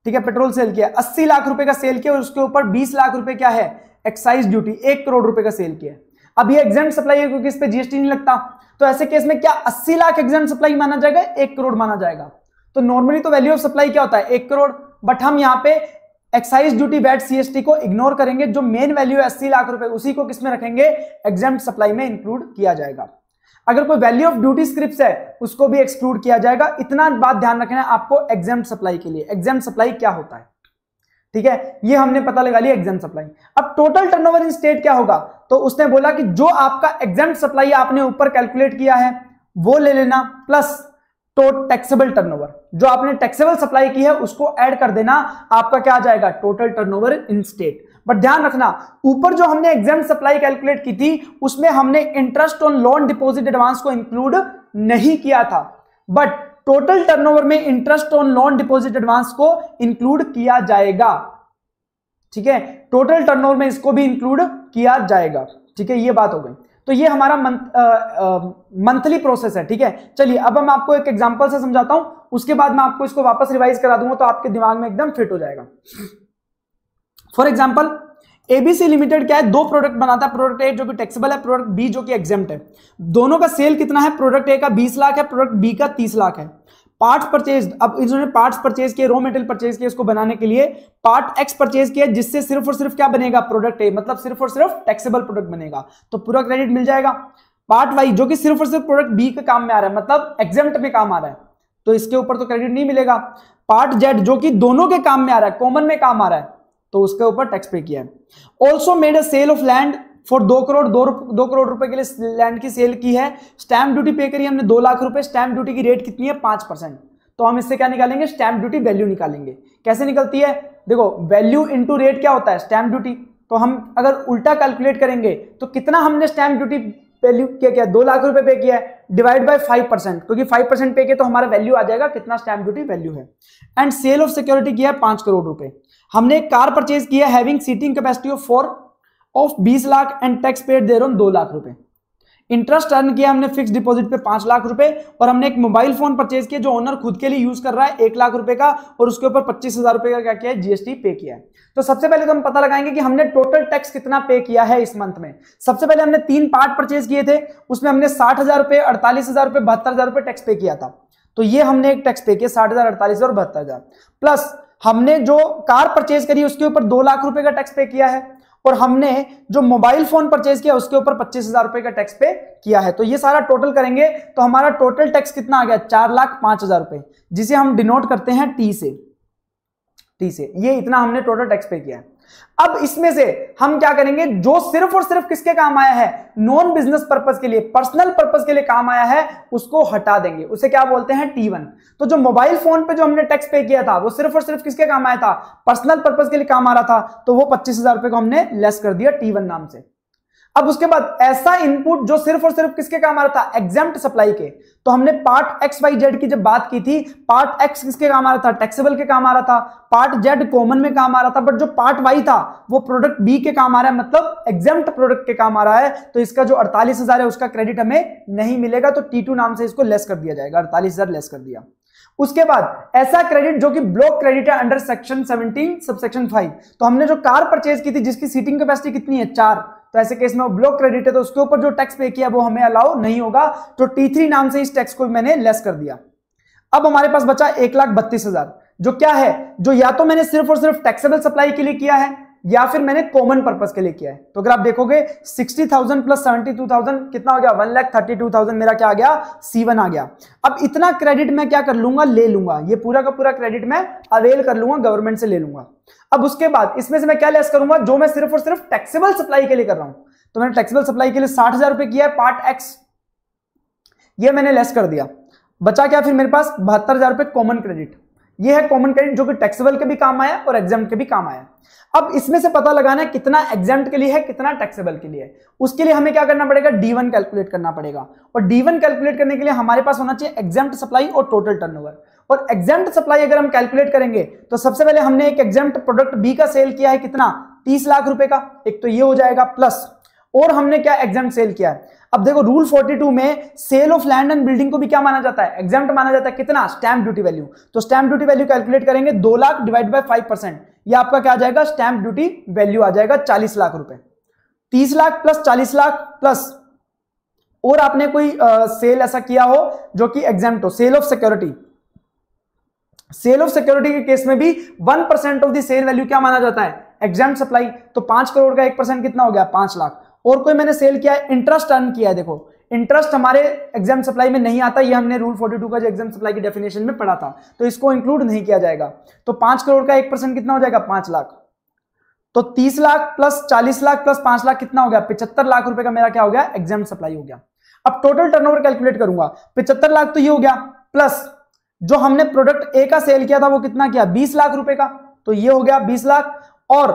ठीक है पेट्रोल सेल किया अस्सी लाख रुपए का सेल किया और उसके ऊपर बीस लाख रुपए क्या है एक्साइज ड्यूटी एक करोड़ रुपए का सेल किया अब ये एग्जाम सप्लाई है क्योंकि इस पर जीएसटी नहीं लगता तो ऐसे केस में क्या अस्सी लाख एग्जाम सप्लाई माना जाएगा एक करोड़ माना जाएगा तो नॉर्मली तो वैल्यू ऑफ सप्लाई क्या होता है एक करोड़ बट हम यहाँ पे एक्साइज ड्यूटी बैट सीएसटी को इग्नोर करेंगे जो मेन वैल्यू है अस्सी लाख रुपए उसी को किसमें रखेंगे एग्जाम सप्लाई में इंक्लूड किया जाएगा अगर कोई वैल्यू ऑफ ड्यूटी स्क्रिप्ट है उसको भी एक्सक्लूड किया जाएगा इतना बात ध्यान रखना है आपको एग्जाम सप्लाई के लिए एग्जाम सप्लाई क्या होता है ठीक है ये हमने पता लगा लिया एग्जाम सप्लाई अब टोटल टर्नओवर इन स्टेट क्या होगा तो उसने बोला कि जो आपका एग्जाम सप्लाई आपने ऊपर कैलकुलेट किया है वो ले लेना प्लस तो टैक्सेबल टर्नओवर जो आपने टैक्सेबल सप्लाई की है उसको ऐड कर देना आपका क्या आ जाएगा total turnover in state but ध्यान रखना ऊपर जो हमने एग्जाम सप्लाई कैलकुलेट की थी उसमें हमने interest on loan deposit advance को इंक्लूड नहीं किया था बट टोटल टर्नओवर में interest on loan deposit advance को इंक्लूड किया जाएगा ठीक है टोटल टर्नओवर में इसको भी इंक्लूड किया जाएगा ठीक है ये बात हो गई तो ये हमारा मंथली प्रोसेस है ठीक है चलिए अब हम आपको एक एग्जांपल से समझाता हूं उसके बाद मैं आपको इसको वापस रिवाइज करा दूंगा तो आपके दिमाग में एकदम फिट हो जाएगा फॉर एग्जाम्पल एबीसी लिमिटेड क्या है दो प्रोडक्ट बनाता है प्रोडक्ट ए जो कि टैक्सेबल है प्रोडक्ट बी जो कि एग्जाम्ट है दोनों का सेल कितना है प्रोडक्ट ए का 20 लाख है प्रोडक्ट बी का 30 लाख है पार्ट परचेज अब इन्होंने पार्ट्स परचेज किए रॉ मेटेरियल परचेज किए इसको बनाने के लिए पार्ट एक्स परचेज किया जिससे सिर्फ और सिर्फ क्या बनेगा प्रोडक्ट ए मतलब सिर्फ और सिर्फ टैक्सेबल प्रोडक्ट बनेगा तो पूरा क्रेडिट मिल जाएगा पार्ट वाई जो कि सिर्फ और सिर्फ प्रोडक्ट बी के काम में आ रहा है मतलब एग्जाम्ट में काम आ रहा है तो इसके ऊपर तो क्रेडिट नहीं मिलेगा पार्ट जेड जो कि दोनों के काम में आ रहा है कॉमन में काम आ रहा है तो उसके ऊपर टैक्स पे किया है also made a sale of land for दो करोड़ दो, दो करोड़ रुपए के लिए लैंड की सेल की है स्टैंप ड्यूटी पे करी हमने दो लाख रुपए स्टैंप ड्यूटी की रेट कितनी है पांच परसेंट तो हम इससे क्या निकालेंगे स्टैंप ड्यूटी वैल्यू निकालेंगे कैसे निकलती है देखो वैल्यू इंटू रेट क्या होता है स्टैंप ड्यूटी तो हम अगर उल्टा कैलकुलेट करेंगे तो कितना हमने स्टैंप ड्यूटी वैल्यू क्या किया दो लाख रुपए पे किया है डिवाइड बाय फाइव परसेंट क्योंकि फाइव परसेंट पे किया तो हमारा वैल्यू आ जाएगा कितना स्टैंप ड्यूटी वैल्यू है एंड सेल ऑफ सिक्योरिटी किया है पांच करोड़ रुपए हमने एक कार परचेज किया having seating capacity of four of बीस लाख एंड टैक्स पेड दे रहा दो लाख रुपए इंटरेस्ट अर्न किया हमने फिक्स डिपॉजिट पे पांच लाख रुपए और हमने एक मोबाइल फोन परचेज किया जो ओनर खुद के लिए यूज कर रहा है एक लाख रुपए का और उसके ऊपर पच्चीस हजार रुपए का क्या किया है जीएसटी पे किया है तो सबसे पहले तो हम पता लगाएंगे कि हमने टोटल टैक्स कितना पे किया है इस मंथ में सबसे पहले हमने तीन पार्ट परचेज किए थे उसमें हमने साठ हजार रुपए अड़तालीस हजार रुपए बहत्तर हजार रुपए टैक्स पे किया था तो ये हमने एक टैक्स पे किया साठ हजार अड़तालीस हजार और बहत्तर हजार प्लस हमने जो कार परचेज करी उसके ऊपर दो लाख रुपए का टैक्स पे किया है और हमने जो मोबाइल फोन परचेज किया उसके ऊपर पच्चीस हजार रुपए का टैक्स पे किया है तो ये सारा टोटल करेंगे तो हमारा टोटल टैक्स कितना आ गया चार लाख पांच हजार रुपए जिसे हम डिनोट करते हैं टी से टी से ये इतना हमने टोटल टैक्स पे किया है अब इसमें से हम क्या करेंगे जो सिर्फ और सिर्फ किसके काम आया है नॉन बिजनेस पर्पज के लिए पर्सनल पर्पज के लिए काम आया है उसको हटा देंगे उसे क्या बोलते हैं टी वन तो जो मोबाइल फोन पे जो हमने टैक्स पे किया था वो सिर्फ और सिर्फ किसके काम आया था पर्सनल पर्पज के लिए काम आ रहा था तो वो पच्चीस हजार रुपए को हमने लेस कर दिया टी वन नाम से अब उसके बाद ऐसा इनपुट जो सिर्फ और सिर्फ किसके काम आ रहा था एग्जाम सप्लाई के तो हमने पार्ट एक्स वाई जेड की जब बात की थी पार्ट एक्स किसके काम आ रहा था टैक्सेबल के काम आ रहा था पार्ट जेड कॉमन में काम आ रहा था बट जो पार्ट वाई था वो प्रोडक्ट बी के काम आ रहा है मतलब एग्जाम प्रोडक्ट के काम आ रहा है तो इसका जो अड़तालीस है उसका क्रेडिट हमें नहीं मिलेगा तो टी नाम से इसको लेस कर दिया जाएगा अड़तालीस लेस कर दिया उसके बाद ऐसा क्रेडिट जो कि ब्लॉक क्रेडिट है अंडर सेक्शन 17 सबसेक्शन 5 तो हमने जो कार परचेज की थी जिसकी सीटिंग कैपेसिटी कितनी है चार तो ऐसे केस में वो ब्लॉक क्रेडिट है तो उसके ऊपर जो टैक्स पे किया वो हमें अलाउ नहीं होगा तो टी नाम से इस टैक्स को मैंने लेस कर दिया अब हमारे पास बचा एक लाख बत्तीस हजार जो क्या है जो या तो मैंने सिर्फ और सिर्फ टैक्सेबल सप्लाई के लिए किया है या फिर मैंने कॉमन पर्पज के लिए किया है तो अगर आप देखोगे 60,000 प्लस 72,000 कितना हो गया one lakh thirty two thousand मेरा क्या आ गया C1 आ गया अब इतना क्रेडिट मैं क्या कर लूंगा ले लूंगा ये पूरा का पूरा क्रेडिट मैं अवेल कर लूंगा गवर्नमेंट से ले लूंगा अब उसके बाद इसमें से मैं क्या लेस करूंगा जो मैं सिर्फ और सिर्फ टैक्सेबल सप्लाई के लिए कर रहा हूं तो मैंने टैक्सेबल सप्लाई के लिए साठ हजार रुपए किया है पार्ट एक्स ये मैंने लेस कर दिया बचा क्या फिर मेरे पास बहत्तर हजार रुपए कॉमन क्रेडिट ये है कॉमन क्रेडिट जो कि टैक्सेबल के भी काम आया और एग्जाम के भी काम आया अब इसमें से पता लगाना है कितना एग्जाम के लिए है कितना टैक्सेबल के लिए है उसके लिए हमें क्या करना पड़ेगा डी वन कैलकुलेट करना पड़ेगा और डी वन कैलकुलेट करने के लिए हमारे पास होना चाहिए एग्जाम सप्लाई और total turnover exempt supply अगर हम कैलकुलेट करेंगे तो सबसे पहले हमने एक एग्जाम प्रोडक्ट बी का सेल किया है कितना तीस लाख रुपए का एक तो ये हो जाएगा प्लस और हमने क्या एग्जाम सेल किया है अब देखो रूल 42 में sale of land and building को भी क्या माना जाता है एग्जाम माना जाता है कितना स्टैंप ड्यूटी वैल्यू तो स्टैंप ड्यूटी वैल्यू कैलकुलेट करेंगे दो lakh divide by five percent यह आपका क्या जाएगा स्टैंप ड्यूटी वैल्यू आ जाएगा चालीस लाख रुपए तीस लाख प्लस चालीस लाख प्लस और आपने कोई आ, सेल ऐसा किया हो जो कि एग्जाम हो sale of security sale of security के केस में भी one percent of the sale value क्या माना जाता है एग्जाम सप्लाई तो पांच करोड़ का एक परसेंट कितना हो गया पांच लाख और कोई मैंने सेल किया है इंटरेस्ट अर्न किया है देखो इंटरेस्ट हमारे एग्जाम सप्लाई में नहीं आता ये हमने रूल 42 का जो एग्जाम सप्लाई की डेफिनेशन में पढ़ा था तो इसको इंक्लूड नहीं किया जाएगा तो पांच करोड़ का एक परसेंट कितना हो जाएगा पांच लाख तो तीस लाख प्लस चालीस लाख प्लस पांच लाख कितना हो गया पिछहत्तर लाख रुपए का मेरा क्या हो गया एग्जाम सप्लाई हो गया अब टोटल टर्न कैलकुलेट करूंगा पिछहत्तर लाख तो ये हो गया प्लस जो हमने प्रोडक्ट ए का सेल किया था वो कितना किया बीस लाख रुपए का तो ये हो गया बीस लाख और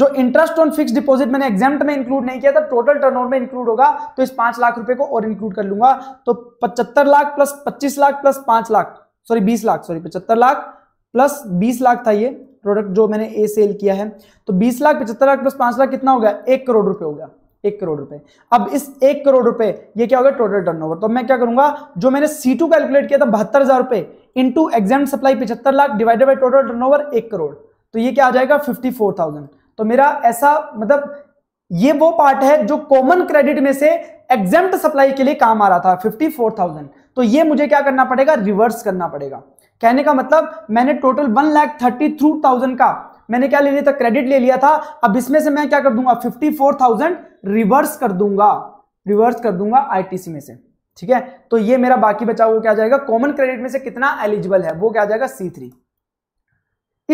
जो इंटरेस्ट ऑन फिक्स डिपॉजिट मैंने एग्जाम में इंक्लूड नहीं किया था टोटल टर्नओवर में इंक्लूड होगा तो इस पांच लाख रुपए को और इंक्लूड कर लूंगा तो पचहत्तर लाख प्लस पच्चीस लाख प्लस पांच लाख सॉरी बीस लाख सॉरी पचहत्तर लाख प्लस बीस लाख था ये प्रोडक्ट जो मैंने ए सेल किया है तो बीस लाख पचहत्तर लाख प्लस पांच लाख कितना हो गया एक करोड़ रुपए हो गया एक करोड़ रुपए अब इस एक करोड़ रुपए ये क्या होगा टोटल टर्नओवर तो मैं क्या करूंगा जो मैंने सी टू कैलकुलेट किया था बहत्तर हजार रुपए इंटू एग्जाम सप्लाई पचहत्तर lakh divided by total turn एक करोड़ तो ये क्या आ जाएगा फिफ्टी फोर थाउजेंड तो मेरा ऐसा मतलब ये वो पार्ट है जो कॉमन क्रेडिट में से एग्जाम सप्लाई के लिए काम आ रहा था फिफ्टी फोर थाउजेंड तो ये मुझे क्या करना पड़ेगा रिवर्स करना पड़ेगा कहने का मतलब मैंने total one lakh thirty three thousand का मैंने क्या ले लिया था क्रेडिट ले लिया था अब इसमें से मैं क्या कर दूंगा फिफ्टी फोर थाउजेंड रिवर्स कर दूंगा रिवर्स कर दूंगा आईटीसी में से ठीक है तो ये मेरा बाकी बचा हुआ क्या जाएगा कॉमन क्रेडिट में से कितना एलिजिबल है वो क्या जाएगा सी थ्री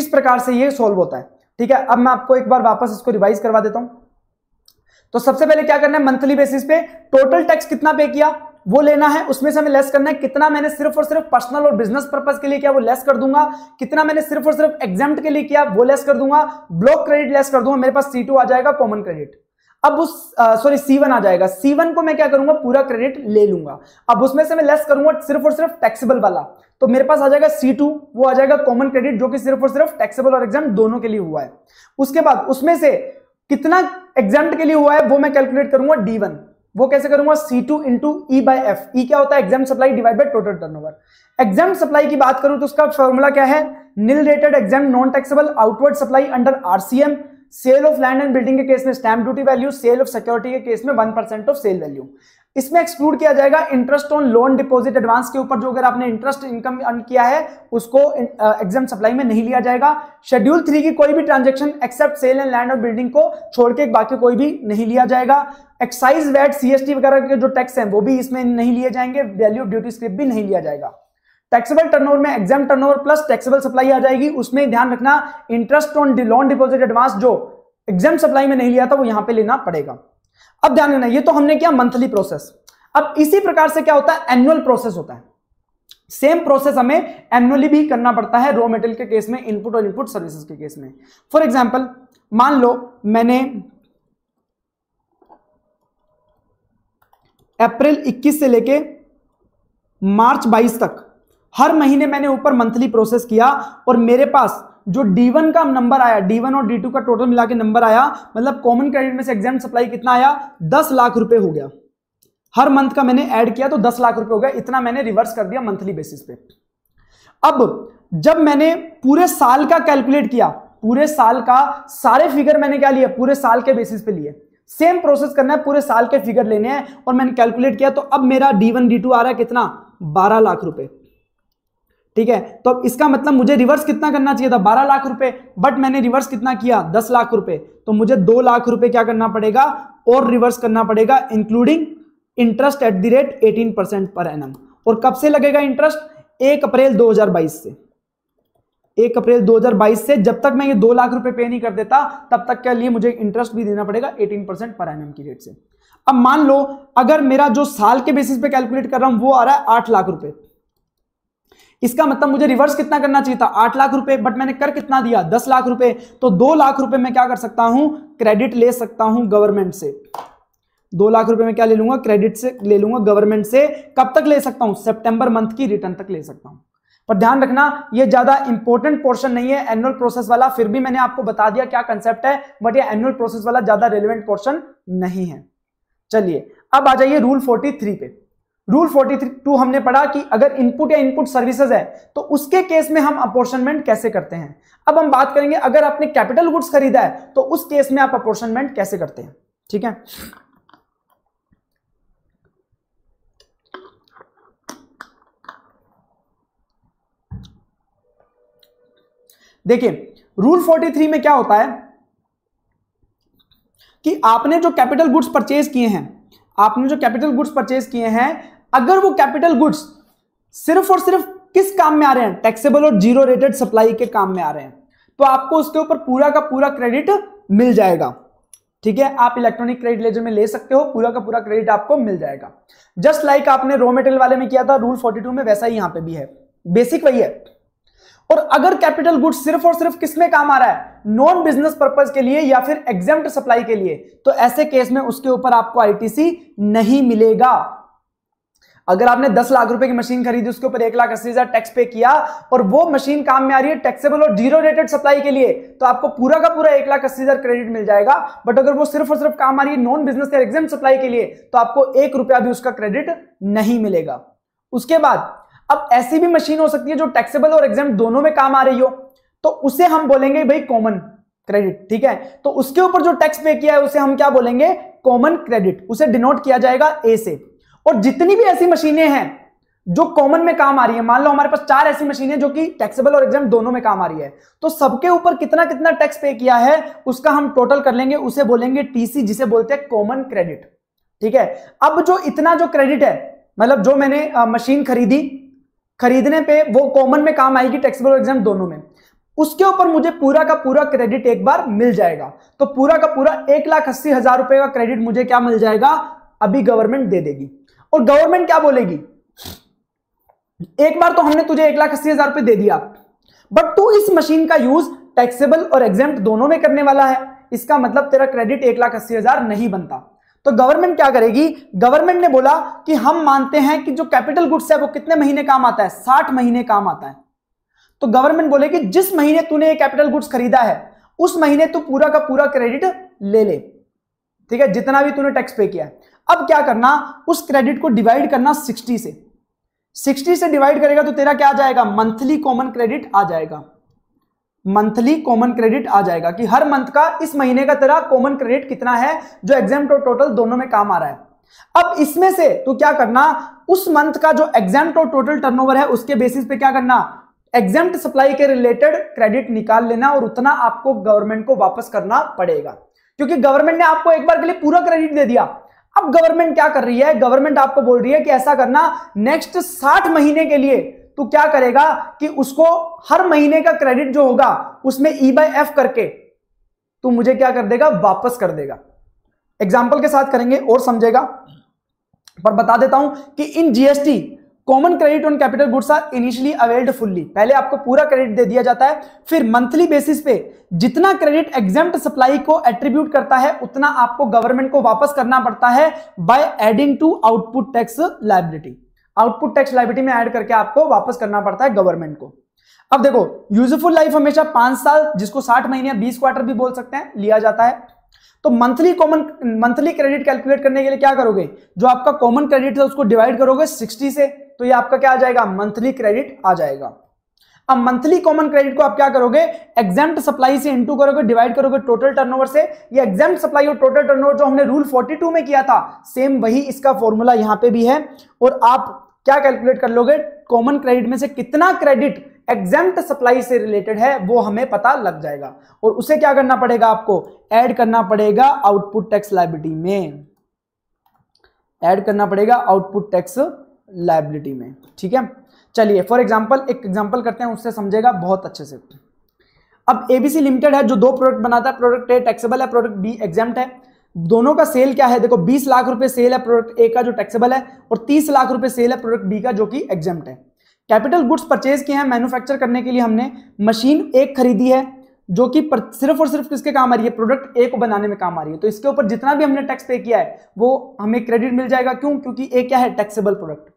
इस प्रकार से ये सॉल्व होता है ठीक है अब मैं आपको एक बार वापस इसको रिवाइज करवा देता हूं तो सबसे पहले क्या करना है मंथली बेसिस पे टोटल टैक्स कितना पे किया वो लेना है उसमें से हमें लेस करना है कितना मैंने सिर्फ और सिर्फ पर्सनल और बिजनेस पर्पज के लिए किया वो लेस कर दूंगा कितना मैंने सिर्फ और सिर्फ एग्जाम के लिए किया वो लेस कर दूंगा ब्लॉक क्रेडिट लेस कर दूंगा मेरे पास सी आ जाएगा कॉमन क्रेडिट अब उस सॉरी सी वन आ जाएगा सी वन को मैं क्या करूंगा पूरा क्रेडिट ले लूंगा अब उसमें से मैं लेस करूंगा सिर्फ और सिर्फ टैक्सेबल वाला तो मेरे पास आ जाएगा सी टू वो आ जाएगा कॉमन क्रेडिट जो कि सिर्फ और सिर्फ टैक्सेबल और एग्जाम दोनों के लिए हुआ है उसके बाद उसमें से कितना एग्जाम के लिए हुआ है वो मैं कैलकुलेट करूंगा डी वन वो कैसे करूंगा C two into E by F E क्या होता है exempt supply divide by total over exempt supply की बात करूं तो उसका फॉर्मूला क्या है nil rated exempt non taxable outward supply under RCM sale of land and building के केस में stamp duty value sale of security के केस में one percent of sale value इसमें एक्सक्लूड किया जाएगा interest on loan deposit advance के ऊपर जो अगर आपने इंटरेस्ट इनकम अर्न किया है उसको एग्जाम सप्लाई में नहीं लिया जाएगा शेड्यूल थ्री की कोई भी transaction except sale and land और बिल्डिंग को छोड़ के बाकी कोई भी नहीं लिया जाएगा एक्साइज वैट सीएसटी वगैरह के जो टैक्स हैं वो भी इसमें नहीं लिए जाएंगे वैल्यू ऑफ ड्यूटी स्क्रिप्ट भी नहीं लिया जाएगा टैक्सेबल टर्नओवर में exempt turnover plus taxable supply आ जाएगी उसमें ध्यान रखना interest on loan deposit advance जो एग्जाम सप्लाई में नहीं लिया था वो यहां पे लेना पड़ेगा अब ध्यान रखना ये तो हमने क्या मंथली प्रोसेस अब इसी प्रकार से क्या होता है एनुअल प्रोसेस होता है सेम प्रोसेस हमें एनुअली भी करना पड़ता है रॉ मेटेरियल के केस में इनपुट और इनपुट सर्विसेज के केस में फॉर एग्जाम्पल मान लो मैंने अप्रैल 21 से लेके मार्च 22 तक हर महीने मैंने ऊपर मंथली प्रोसेस किया और मेरे पास जो D1 का नंबर आया D1 और D2 का टोटल मिला के नंबर आया मतलब कॉमन क्रेडिट में से एग्जाम सप्लाई कितना आया दस लाख रुपए हो गया हर मंथ का मैंने ऐड किया तो दस लाख रुपए हो गया इतना मैंने रिवर्स कर दिया मंथली बेसिस पे अब जब मैंने पूरे साल का कैलकुलेट किया पूरे साल का सारे फिगर मैंने क्या लिया पूरे साल के बेसिस पे लिए सेम प्रोसेस करना है पूरे साल के फिगर लेने हैं और मैंने कैलकुलेट किया तो अब मेरा डी वन डी टू आ रहा है कितना बारह लाख रुपए ठीक है तो अब इसका मतलब मुझे रिवर्स कितना करना चाहिए था बारह लाख रुपए बट मैंने रिवर्स कितना किया दस लाख रुपए तो मुझे दो लाख रुपए क्या करना पड़ेगा और रिवर्स करना पड़ेगा including interest at the rate eighteen percent पर एन और कब से लगेगा इंटरेस्ट एक अप्रैल 2022 से एक अप्रैल 2022 से जब तक मैं ये दो लाख रुपए पे नहीं कर देता तब तक के लिए मुझे इंटरेस्ट भी देना पड़ेगा 18 परसेंट पर एन की रेट से अब मान लो अगर मेरा जो साल के बेसिस पे कैलकुलेट कर रहा हूं वो आ रहा है आठ लाख रुपए इसका मतलब मुझे रिवर्स कितना करना चाहिए था आठ लाख रुपए बट मैंने कर कितना दिया दस लाख रुपए तो दो लाख रुपए में क्या कर सकता हूं क्रेडिट ले सकता हूं गवर्नमेंट से दो लाख रुपए में क्या ले लूंगा क्रेडिट से ले लूंगा गवर्नमेंट से कब तक ले सकता हूं सेप्टेंबर मंथ की रिटर्न तक ले सकता हूं पर ध्यान रखना ये ज्यादा इंपॉर्टेंट पोर्शन नहीं है एनुअल प्रोसेस वाला फिर भी मैंने आपको बता दिया क्या कंसेप्ट है बट ये एनुअल प्रोसेस वाला ज्यादा रेलिवेंट पोर्शन नहीं है चलिए अब आ जाइए रूल फोर्टी थ्री पे रूल 42 हमने पढ़ा कि अगर इनपुट या इनपुट सर्विसेज है तो उसके केस में हम अपोर्शनमेंट कैसे करते हैं अब हम बात करेंगे अगर आपने कैपिटल गुड्स खरीदा है तो उस केस में आप अपोर्शनमेंट कैसे करते हैं ठीक है देखिए रूल 43 में क्या होता है कि आपने जो कैपिटल गुड्स परचेज किए हैं आपने जो कैपिटल गुड्स परचेज किए हैं अगर वो कैपिटल गुड्स सिर्फ और सिर्फ किस काम में आ रहे हैं टैक्सेबल और जीरो रेटेड सप्लाई के काम में आ रहे हैं तो आपको उसके ऊपर पूरा का पूरा क्रेडिट मिल जाएगा ठीक है आप इलेक्ट्रॉनिक क्रेडिट लेजर में ले सकते हो पूरा का पूरा क्रेडिट आपको मिल जाएगा जस्ट लाइक like आपने रो मेटेरियल वाले में किया था रूल 42 में वैसा ही यहां पे भी है बेसिक वही है और अगर कैपिटल गुड्स सिर्फ और सिर्फ किसमें काम आ रहा है नॉन बिजनेस पर्पज के लिए या फिर एग्जाम सप्लाई के लिए तो ऐसे केस में उसके ऊपर आपको आईटीसी नहीं मिलेगा अगर आपने दस लाख रुपए की मशीन खरीदी उसके ऊपर एक लाख अस्सी हजार टैक्स पे किया और वो मशीन काम में आ रही है टैक्सेबल और जीरो रेटेड सप्लाई के लिए तो आपको पूरा का पूरा एक लाख अस्सी हजार क्रेडिट मिल जाएगा बट अगर वो सिर्फ और सिर्फ काम आ रही है नॉन बिजनेस या एग्जाम सप्लाई के लिए तो आपको एक रुपया भी उसका क्रेडिट नहीं मिलेगा उसके बाद अब ऐसी भी मशीन हो सकती है जो टैक्सेबल और एग्जाम दोनों में काम आ रही हो तो उसे हम बोलेंगे भाई कॉमन क्रेडिट ठीक है तो उसके ऊपर जो टैक्स पे किया है उसे हम क्या बोलेंगे कॉमन क्रेडिट उसे डिनोट किया जाएगा ए से और जितनी भी ऐसी मशीनें हैं जो कॉमन में काम आ रही है मान लो हमारे पास चार ऐसी मशीनें जो कि टैक्सेबल और एग्जाम दोनों में काम आ रही है तो सबके ऊपर कितना कितना टैक्स पे किया है उसका हम टोटल कर लेंगे उसे बोलेंगे टीसी जिसे बोलते हैं कॉमन क्रेडिट ठीक है अब जो इतना जो क्रेडिट है मतलब जो मैंने आ, मशीन खरीदी खरीदने पे वो कॉमन में काम आएगी टैक्सेबल और एग्जाम दोनों में उसके ऊपर मुझे पूरा का पूरा क्रेडिट एक बार मिल जाएगा तो पूरा का पूरा एक लाख अस्सी हजार रुपए का क्रेडिट मुझे क्या मिल जाएगा अभी गवर्नमेंट दे देगी और गवर्नमेंट क्या बोलेगी एक बार तो हमने तुझे एक लाख अस्सी हजार रुपए दे दिया बट तू इस मशीन का यूज टैक्सेबल और एग्जाम दोनों में करने वाला है इसका मतलब तेरा क्रेडिट एक लाख अस्सी हजार नहीं बनता तो गवर्नमेंट क्या करेगी गवर्नमेंट ने बोला कि हम मानते हैं कि जो कैपिटल गुड्स है वो कितने महीने काम आता है साठ महीने काम आता है तो गवर्नमेंट बोले कि जिस महीने तूने ये कैपिटल गुड्स खरीदा है उस महीने तू पूरा का पूरा क्रेडिट ले ले ठीक है जितना भी तूने टैक्स पे किया है अब क्या करना उस क्रेडिट को डिवाइड करना सिक्सटी से सिक्सटी से डिवाइड करेगा तो तेरा क्या आ जाएगा मंथली कॉमन क्रेडिट आ जाएगा मंथली कॉमन क्रेडिट आ जाएगा कि हर मंथ का इस महीने का तेरा कॉमन क्रेडिट कितना है जो एग्जाम तो, टोटल दोनों में काम आ रहा है अब इसमें से तो क्या करना उस मंथ का जो एग्जाम टो, टोटल टर्नओवर है उसके बेसिस पे क्या करना एग्जाम सप्लाई के रिलेटेड क्रेडिट निकाल लेना और उतना आपको गवर्नमेंट को वापस करना पड़ेगा क्योंकि गवर्नमेंट ने आपको एक बार के लिए पूरा क्रेडिट दे दिया अब गवर्नमेंट क्या कर रही है गवर्नमेंट आपको बोल रही है कि ऐसा करना नेक्स्ट साठ महीने के लिए तो क्या करेगा कि उसको हर महीने का क्रेडिट जो होगा उसमें ई बाई एफ करके तो मुझे क्या कर देगा वापस कर देगा एग्जाम्पल के साथ करेंगे और समझेगा पर बता देता हूं कि in GST common credit on capital goods are initially availed fully पहले आपको पूरा क्रेडिट दे दिया जाता है फिर मंथली बेसिस पे जितना क्रेडिट एग्जाम सप्लाई को एट्रीब्यूट करता है उतना आपको गवर्नमेंट को वापस करना पड़ता है by adding to output tax liability output tax liability में एड करके आपको वापस करना पड़ता है गवर्नमेंट को अब देखो यूजफुल लाइफ हमेशा पांच साल जिसको साठ महीने बीस क्वार्टर भी बोल सकते हैं लिया जाता है तो monthly common monthly credit calculate करने के लिए क्या करोगे जो आपका कॉमन क्रेडिट है उसको डिवाइड करोगे 60 से तो ये आपका क्या आ जाएगा मंथली क्रेडिट आ जाएगा अब मंथली कॉमन क्रेडिट को आप क्या करोगे एग्जाम सप्लाई से इंटू करोगे डिवाइड करोगे टोटल टर्नओवर से ये एग्जाम सप्लाई और टोटल टर्नओवर जो हमने रूल 42 में किया था सेम वही इसका फॉर्मूला यहां पे भी है और आप क्या कैलकुलेट कर लोगे कॉमन क्रेडिट में से कितना क्रेडिट एग्जाम सप्लाई से रिलेटेड है वो हमें पता लग जाएगा और उसे क्या करना पड़ेगा आपको ऐड करना पड़ेगा आउटपुट टैक्स लाइबिलिटी में ऐड करना पड़ेगा आउटपुट टैक्स लाइबिलिटी में ठीक है चलिए फॉर एग्जाम्पल एक एग्जाम्पल करते हैं उससे समझेगा बहुत अच्छे से अब एबीसी लिमिटेड है जो दो प्रोडक्ट बनाता है प्रोडक्ट ए टैक्सेबल है प्रोडक्ट बी एग्जाम है दोनों का सेल क्या है देखो 20 लाख रुपए सेल है प्रोडक्ट ए का जो टैक्सेबल है और 30 लाख रुपए सेल है प्रोडक्ट बी का जो कि एग्जाम है कैपिटल गुड्स परचेज किए हैं मैन्युफैक्चर करने के लिए हमने मशीन एक खरीदी है जो कि सिर्फ और सिर्फ किसके काम आ रही है प्रोडक्ट ए को बनाने में काम आ रही है तो इसके ऊपर जितना भी हमने टैक्स पे किया है वो हमें क्रेडिट मिल जाएगा क्यों क्योंकि ए क्या है टैक्सेबल प्रोडक्ट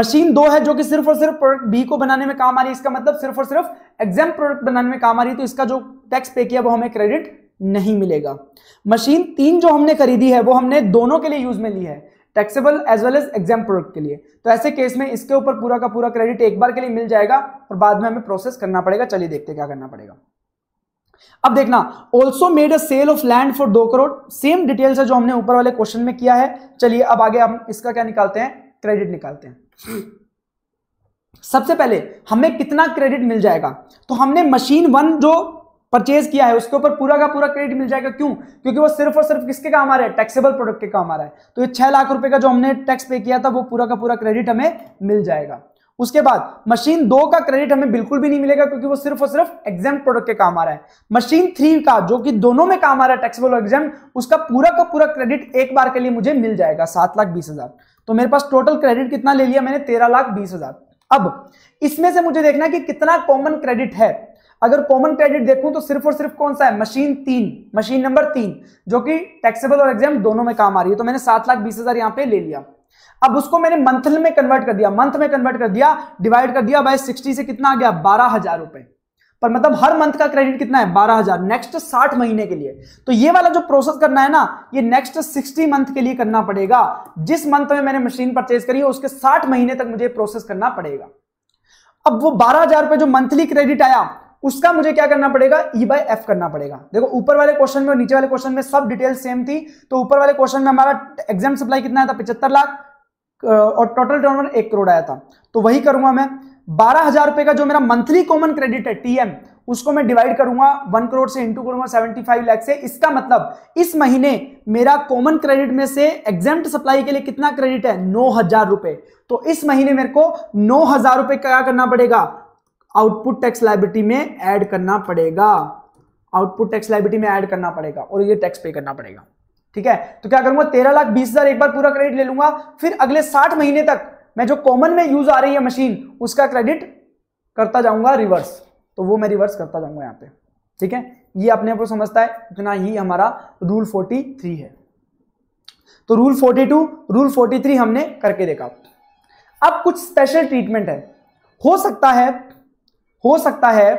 मशीन दो है जो कि सिर्फ और सिर्फ प्रोडक्ट बी को बनाने में काम आ रही है इसका मतलब सिर्फ और सिर्फ एग्जाम प्रोडक्ट बनाने में काम आ रही है तो इसका जो टैक्स पे किया वो हमें क्रेडिट नहीं मिलेगा मशीन तीन जो हमने खरीदी है वो हमने दोनों के लिए यूज में ली है taxable as well as exempt product के लिए तो ऐसे केस में इसके ऊपर पूरा का पूरा क्रेडिट एक बार के लिए मिल जाएगा और बाद में हमें प्रोसेस करना पड़ेगा चलिए देखते क्या करना पड़ेगा अब देखना also made a sale of land for दो करोड़ सेम डिटेल्स है जो हमने ऊपर वाले क्वेश्चन में किया है चलिए अब आगे हम इसका क्या निकालते हैं क्रेडिट निकालते हैं सबसे पहले हमें कितना क्रेडिट मिल जाएगा तो हमने मशीन वन जो परचेज किया है उसके ऊपर पूरा का पूरा क्रेडिट मिल जाएगा क्यों क्योंकि वो सिर्फ और सिर्फ किसके काम आ रहा है टैक्सेबल प्रोडक्ट के काम आ रहा है तो ये छह लाख रुपए का जो हमने टैक्स पे किया था वो पूरा का पूरा क्रेडिट हमें मिल जाएगा उसके बाद मशीन दो का क्रेडिट हमें बिल्कुल भी नहीं मिलेगा क्योंकि वो सिर्फ और सिर्फ एग्जाम प्रोडक्ट के काम आ रहा है मशीन थ्री का जो कि दोनों में काम आ रहा है टैक्सेबल और एग्जाम उसका पूरा का पूरा क्रेडिट एक बार के लिए मुझे मिल जाएगा सात लाख बीस हजार तो मेरे पास टोटल क्रेडिट कितना ले लिया मैंने तेरह लाख बीस हजार अब इसमें से मुझे देखना कि कितना कॉमन क्रेडिट है अगर कॉमन क्रेडिट देखूं तो सिर्फ और सिर्फ कौन सा है मशीन तीन मशीन नंबर तीन जो कि टैक्सेबल और एग्जाम दोनों में काम आ रही है तो मैंने सात लाख बीस हजार यहां पर ले लिया अब उसको मैंने मंथल में कन्वर्ट कर दिया मंथ में कन्वर्ट कर दिया डिवाइड कर दिया बाय सिक्सटी से कितना आ गया बारह हजार रुपए पर मतलब हर मंथ का क्रेडिट कितना है बारह हजार नेक्स्ट साठ महीने के लिए तो ये वाला जो प्रोसेस करना है ना ये नेक्स्ट सिक्सटी मंथ के लिए करना पड़ेगा जिस मंथ में मैंने मशीन परचेज करी है उसके साठ महीने तक मुझे प्रोसेस करना पड़ेगा अब वो बारह हजार रुपए जो मंथली क्रेडिट आया उसका मुझे क्या करना पड़ेगा ई बाई एफ करना पड़ेगा देखो ऊपर वाले क्वेश्चन में और नीचे वाले क्वेश्चन में सब डिटेल सेम थी तो ऊपर वाले क्वेश्चन में हमारा एग्जाम सप्लाई कितना आया था पचहत्तर लाख और टोटल टर्नओवर एक करोड़ आया था तो वही करूंगा मैं बारह हजार रुपए का जो मेरा मंथली कॉमन क्रेडिट है टीएम उसको मैं डिवाइड करूंगा वन करोड़ से इंटू करूंगा सेवेंटी फाइव लाख से इसका मतलब इस महीने मेरा कॉमन क्रेडिट में से एग्जाम सप्लाई के लिए कितना क्रेडिट है नौ हजार रुपए तो इस महीने मेरे को नौ हजार रुपए क्या करना पड़ेगा आउटपुट टैक्स लाइबिलिटी में ऐड करना पड़ेगा आउटपुट टैक्स लाइबिलिटी में ऐड करना पड़ेगा और ये टैक्स पे करना पड़ेगा ठीक है तो क्या करूंगा तेरह लाख बीस हजार एक बार पूरा क्रेडिट ले लूंगा फिर अगले साठ महीने तक मैं जो कॉमन में यूज आ रही है मशीन उसका क्रेडिट करता जाऊंगा रिवर्स तो वो मैं रिवर्स करता जाऊंगा यहां पे ठीक है ये अपने आप को समझता है इतना ही हमारा रूल फोर्टी थ्री है तो rule forty two rule forty three हमने करके देखा अब कुछ स्पेशल ट्रीटमेंट है हो सकता है हो सकता है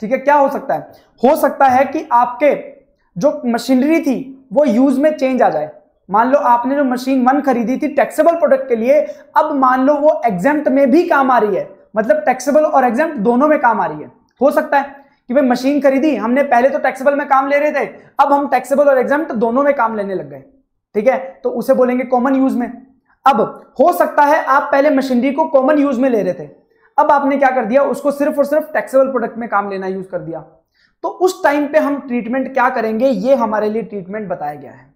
ठीक है क्या हो सकता है हो सकता है कि आपके जो मशीनरी थी वो यूज में चेंज आ जाए मान लो आपने जो मशीन वन खरीदी थी टैक्सेबल प्रोडक्ट के लिए अब मान लो वो एग्जेप्ट में भी काम आ रही है मतलब टैक्सेबल और एग्जेप्ट दोनों में काम आ रही है हो सकता है कि भाई मशीन खरीदी हमने पहले तो टैक्सेबल में काम ले रहे थे अब हम टैक्सेबल और एग्जेप्ट दोनों में काम लेने लग गए ठीक है तो उसे बोलेंगे कॉमन यूज में अब हो सकता है आप पहले मशीनरी को कॉमन यूज में ले रहे थे अब आपने क्या कर दिया उसको सिर्फ और सिर्फ टैक्सेबल प्रोडक्ट में काम लेना यूज कर दिया तो उस टाइम पे हम ट्रीटमेंट क्या करेंगे ये हमारे लिए ट्रीटमेंट बताया गया है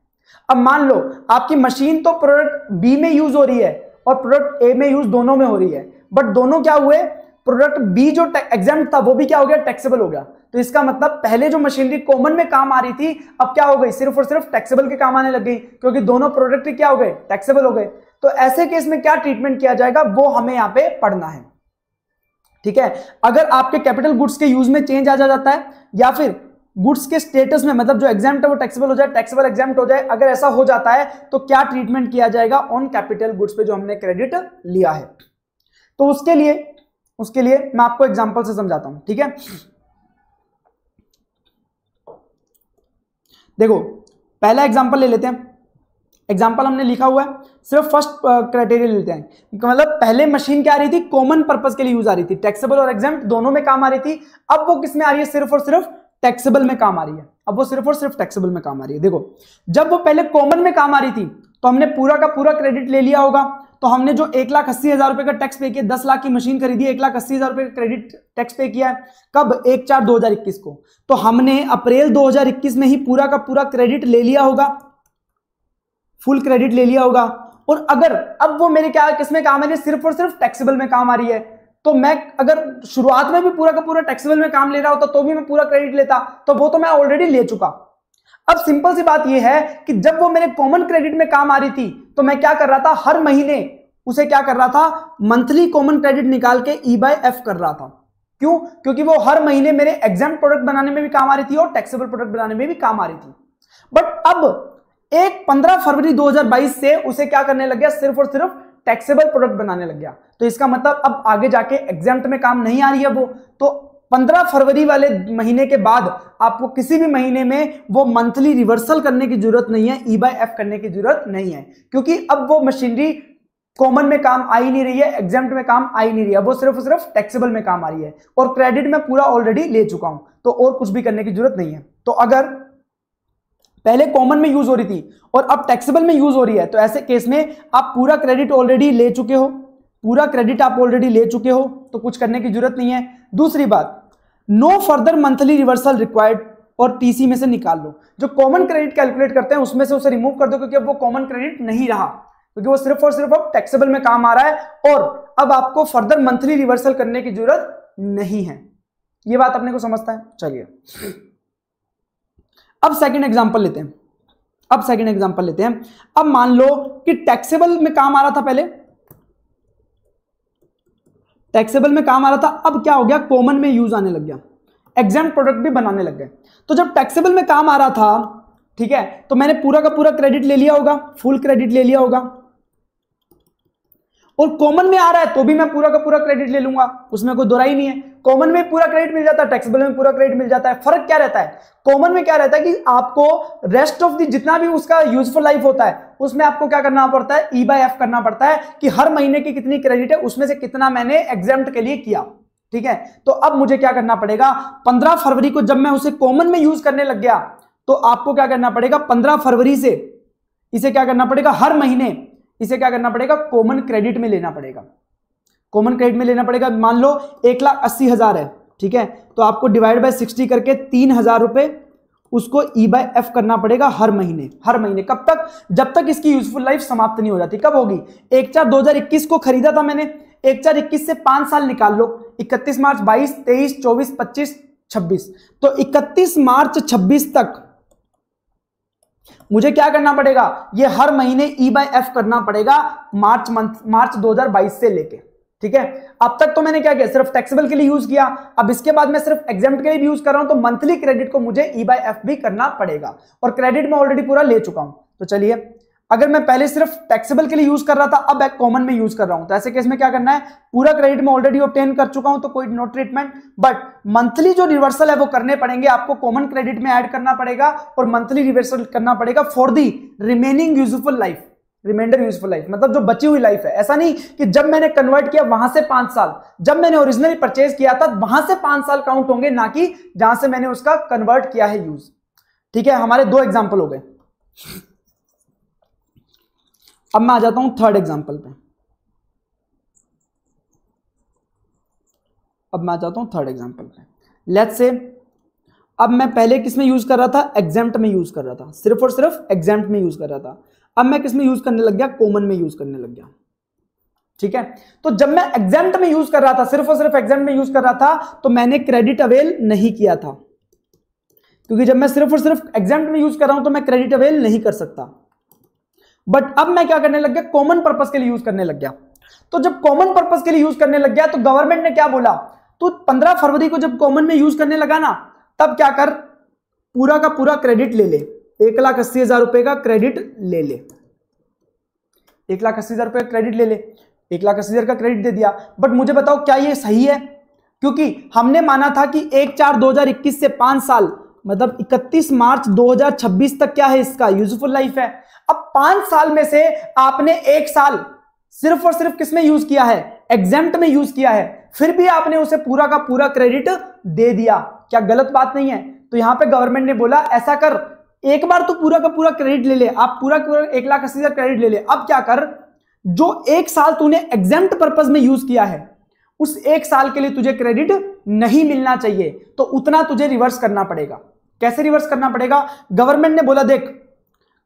अब मान लो आपकी मशीन तो प्रोडक्ट बी में यूज हो रही है और प्रोडक्ट ए में यूज दोनों में हो रही है बट दोनों क्या हुए प्रोडक्ट बी जो एग्जाम था वो भी क्या हो गया टैक्सेबल हो गया तो इसका मतलब पहले जो मशीनरी कॉमन में काम आ रही थी अब क्या हो गई सिर्फ और सिर्फ टैक्सेबल के काम आने लग गई क्योंकि दोनों प्रोडक्ट क्या हो गए टैक्सेबल हो गए तो ऐसे केस में क्या ट्रीटमेंट किया जाएगा वो हमें यहाँ पे पढ़ना है ठीक है अगर आपके कैपिटल गुड्स के यूज में चेंज आ जा जाता है या फिर गुड्स के स्टेटस में मतलब जो एग्जाम है वो टैक्सेबल हो जाए टैक्सेबल एग्जाम हो जाए अगर ऐसा हो जाता है तो क्या ट्रीटमेंट किया जाएगा ऑन कैपिटल गुड्स पे जो हमने क्रेडिट लिया है तो उसके लिए उसके लिए मैं आपको एग्जाम्पल से समझाता हूं ठीक है देखो पहला एग्जाम्पल ले लेते हैं एग्जाम्पल हमने लिखा हुआ है सिर्फ फर्स्ट क्राइटेरिया uh, लेते हैं मतलब पहले मशीन क्या आ रही थी कॉमन पर्पज के लिए यूज आ रही थी टैक्सेबल और एग्जाम दोनों में काम आ रही थी अब वो किसमें आ रही है सिर्फ और सिर्फ टैक्सेबल में काम आ रही है अब वो सिर्फ और सिर्फ टैक्सेबल में काम आ रही है देखो जब वो पहले कॉमन में काम आ रही थी तो हमने पूरा का पूरा क्रेडिट ले लिया होगा तो हमने जो एक लाख अस्सी हजार रुपए का टैक्स पे किया दस लाख की मशीन खरीदी एक लाख अस्सी हजार रुपए का क्रेडिट टैक्स पे किया है कब एक चार दो हजार इक्कीस को तो हमने अप्रैल दो हजार इक्कीस में ही पूरा का पूरा क्रेडिट ले लिया होगा फुल क्रेडिट ले लिया होगा और अगर अब वो मेरे क्या किसमें काम आ रही है सिर्फ और सिर्फ टैक्सेबल में काम आ रही है तो मैं अगर शुरुआत में भी पूरा का पूरा टैक्सेबल में काम ले रहा होता तो भी मैं पूरा क्रेडिट लेता तो वो तो मैं ऑलरेडी ले चुका अब सिंपल सी बात यह है कि जब वो मेरे कॉमन क्रेडिट में काम आ रही थी तो मैं क्या कर रहा था हर महीने उसे क्या कर रहा था मंथली कॉमन क्रेडिट निकाल के ई बाई एफ कर रहा था क्यों क्योंकि वो हर महीने मेरे एग्जाम प्रोडक्ट बनाने में भी काम आ रही थी और टैक्सेबल प्रोडक्ट बनाने में भी काम आ रही थी बट अब एक 15 फरवरी 2022 से उसे क्या करने लग गया सिर्फ और सिर्फ टैक्सेबल प्रोडक्ट बनाने लग गया तो इसका मतलब अब आगे जाके एग्जाम में काम नहीं आ रही है वो तो 15 फरवरी वाले महीने के बाद आपको किसी भी महीने में वो मंथली रिवर्सल करने की जरूरत नहीं है ई बाई एफ करने की जरूरत नहीं है क्योंकि अब वो मशीनरी कॉमन में काम आ ही नहीं रही है एग्जाम में काम आ ही नहीं रही है वो सिर्फ सिर्फ टैक्सेबल में काम आ रही है और क्रेडिट में पूरा ऑलरेडी ले चुका हूं तो और कुछ भी करने की जरूरत नहीं है तो अगर पहले कॉमन में यूज हो रही थी और अब टैक्सेबल में यूज हो रही है तो ऐसे केस में आप पूरा क्रेडिट ऑलरेडी ले चुके हो पूरा क्रेडिट आप ऑलरेडी ले चुके हो तो कुछ करने की जरूरत नहीं है दूसरी बात no further monthly reversal required और टीसी में से निकाल लो जो कॉमन क्रेडिट कैलकुलेट करते हैं उसमें से उसे रिमूव कर दो क्योंकि अब वो कॉमन क्रेडिट नहीं रहा क्योंकि वो सिर्फ और सिर्फ अब टैक्सेबल में काम आ रहा है और अब आपको फर्दर मंथली रिवर्सल करने की जरूरत नहीं है ये बात अपने को समझता है चलिए अब सेकंड एग्जांपल लेते हैं अब सेकंड एग्जांपल लेते हैं अब मान लो कि टैक्सेबल में काम आ रहा था पहले टैक्सेबल में काम आ रहा था अब क्या हो गया कॉमन में यूज आने लग गया एग्जाम प्रोडक्ट भी बनाने लग गए तो जब टैक्सेबल में काम आ रहा था ठीक है तो मैंने पूरा का पूरा क्रेडिट ले लिया होगा फुल क्रेडिट ले लिया होगा और कॉमन में आ रहा है तो भी मैं पूरा का पूरा क्रेडिट ले लूंगा उसमें कोई दोराई नहीं है कॉमन में पूरा क्रेडिट मिल जाता है बिल में पूरा क्रेडिट मिल जाता है फर्क क्या रहता है कॉमन में क्या रहता है कि आपको रेस्ट ऑफ दी जितना भी उसका यूजफुल लाइफ होता है उसमें आपको क्या करना पड़ता है ई बाई एफ करना पड़ता है कि हर महीने की कितनी क्रेडिट है उसमें से कितना मैंने एग्जाम के लिए किया ठीक है तो अब मुझे क्या करना पड़ेगा पंद्रह फरवरी को जब मैं उसे कॉमन में यूज करने लग गया तो आपको क्या करना पड़ेगा पंद्रह फरवरी से इसे क्या करना पड़ेगा हर महीने इसे क्या करना पड़ेगा कॉमन क्रेडिट में लेना पड़ेगा कॉमन क्रेडिट में लेना पड़ेगा मान लो एक लाख अस्सी हजार है ठीक है तो आपको डिवाइड बाय सिक्सटी करके तीन हजार रुपए उसको ई बाय एफ करना पड़ेगा हर महीने हर महीने कब तक जब तक इसकी यूजफुल लाइफ समाप्त नहीं हो जाती कब होगी एक चार 2021 को खरीदा था मैंने एक चार इक्कीस से पांच साल निकाल लो इकतीस मार्च बाईस तेईस चौबीस पच्चीस छब्बीस तो इकतीस मार्च छब्बीस तक मुझे क्या करना पड़ेगा ये हर महीने ई बाई एफ करना पड़ेगा मार्च मंथ मार्च 2022 से लेके ठीक है अब तक तो मैंने क्या किया सिर्फ टैक्सेबल के लिए यूज किया अब इसके बाद मैं सिर्फ एग्जाम के लिए भी यूज कर रहा हूं तो मंथली क्रेडिट को मुझे ई बाई एफ भी करना पड़ेगा और क्रेडिट मैं ऑलरेडी पूरा ले चुका हूं तो चलिए अगर मैं पहले सिर्फ टैक्सेबल के लिए यूज कर रहा था अब एक कॉमन में यूज कर रहा हूं तो ऐसे केस में क्या करना है पूरा क्रेडिट में ऑलरेडी ऑप्टेन कर चुका हूं तो कोई नो ट्रीटमेंट बट मंथली जो रिवर्सल है वो करने पड़ेंगे आपको कॉमन क्रेडिट में ऐड करना पड़ेगा और मंथली रिवर्सल करना पड़ेगा for the remaining useful life remainder useful life मतलब जो बची हुई लाइफ है ऐसा नहीं कि जब मैंने कन्वर्ट किया वहां से पांच साल जब मैंने ओरिजिनली परचेज किया था वहां से पांच साल काउंट होंगे ना कि जहां से मैंने उसका कन्वर्ट किया है यूज ठीक है हमारे दो एग्जाम्पल हो गए अब मैं आ जाता हूं थर्ड एग्जाम्पल पे अब मैं आ जाता हूं थर्ड एग्जाम्पल पे लेट्स से अब मैं पहले किसमें यूज कर रहा था एग्जेम्प्ट में यूज कर रहा था सिर्फ और सिर्फ एग्जेम्प्ट में यूज कर रहा था अब मैं किसमें यूज करने लग गया कॉमन में यूज करने लग गया ठीक है तो जब मैं एग्जेम्प्ट में यूज कर रहा था सिर्फ और सिर्फ एग्जेम्प्ट में यूज कर रहा था तो मैंने क्रेडिट अवेल नहीं किया था क्योंकि जब मैं सिर्फ और सिर्फ एग्जेम्प्ट में यूज कर रहा हूं तो मैं क्रेडिट अवेल नहीं कर सकता बट अब मैं क्या करने लग गया कॉमन पर्पज के लिए यूज करने लग गया तो जब कॉमन पर्पज के लिए यूज करने लग गया तो गवर्नमेंट ने क्या बोला तो 15 फरवरी को जब कॉमन में यूज करने लगा ना तब क्या कर पूरा का पूरा क्रेडिट ले ले एक लाख अस्सी हजार रुपए का क्रेडिट ले ले एक लाख अस्सी हजार रुपए का क्रेडिट ले ले एक लाख अस्सी हजार का क्रेडिट दे दिया बट मुझे बताओ क्या ये सही है क्योंकि हमने माना था कि एक चार इक्कीस से पांच साल मतलब इकतीस मार्च छब्बीस तक क्या है इसका यूजफुल लाइफ है अब पांच साल में से आपने एक साल सिर्फ और सिर्फ किसमें यूज किया है एग्जाम्ट में यूज किया है फिर भी आपने उसे पूरा का पूरा क्रेडिट दे दिया क्या गलत बात नहीं है तो यहां पे गवर्नमेंट ने बोला ऐसा कर एक बार तो पूरा का पूरा क्रेडिट ले ले आप पूरा पूरा एक लाख अस्सी हजार क्रेडिट ले ले अब क्या कर जो एक साल तूने एग्जाम पर्पज में यूज किया है उस एक साल के लिए तुझे क्रेडिट नहीं मिलना चाहिए तो उतना तुझे रिवर्स करना पड़ेगा कैसे रिवर्स करना पड़ेगा गवर्नमेंट ने बोला देख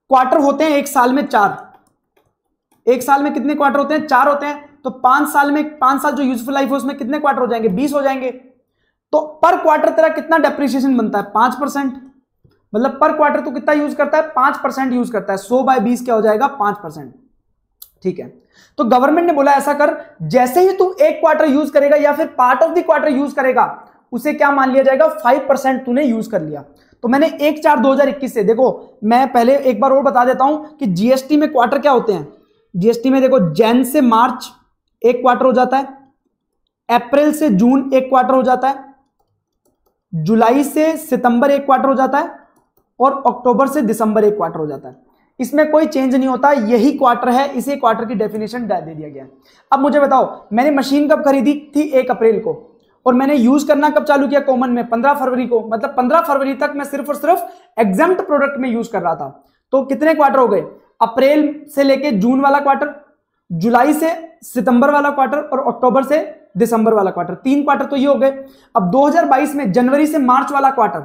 क्वार्टर होते हैं एक साल में चार एक साल में कितने क्वार्टर होते हैं चार होते हैं तो पांच साल में पांच साल जो यूजफुल लाइफ है उसमें कितने क्वार्टर हो जाएंगे बीस हो जाएंगे तो पर क्वार्टर तेरा कितना डेप्रिसिएशन बनता है पांच परसेंट मतलब पर क्वार्टर तो कितना यूज करता है पांच परसेंट यूज करता है सो बाय बीस क्या हो जाएगा पांच परसेंट ठीक है तो गवर्नमेंट ने बोला ऐसा कर जैसे ही तू एक क्वार्टर यूज करेगा या फिर part of the quarter use करेगा उसे क्या मान लिया जाएगा फाइव परसेंट तूने यूज कर लिया तो मैंने एक चार 2021 से देखो मैं पहले एक बार और बता देता हूं कि जीएसटी में क्वार्टर क्या होते हैं जीएसटी में देखो जैन से मार्च एक क्वार्टर हो जाता है अप्रैल से जून एक क्वार्टर हो जाता है जुलाई से सितंबर एक क्वार्टर हो जाता है और अक्टूबर से दिसंबर एक क्वार्टर हो जाता है इसमें कोई चेंज नहीं होता यही क्वार्टर है इसी क्वार्टर की डेफिनेशन दे दिया गया अब मुझे बताओ मैंने मशीन कब खरीदी थी एक अप्रैल को और मैंने यूज करना कब चालू किया कॉमन में 15 फरवरी को मतलब 15 फरवरी तक मैं सिर्फ और सिर्फ एग्जाम प्रोडक्ट में यूज कर रहा था तो कितने क्वार्टर हो गए अप्रैल से लेके जून वाला क्वार्टर जुलाई से सितंबर वाला क्वार्टर और अक्टूबर से दिसंबर वाला क्वार्टर तीन क्वार्टर तो ये हो गए अब 2022 में जनवरी से मार्च वाला क्वार्टर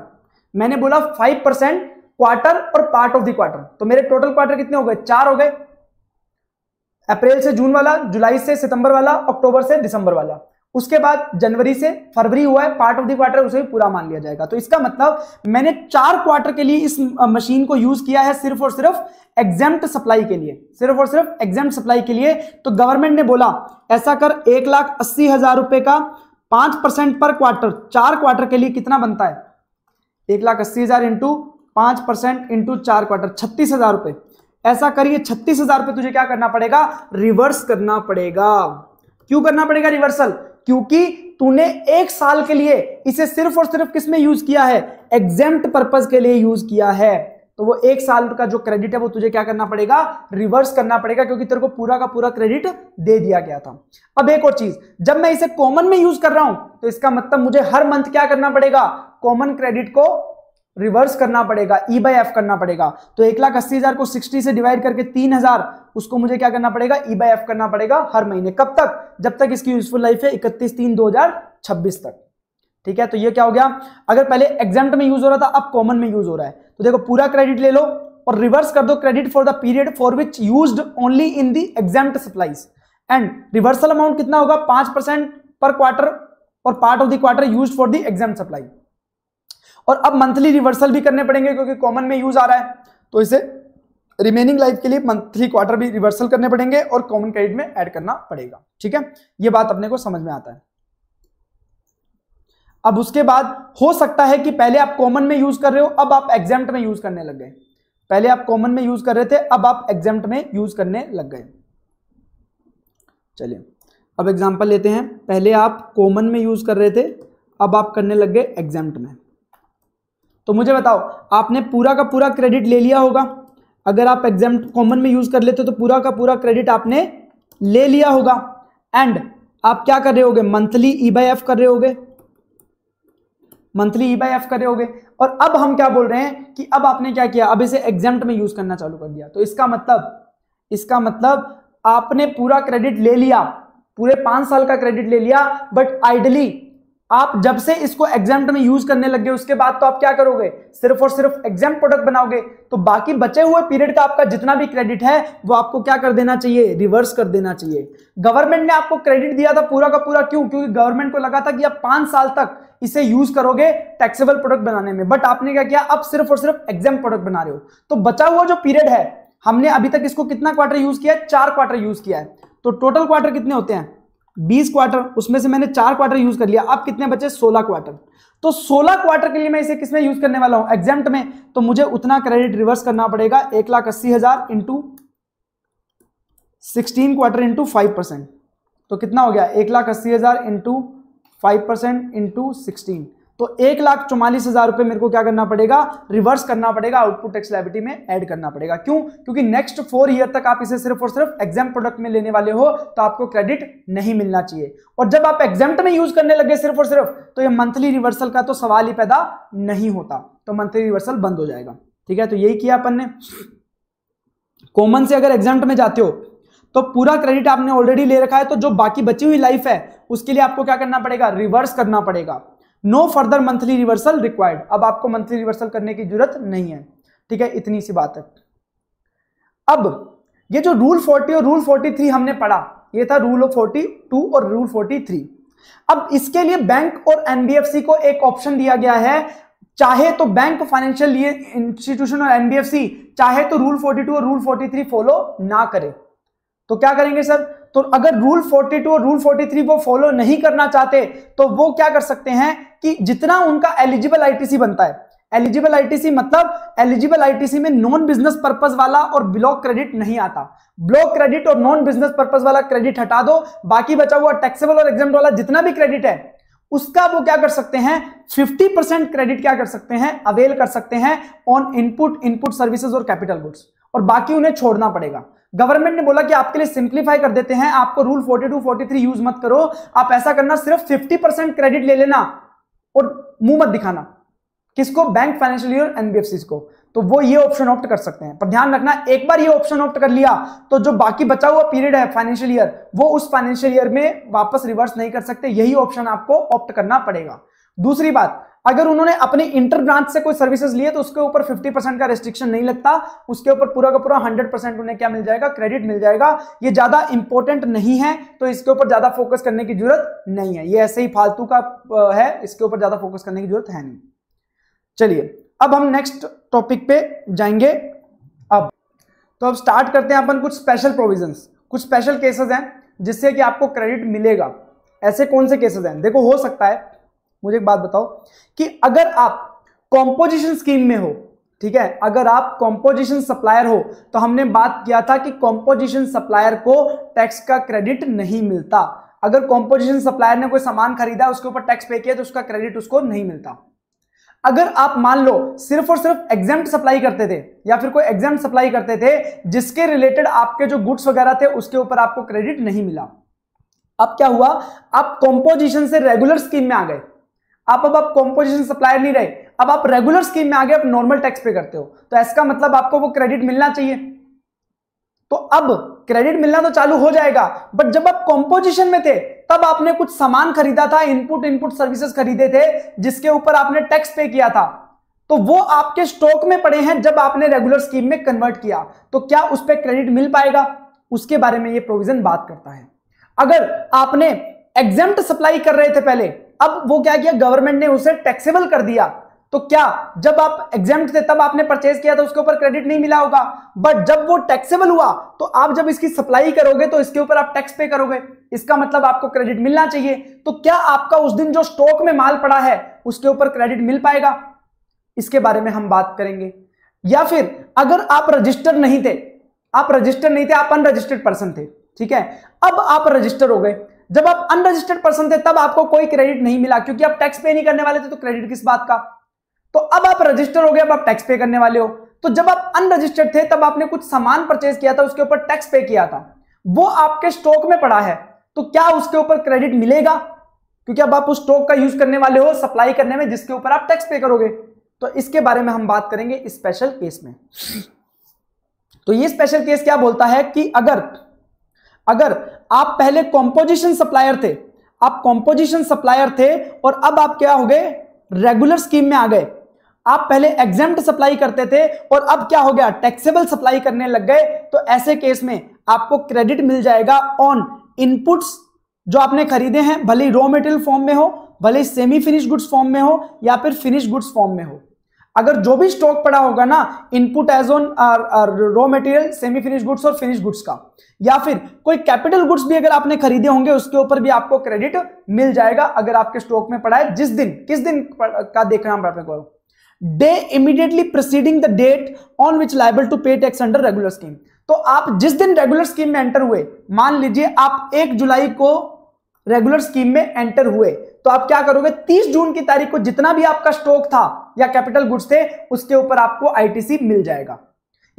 मैंने बोला फाइव परसेंट क्वार्टर और पार्ट ऑफ द क्वार्टर तो मेरे टोटल क्वार्टर कितने हो गए चार हो गए अप्रैल से जून वाला जुलाई से सितंबर वाला अक्टूबर से दिसंबर वाला उसके बाद जनवरी से फरवरी हुआ है पार्ट ऑफ द क्वार्टर उसे भी पूरा मान लिया जाएगा तो इसका मतलब मैंने चार क्वार्टर के लिए इस मशीन को यूज किया है सिर्फ और सिर्फ एग्जाम सप्लाई के लिए सिर्फ और सिर्फ एग्जाम सप्लाई के लिए तो गवर्नमेंट ने बोला ऐसा कर एक लाख अस्सी हजार रुपए का पांच परसेंट पर क्वार्टर चार क्वार्टर के लिए कितना बनता है एक लाख अस्सी हजार इंटू पांच परसेंट इंटू चार क्वार्टर छत्तीस हजार रुपए ऐसा करिए छत्तीस हजार रुपए तुझे क्या करना पड़ेगा रिवर्स करना पड़ेगा क्यों करना पड़ेगा रिवर्सल क्योंकि तूने एक साल के लिए इसे सिर्फ और सिर्फ किस में यूज किया है एग्जेम्प्ट पर्पज के लिए यूज किया है तो वो एक साल का जो क्रेडिट है वो तुझे क्या करना पड़ेगा रिवर्स करना पड़ेगा क्योंकि तेरे को पूरा का पूरा क्रेडिट दे दिया गया था अब एक और चीज जब मैं इसे कॉमन में यूज कर रहा हूं तो इसका मतलब मुझे हर मंथ क्या करना पड़ेगा कॉमन क्रेडिट को रिवर्स करना पड़ेगा ई बाई एफ करना पड़ेगा तो एक लाख अस्सी हजार को सिक्सटी से डिवाइड करके तीन हजार उसको मुझे क्या करना पड़ेगा ई बाई एफ करना पड़ेगा हर महीने कब तक जब तक इसकी यूजफुल लाइफ है इकतीस तीन दो हजार छब्बीस तक ठीक है तो ये क्या हो गया अगर पहले एग्जाम में यूज हो रहा था अब कॉमन में यूज हो रहा है तो देखो पूरा क्रेडिट ले लो और रिवर्स कर दो credit for the period for which use only in the exempt supplies and reversal amount कितना होगा पांच परसेंट पर क्वार्टर और part of the quarter use for the exempt supply और अब मंथली रिवर्सल भी करने पड़ेंगे क्योंकि कॉमन में यूज आ रहा है तो इसे रिमेनिंग लाइफ के लिए मंथली क्वार्टर भी रिवर्सल करने पड़ेंगे और कॉमन क्रेडिट में ऐड करना पड़ेगा ठीक है ये बात अपने को समझ में आता है अब उसके बाद हो सकता है कि पहले आप कॉमन में यूज कर रहे हो अब आप एग्जाम में यूज करने लग गए पहले आप कॉमन में यूज कर रहे थे अब आप एग्जाम में यूज करने लग गए चलिए अब एग्जाम्पल लेते हैं पहले आप कॉमन में यूज कर रहे थे अब आप करने लग गए एग्जाम में तो मुझे बताओ आपने पूरा का पूरा क्रेडिट ले लिया होगा अगर आप एग्जाम कॉमन में यूज कर लेते हो तो पूरा का पूरा क्रेडिट आपने ले लिया होगा एंड आप क्या कर रहे होगे मंथली ई बाई एफ कर रहे होगे मंथली ई बाई एफ कर रहे होगे और अब हम क्या बोल रहे हैं कि अब आपने क्या किया अब इसे एग्जाम में यूज करना चालू कर दिया तो इसका मतलब इसका मतलब आपने पूरा क्रेडिट ले लिया पूरे पांच साल का क्रेडिट ले लिया बट आइडली आप जब से इसको एग्जाम में यूज करने लग गए उसके बाद तो आप क्या करोगे सिर्फ और सिर्फ एग्जाम प्रोडक्ट बनाओगे तो बाकी बचे हुए पीरियड का आपका जितना भी क्रेडिट है वो आपको क्या कर देना चाहिए रिवर्स कर देना चाहिए गवर्नमेंट ने आपको क्रेडिट दिया था पूरा का पूरा क्यों क्योंकि गवर्नमेंट को लगा था कि आप पांच साल तक इसे यूज करोगे टैक्सेबल प्रोडक्ट बनाने में बट आपने क्या किया आप सिर्फ और सिर्फ एग्जाम प्रोडक्ट बना रहे हो तो बचा हुआ जो पीरियड है हमने अभी तक इसको कितना क्वार्टर यूज किया है चार क्वार्टर यूज किया है तो टोटल क्वार्टर कितने होते हैं बीस क्वार्टर उसमें से मैंने चार क्वार्टर यूज कर लिया अब कितने बचे सोलह क्वार्टर तो सोलह क्वार्टर के लिए मैं इसे किसमें यूज करने वाला हूं एग्जाम्ट में तो मुझे उतना क्रेडिट रिवर्स करना पड़ेगा एक लाख अस्सी हजार into sixteen quarter into five percent तो कितना हो गया एक लाख अस्सी हजार into five percent into sixteen तो एक लाख चौवालीस हजार रुपए मेरे को क्या करना पड़ेगा रिवर्स करना पड़ेगा आउटपुट टैक्स लाइबिलिटी में ऐड करना पड़ेगा क्यों क्योंकि नेक्स्ट फोर ईयर तक आप इसे सिर्फ और सिर्फ एग्जाम प्रोडक्ट में लेने वाले हो तो आपको क्रेडिट नहीं मिलना चाहिए और जब आप एग्जाम में यूज करने लगे सिर्फ और सिर्फ तो यह मंथली रिवर्सल का तो सवाल ही पैदा नहीं होता तो मंथली रिवर्सल बंद हो जाएगा ठीक है तो यही किया अपन ने कॉमन से अगर एग्जाम में जाते हो तो पूरा क्रेडिट आपने ऑलरेडी ले रखा है तो जो बाकी बची हुई लाइफ है उसके लिए आपको क्या करना पड़ेगा रिवर्स करना पड़ेगा no further monthly reversal required अब आपको मंथली रिवर्सल करने की जरूरत नहीं है ठीक है इतनी सी बात है अब ये जो रूल 40 और रूल 43 हमने पढ़ा ये था रूल ऑफ 42 और रूल 43 अब इसके लिए बैंक और एनबीएफसी को एक ऑप्शन दिया गया है चाहे तो बैंक फाइनेंशियल इंस्टीट्यूशन और एनबीएफसी चाहे तो रूल 42 और रूल 43 फॉलो ना करे तो क्या करेंगे सर तो अगर रूल 42 और रूल 43 वो फॉलो नहीं करना चाहते तो वो क्या कर सकते हैं कि जितना उनका एलिजिबल आईटीसी बनता है एलिजिबल आईटीसी मतलब एलिजिबल आईटीसी में नॉन बिजनेस पर्पज वाला और ब्लॉक क्रेडिट नहीं आता ब्लॉक क्रेडिट और नॉन बिजनेस पर्पज वाला क्रेडिट हटा दो बाकी बचा हुआ टैक्सेबल और एग्जाम वाला जितना भी क्रेडिट है उसका वो क्या कर सकते हैं 50 परसेंट क्रेडिट क्या कर सकते हैं अवेल कर सकते हैं ऑन इनपुट इनपुट सर्विसेज और कैपिटल गुड्स और बाकी उन्हें छोड़ना पड़ेगा गवर्नमेंट ने बोला कि आपके लिए सिंप्लीफाई कर देते हैं आपको रूल 42, 43 यूज मत करो आप ऐसा करना सिर्फ 50 परसेंट क्रेडिट ले लेना और मुंह मत दिखाना किसको बैंक फाइनेंशियल ईयर एनबीएफसी को तो वो ये ऑप्शन ऑप्ट कर सकते हैं पर ध्यान रखना एक बार ये ऑप्शन ऑप्ट कर लिया तो जो बाकी बचा हुआ पीरियड है फाइनेंशियल ईयर वो उस फाइनेंशियल ईयर में वापस रिवर्स नहीं कर सकते यही ऑप्शन आपको ऑप्ट करना पड़ेगा दूसरी बात अगर उन्होंने अपने इंटर ब्रांच से कोई सर्विसेज लिए तो उसके ऊपर 50 परसेंट का रेस्ट्रिक्शन नहीं लगता उसके ऊपर पूरा का पूरा 100 परसेंट उन्हें क्या मिल जाएगा क्रेडिट मिल जाएगा ये ज्यादा इंपॉर्टेंट नहीं है तो इसके ऊपर ज्यादा फोकस करने की जरूरत नहीं है ये ऐसे ही फालतू का है इसके ऊपर ज्यादा फोकस करने की जरूरत है नहीं चलिए अब हम नेक्स्ट टॉपिक पे जाएंगे अब तो अब स्टार्ट करते हैं अपन कुछ स्पेशल प्रोविजन कुछ स्पेशल केसेस हैं जिससे कि आपको क्रेडिट मिलेगा ऐसे कौन से केसेस हैं देखो हो सकता है मुझे एक बात बताओ कि अगर आप कॉम्पोजिशन स्कीम में हो ठीक है अगर आप कॉम्पोजिशन सप्लायर हो तो हमने बात किया था कि कॉम्पोजिशन सप्लायर को टैक्स का क्रेडिट नहीं मिलता अगर कॉम्पोजिशन सप्लायर ने कोई सामान खरीदा उसके ऊपर टैक्स पे किया तो उसका क्रेडिट उसको नहीं मिलता अगर आप मान लो सिर्फ और सिर्फ एग्जाम सप्लाई करते थे या फिर कोई एग्जाम सप्लाई करते थे जिसके रिलेटेड आपके जो गुड्स वगैरह थे उसके ऊपर आपको क्रेडिट नहीं मिला अब क्या हुआ आप कॉम्पोजिशन से रेगुलर स्कीम में आ गए आप अब आप कॉम्पोजिशन सप्लायर नहीं रहे अब आप रेगुलर स्कीम में आगे आप नॉर्मल टैक्स पे करते हो तो इसका मतलब आपको वो क्रेडिट मिलना चाहिए तो अब क्रेडिट मिलना तो चालू हो जाएगा बट जब आप कॉम्पोजिशन में थे तब आपने कुछ सामान खरीदा था इनपुट इनपुट सर्विसेज खरीदे थे जिसके ऊपर आपने टैक्स पे किया था तो वो आपके स्टॉक में पड़े हैं जब आपने रेगुलर स्कीम में कन्वर्ट किया तो क्या उस पर क्रेडिट मिल पाएगा उसके बारे में ये प्रोविजन बात करता है अगर आपने एग्जेम्प्ट सप्लाई कर रहे थे पहले अब वो क्या किया गवर्नमेंट ने उसे टैक्सेबल कर दिया तो क्या जब आप एग्जाम थे तब आपने परचेज किया था उसके ऊपर क्रेडिट नहीं मिला होगा बट जब वो टैक्सेबल हुआ तो आप जब इसकी सप्लाई करोगे तो इसके ऊपर आप टैक्स पे करोगे इसका मतलब आपको क्रेडिट मिलना चाहिए तो क्या आपका उस दिन जो स्टॉक में माल पड़ा है उसके ऊपर क्रेडिट मिल पाएगा इसके बारे में हम बात करेंगे या फिर अगर आप रजिस्टर नहीं थे आप रजिस्टर नहीं थे आप अनरजिस्टर्ड पर्सन थे ठीक है अब आप रजिस्टर हो गए जब आप अनरजिस्टर्ड पर्सन थे तब आपको कोई क्रेडिट नहीं मिला क्योंकि आप टैक्स पे नहीं करने वाले थे तो क्रेडिट किस बात का तो अब आप रजिस्टर हो गए अब आप टैक्स पे करने वाले हो तो जब आप अनरजिस्टर्ड थे तब आपने कुछ सामान परचेज किया था उसके ऊपर टैक्स पे किया था वो आपके स्टॉक में पड़ा है तो क्या उसके ऊपर क्रेडिट मिलेगा क्योंकि अब आप उस स्टॉक का यूज करने वाले हो सप्लाई करने में जिसके ऊपर आप टैक्स पे करोगे तो इसके बारे में हम बात करेंगे स्पेशल केस में तो ये स्पेशल केस क्या बोलता है कि अगर अगर आप पहले कॉम्पोजिशन सप्लायर थे आप कॉम्पोजिशन सप्लायर थे और अब आप क्या हो गए रेगुलर स्कीम में आ गए आप पहले एग्जाम सप्लाई करते थे और अब क्या हो गया टैक्सेबल सप्लाई करने लग गए तो ऐसे केस में आपको क्रेडिट मिल जाएगा ऑन इनपुट्स जो आपने खरीदे हैं भले रॉ मेटेरियल फॉर्म में हो भले सेमी फिनिश गुड्स फॉर्म में हो या फिर फिनिश गुड्स फॉर्म में हो अगर जो भी स्टॉक पड़ा होगा ना input as on raw material semi finish goods और फिनिश गुड्स का या फिर कोई कैपिटल गुड्स भी अगर आपने खरीदे होंगे उसके ऊपर भी आपको क्रेडिट मिल जाएगा अगर आपके स्टॉक में पड़ा है जिस दिन किस दिन का देखना हम को day immediately proceeding the date on which liable to pay tax under regular scheme तो आप जिस दिन रेगुलर स्कीम में एंटर हुए मान लीजिए आप एक जुलाई को रेगुलर स्कीम में एंटर हुए तो आप क्या करोगे 30 जून की तारीख को जितना भी आपका स्टॉक था या कैपिटल गुड्स थे उसके ऊपर आपको आईटीसी मिल जाएगा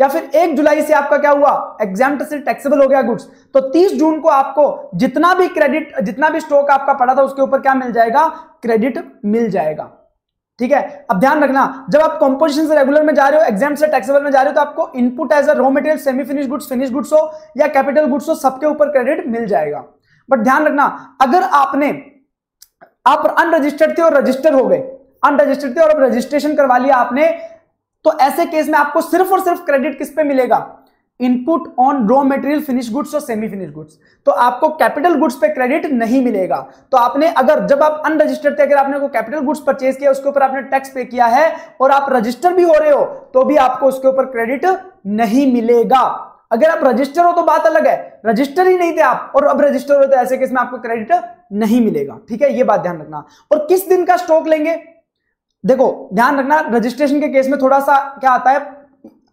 या फिर एक जुलाई से आपका क्या हुआ एग्जाम से टैक्सेबल हो गया गुड्स तो 30 जून को आपको जितना भी क्रेडिट जितना भी स्टॉक आपका पड़ा था उसके ऊपर क्या मिल जाएगा क्रेडिट मिल जाएगा ठीक है अब ध्यान रखना जब आप कॉम्पोजिशन से रेगुलर में जा रहे हो एग्जाम से टैक्सेबल में जा रहे हो तो आपको input as a raw material semi finish goods finish goods हो या कैपिटल गुड्स हो सबके ऊपर क्रेडिट मिल जाएगा बट ध्यान रखना अगर आपने आप अनरजिस्टर्ड थे और रजिस्टर हो गए अनरजिस्टर्ड थे और अब रजिस्ट्रेशन करवा लिया आपने तो ऐसे केस में आपको सिर्फ और सिर्फ क्रेडिट किस पे मिलेगा input on raw material finish goods और सेमी फिनिश गुड्स तो आपको कैपिटल गुड्स पे क्रेडिट नहीं मिलेगा तो आपने अगर जब आप अनरजिस्टर्ड थे अगर आपने को कैपिटल गुड्स परचेज किया उसके ऊपर आपने टैक्स पे किया है और आप रजिस्टर भी हो रहे हो तो भी आपको उसके ऊपर क्रेडिट नहीं मिलेगा अगर आप रजिस्टर हो तो बात अलग है रजिस्टर ही नहीं थे आप और अब रजिस्टर हो तो ऐसे केस में आपको क्रेडिट नहीं मिलेगा ठीक है ये बात ध्यान रखना और किस दिन का स्टॉक लेंगे देखो ध्यान रखना रजिस्ट्रेशन के केस में थोड़ा सा क्या आता है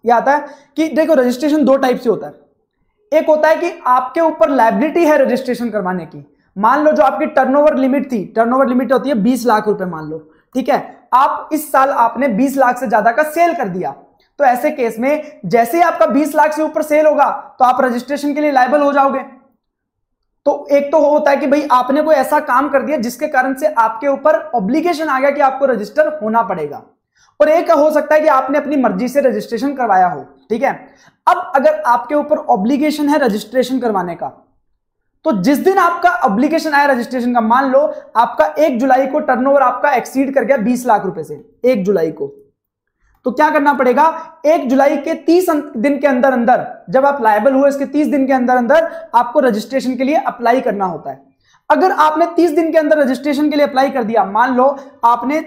यह आता है कि देखो रजिस्ट्रेशन दो टाइप से होता है एक होता है कि आपके ऊपर लाइबिलिटी है रजिस्ट्रेशन करवाने की मान लो जो आपकी टर्नओवर लिमिट थी टर्नओवर लिमिट होती है बीस लाख रुपए मान लो ठीक है आप इस साल आपने बीस लाख से ज्यादा का सेल कर दिया तो ऐसे केस में जैसे ही आपका 20 लाख से ऊपर सेल होगा तो आप रजिस्ट्रेशन के लिए लाइबल हो जाओगे तो एक तो होता है कि भाई आपने कोई ऐसा काम कर दिया जिसके कारण से आपके ऊपर ऑब्लिगेशन आ गया कि आपको रजिस्टर होना पड़ेगा और एक हो सकता है कि आपने अपनी मर्जी से रजिस्ट्रेशन करवाया हो ठीक है अब अगर आपके ऊपर ऑब्लिगेशन है रजिस्ट्रेशन करवाने का तो जिस दिन आपका ऑब्लिगेशन आया रजिस्ट्रेशन का मान लो आपका एक जुलाई को टर्नओवर आपका एक्सीड कर गया बीस लाख रुपए से एक जुलाई को तो क्या करना पड़ेगा एक जुलाई के तीस अं-, दिन के अंदर अंदर जब आप लाइबल हुए इसके तीस दिन के अंदर अंदर आपको रजिस्ट्रेशन के लिए अप्लाई करना होता है अगर आपने तीस दिन के अंदर रजिस्ट्रेशन के लिए अप्लाई कर दिया मान लो आपने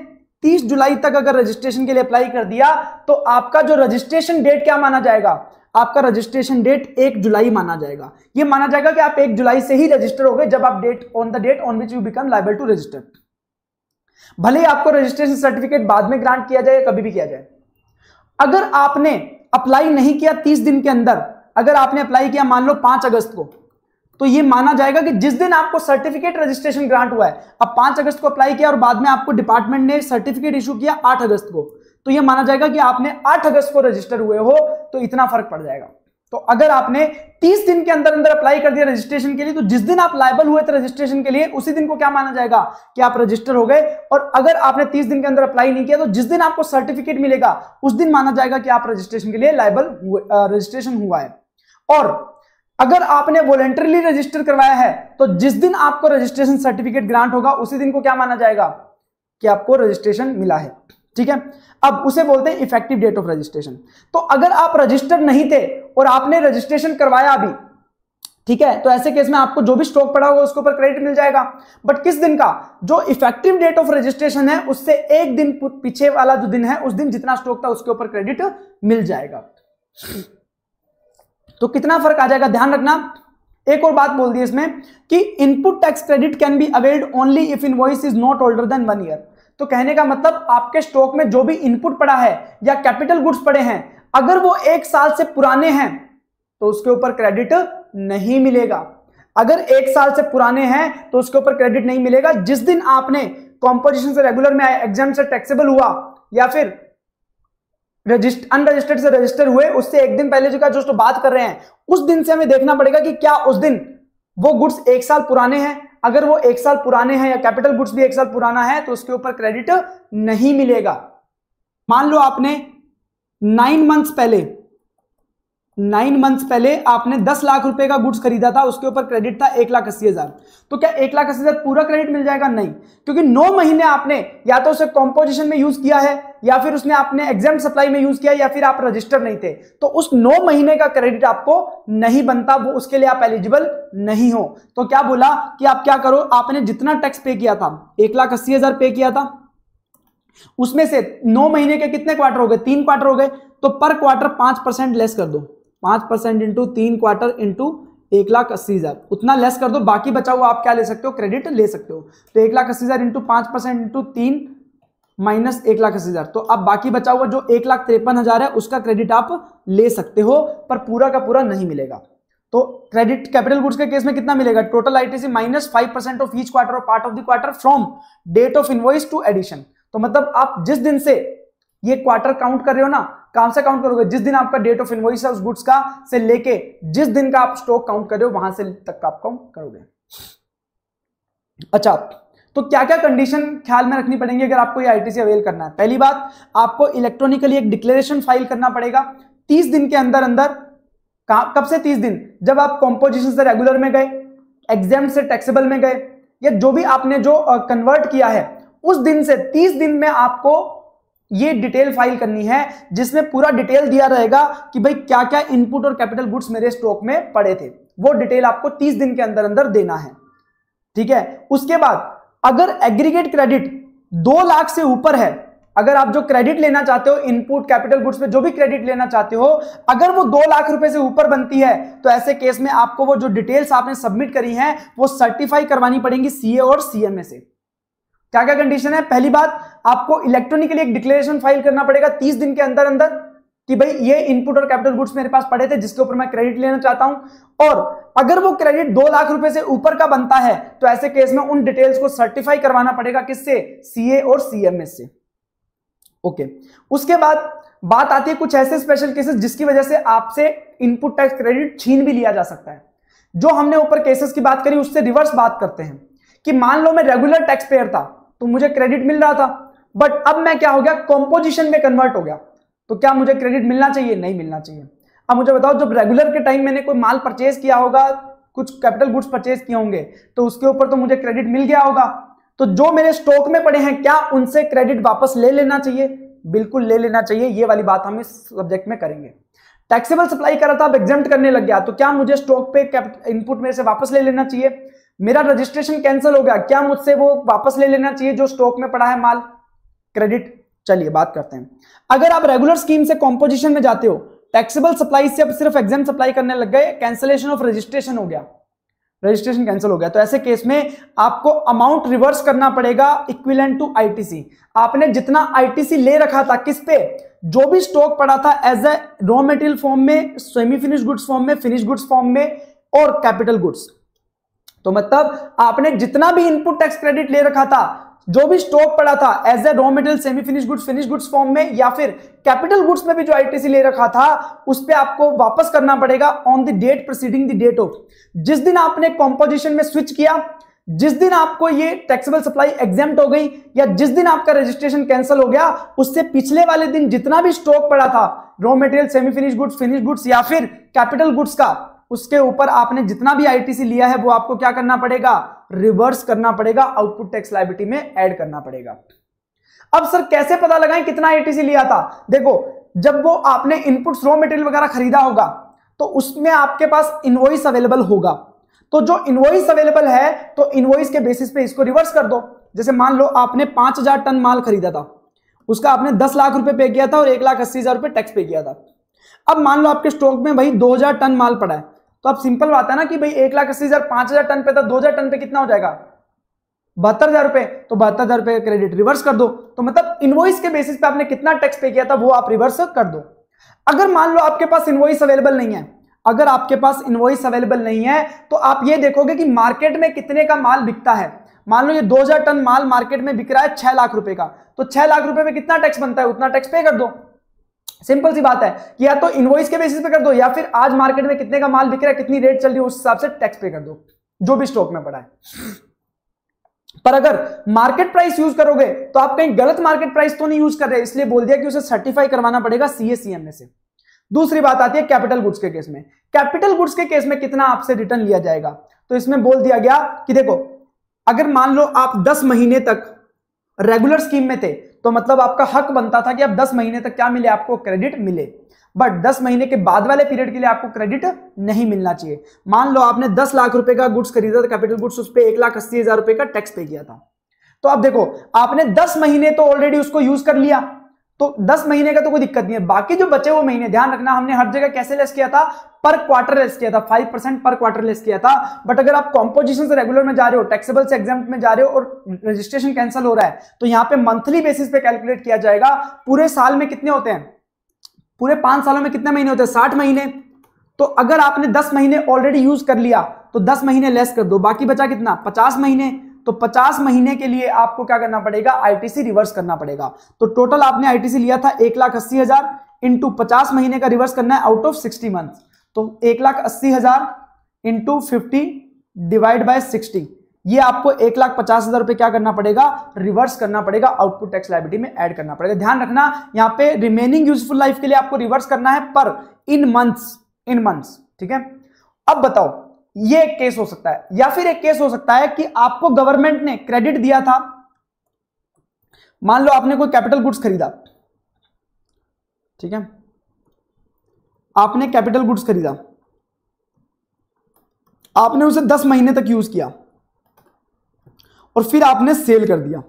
30 जुलाई तक अगर रजिस्ट्रेशन के लिए अप्लाई कर दिया तो आपका जो रजिस्ट्रेशन डेट क्या माना जाएगा आपका रजिस्ट्रेशन डेट एक जुलाई माना जाएगा यह माना जाएगा कि आप एक जुलाई से ही रजिस्टर हो गए जब आप date on the date on which you become liable to register भले ही आपको रजिस्ट्रेशन सर्टिफिकेट बाद में ग्रांट किया जाए कभी भी किया जाए अगर आपने अप्लाई नहीं किया तीस दिन के अंदर अगर आपने अप्लाई किया मान लो पांच अगस्त को तो ये माना जाएगा कि जिस दिन आपको सर्टिफिकेट रजिस्ट्रेशन ग्रांट हुआ है अब पांच अगस्त को अप्लाई किया और बाद में आपको डिपार्टमेंट ने सर्टिफिकेट इशू किया आठ अगस्त को तो ये माना जाएगा कि आपने आठ अगस्त को रजिस्टर हुए हो तो इतना फर्क पड़ जाएगा तो अगर आपने 30 दिन के अंदर अंदर अप्लाई कर दिया रजिस्ट्रेशन के लिए तो जिस दिन आप लाइबल हुए थे रजिस्ट्रेशन के लिए उसी दिन को क्या माना जाएगा कि आप रजिस्टर हो गए और अगर आपने 30 दिन के अंदर अप्लाई नहीं किया तो जिस दिन आपको सर्टिफिकेट मिलेगा उस दिन माना जाएगा कि आप रजिस्ट्रेशन के लिए लाइबल रजिस्ट्रेशन हुआ है और अगर आपने वॉलेंटरली रजिस्टर करवाया है तो जिस दिन आपको रजिस्ट्रेशन सर्टिफिकेट ग्रांट होगा उसी दिन को क्या माना जाएगा कि आपको रजिस्ट्रेशन मिला है ठीक है अब उसे बोलते हैं इफेक्टिव डेट ऑफ रजिस्ट्रेशन तो अगर आप रजिस्टर नहीं थे और आपने रजिस्ट्रेशन करवाया अभी ठीक है तो ऐसे केस में आपको जो भी स्टॉक पड़ा होगा उसके ऊपर क्रेडिट मिल जाएगा बट किस दिन का जो इफेक्टिव डेट ऑफ रजिस्ट्रेशन है उससे एक दिन पीछे वाला जो दिन है उस दिन जितना स्टॉक था उसके ऊपर क्रेडिट मिल जाएगा तो कितना फर्क आ जाएगा ध्यान रखना एक और बात बोल दी इसमें कि input tax credit can be availed only if voice is not older than one year तो कहने का मतलब आपके स्टॉक में जो भी इनपुट पड़ा है या कैपिटल गुड्स पड़े हैं अगर वो एक साल से पुराने हैं तो उसके ऊपर क्रेडिट नहीं मिलेगा अगर एक साल से पुराने हैं तो उसके ऊपर क्रेडिट नहीं मिलेगा जिस दिन आपने कॉम्पोजिशन से रेगुलर में एग्जाम से टैक्सेबल हुआ या फिर रजिस्ट अनरजिस्टर्ड से रजिस्टर हुए उससे एक दिन पहले जो का जो बात कर रहे हैं उस दिन से हमें देखना पड़ेगा कि क्या उस दिन वो गुड्स एक साल पुराने हैं अगर वो एक साल पुराने हैं या कैपिटल गुड्स भी एक साल पुराना है तो उसके ऊपर क्रेडिट नहीं मिलेगा मान लो आपने नाइन मंथ्स पहले नाइन मंथ्स पहले आपने दस लाख रुपए का गुड्स खरीदा था उसके ऊपर क्रेडिट था एक लाख अस्सी हजार तो क्या एक लाख अस्सी हजार पूरा क्रेडिट मिल जाएगा नहीं क्योंकि नौ महीने आपने या तो उसे कॉम्पोजिशन में यूज किया है या फिर उसने आपने एग्जाम सप्लाई में यूज किया या फिर आप रजिस्टर नहीं थे तो उस नौ महीने का क्रेडिट आपको नहीं बनता वो उसके लिए आप एलिजिबल नहीं हो तो क्या बोला कि आप क्या करो आपने जितना टैक्स पे किया था एक लाख अस्सी हजार पे किया था उसमें से नौ महीने के कितने क्वार्टर हो गए तीन क्वार्टर हो गए तो पर क्वार्टर पांच लेस कर दो पांच परसेंट इंटू तीन क्वार्टर इंटू एक लाख अस्सी हजार उतना लेस कर दो बाकी बचा हुआ आप क्या ले सकते हो क्रेडिट ले सकते हो तो एक लाख अस्सी हजार इंटू पांच परसेंट इंटू तीन माइनस एक लाख अस्सी हजार तो अब बाकी बचा हुआ जो एक लाख तिरपन हजार है उसका क्रेडिट आप ले सकते हो पर पूरा का पूरा नहीं मिलेगा तो क्रेडिट कैपिटल गुड्स के केस में कितना मिलेगा total ITC minus five percent of each quarter और part of the quarter from date of invoice to addition तो मतलब आप जिस दिन से ये क्वार्टर काउंट कर रहे हो ना काम से काउंट करोगे जिस दिन आपका डेट ऑफ इनवॉइस है उस गुड्स का से लेके जिस दिन का आप स्टॉक काउंट कर रहे हो वहां से तक का आप काउंट करोगे अच्छा तो क्या क्या कंडीशन ख्याल में रखनी पड़ेंगी अगर आपको ये आईटीसी अवेल करना है पहली बात आपको इलेक्ट्रॉनिकली एक डिक्लेरेशन फाइल करना पड़ेगा तीस दिन के अंदर अंदर कब से तीस दिन जब आप कॉम्पोजिशन से रेगुलर में गए एग्जाम से टैक्सेबल में गए या जो भी आपने जो कन्वर्ट किया है उस दिन से तीस दिन में आपको ये डिटेल फाइल करनी है जिसमें पूरा डिटेल दिया रहेगा कि भाई क्या क्या इनपुट और कैपिटल गुड्स मेरे स्टॉक में पड़े थे वो डिटेल आपको तीस दिन के अंदर अंदर देना है ठीक है उसके बाद अगर एग्रीगेट क्रेडिट दो लाख से ऊपर है अगर आप जो क्रेडिट लेना चाहते हो इनपुट कैपिटल गुड्स पे जो भी क्रेडिट लेना चाहते हो अगर वो दो लाख रुपए से ऊपर बनती है तो ऐसे केस में आपको वो जो डिटेल्स आपने सबमिट करी हैं वो सर्टिफाई करवानी पड़ेगी सीए और सीएमए से क्या क्या कंडीशन है पहली बात आपको इलेक्ट्रॉनिकली एक डिक्लेरेशन फाइल करना पड़ेगा तीस दिन के अंदर अंदर कि भाई ये इनपुट और कैपिटल गुड्स मेरे पास पड़े थे जिसके ऊपर मैं क्रेडिट लेना चाहता हूं और अगर वो क्रेडिट दो लाख रुपए से ऊपर का बनता है तो ऐसे केस में उन डिटेल्स को सर्टिफाई करवाना पड़ेगा किससे सीए और सीएमएस से ओके उसके बाद बात आती है कुछ ऐसे स्पेशल केसेस जिसकी वजह से आपसे इनपुट टैक्स क्रेडिट छीन भी लिया जा सकता है जो हमने ऊपर केसेस की बात करी उससे रिवर्स बात करते हैं कि मान लो मैं रेगुलर टैक्स पेयर था तो मुझे क्रेडिट मिल रहा था बट अब मैं क्या हो गया कॉम्पोजिशन में कन्वर्ट हो गया तो क्या मुझे क्रेडिट मिलना चाहिए नहीं मिलना चाहिए अब मुझे बताओ जब रेगुलर के टाइम मैंने कोई माल परचेज किया होगा कुछ कैपिटल गुड्स परचेज किए होंगे तो उसके ऊपर तो मुझे क्रेडिट मिल गया होगा तो जो मेरे स्टॉक में पड़े हैं क्या उनसे क्रेडिट वापस ले लेना चाहिए बिल्कुल ले लेना चाहिए ये वाली बात हम इस सब्जेक्ट में करेंगे टैक्सेबल सप्लाई कर रहा था अब एग्जाम करने लग गया तो क्या मुझे स्टॉक पे इनपुट मेरे से वापस ले लेना चाहिए मेरा रजिस्ट्रेशन कैंसिल हो गया क्या मुझसे वो वापस ले लेना चाहिए जो स्टॉक में पड़ा है माल क्रेडिट चलिए बात करते हैं अगर आप रेगुलर स्कीम से कॉम्पोजिशन में जाते हो टैक्सेबल सप्लाई से अब सिर्फ एग्जाम सप्लाई करने लग गए कैंसिलेशन ऑफ रजिस्ट्रेशन हो गया रजिस्ट्रेशन कैंसिल हो गया तो ऐसे केस में आपको अमाउंट रिवर्स करना पड़ेगा इक्विलेंट टू आईटीसी आपने जितना आईटीसी ले रखा था किस पे जो भी स्टॉक पड़ा था as a raw material form में सेमी फिनिश गुड्स फॉर्म में फिनिश गुड्स फॉर्म में और कैपिटल गुड्स तो मतलब आपने जितना भी इनपुट टैक्स क्रेडिट ले रखा था जो भी स्टॉक पड़ा था as a raw material semi finish goods finish goods form में या फिर कैपिटल गुड्स में भी जो आईटीसी ले रखा था उस पर आपको वापस करना पड़ेगा on the date proceeding the date of जिस दिन आपने कॉम्पोजिशन में स्विच किया जिस दिन आपको ये टैक्सेबल सप्लाई एग्जाम हो गई या जिस दिन आपका रजिस्ट्रेशन कैंसिल हो गया उससे पिछले वाले दिन जितना भी स्टॉक पड़ा था raw material semi finish goods finish goods या फिर कैपिटल गुड्स का उसके ऊपर आपने जितना भी आईटीसी लिया है वो आपको क्या करना पड़ेगा रिवर्स करना पड़ेगा आउटपुट टैक्स लाइबिलिटी में ऐड करना पड़ेगा अब सर कैसे पता लगाएं कितना आईटीसी लिया था देखो जब वो आपने इनपुट रॉ मटेरियल वगैरह खरीदा होगा तो उसमें आपके पास इनवॉइस अवेलेबल होगा तो जो इनवॉइस अवेलेबल है तो इनवॉइस के बेसिस पे इसको रिवर्स कर दो जैसे मान लो आपने पांच हजार टन माल खरीदा था उसका आपने दस लाख रुपए पे किया था और एक लाख अस्सी हजार रुपए टैक्स पे किया था अब मान लो आपके स्टॉक में वही दो हजार टन माल पड़ा है तो अब सिंपल बात है ना कि भाई एक लाख अस्सी हजार पांच हजार टन पे था तो दो हजार टन पे कितना हो जाएगा बहत्तर हजार रुपए तो बहत्तर हजार रुपए क्रेडिट रिवर्स कर दो तो मतलब इनवॉइस के बेसिस पे आपने कितना टैक्स पे किया था वो आप रिवर्स कर दो अगर मान लो आपके पास इनवॉइस अवेलेबल नहीं है अगर आपके पास इनवॉइस अवेलेबल नहीं है तो आप ये देखोगे कि मार्केट में कितने का माल बिकता है मान लो ये 2000 टन माल मार्केट में बिक रहा है 6 लाख रुपए का तो 6 लाख रुपए में कितना टैक्स बनता है उतना टैक्स पे कर दो सिंपल सी बात है कि या तो इनवॉइस के बेसिस पे कर दो या फिर आज मार्केट में कितने का माल बिक रहा है कितनी रेट चल रही है उस हिसाब से टैक्स पे कर दो जो भी स्टॉक में पड़ा है पर अगर मार्केट प्राइस यूज करोगे तो आप कहीं गलत मार्केट प्राइस तो नहीं यूज कर रहे इसलिए बोल दिया कि उसे सर्टिफाई करवाना पड़ेगा सीएसीएम e से दूसरी बात आती है कैपिटल गुड्स के केस में कैपिटल गुड्स के केस में कितना आपसे रिटर्न लिया जाएगा तो इसमें बोल दिया गया कि देखो अगर मान लो आप 10 महीने तक रेगुलर स्कीम में थे तो मतलब आपका हक बनता था कि अब 10 महीने तक क्या मिले आपको क्रेडिट मिले बट 10 महीने के बाद वाले पीरियड के लिए आपको क्रेडिट नहीं मिलना चाहिए मान लो आपने 10 लाख रुपए का गुड्स खरीदा था कैपिटल गुड्स उस पर एक लाख अस्सी हजार रुपए का टैक्स पे किया था तो आप देखो आपने दस महीने तो ऑलरेडी उसको यूज कर लिया तो 10 महीने का तो कोई दिक्कत नहीं है बाकी जो बचे वो महीने ध्यान रखना हमने हर जगह कैसे लेस किया था पर क्वार्टर लेस किया था फाइव परसेंट पर क्वार्टर लेस किया था बट अगर आप कॉम्पोजिशन से रेगुलर में जा रहे हो टैक्सेबल से एग्जाम में जा रहे हो और रजिस्ट्रेशन कैंसिल हो रहा है तो यहां पर मंथली बेसिस पे कैलकुलेट किया जाएगा पूरे साल में कितने होते हैं पूरे पांच सालों में कितने महीने होते हैं साठ महीने तो अगर आपने दस महीने ऑलरेडी यूज कर लिया तो दस महीने लेस कर दो बाकी बचा कितना पचास महीने तो 50 महीने के लिए आपको क्या करना पड़ेगा आईटीसी रिवर्स करना पड़ेगा तो टोटल आपने आईटीसी लिया था एक लाख अस्सी हजार इंटू पचास महीने का रिवर्स करना है आउट ऑफ सिक्सटी मंथ तो एक लाख अस्सी हजार into fifty divide by sixty ये आपको एक लाख पचास हजार रुपए क्या करना पड़ेगा रिवर्स करना पड़ेगा आउटपुट टैक्स लाइबिलिटी में ऐड करना पड़ेगा ध्यान रखना यहां पे रिमेनिंग यूजफुल लाइफ के लिए आपको रिवर्स करना है पर इन मंथ्स इन मंथ्स ठीक है अब बताओ ये एक केस हो सकता है या फिर एक केस हो सकता है कि आपको गवर्नमेंट ने क्रेडिट दिया था मान लो आपने कोई कैपिटल गुड्स खरीदा ठीक है आपने कैपिटल गुड्स खरीदा आपने उसे दस महीने तक यूज किया और फिर आपने सेल कर दिया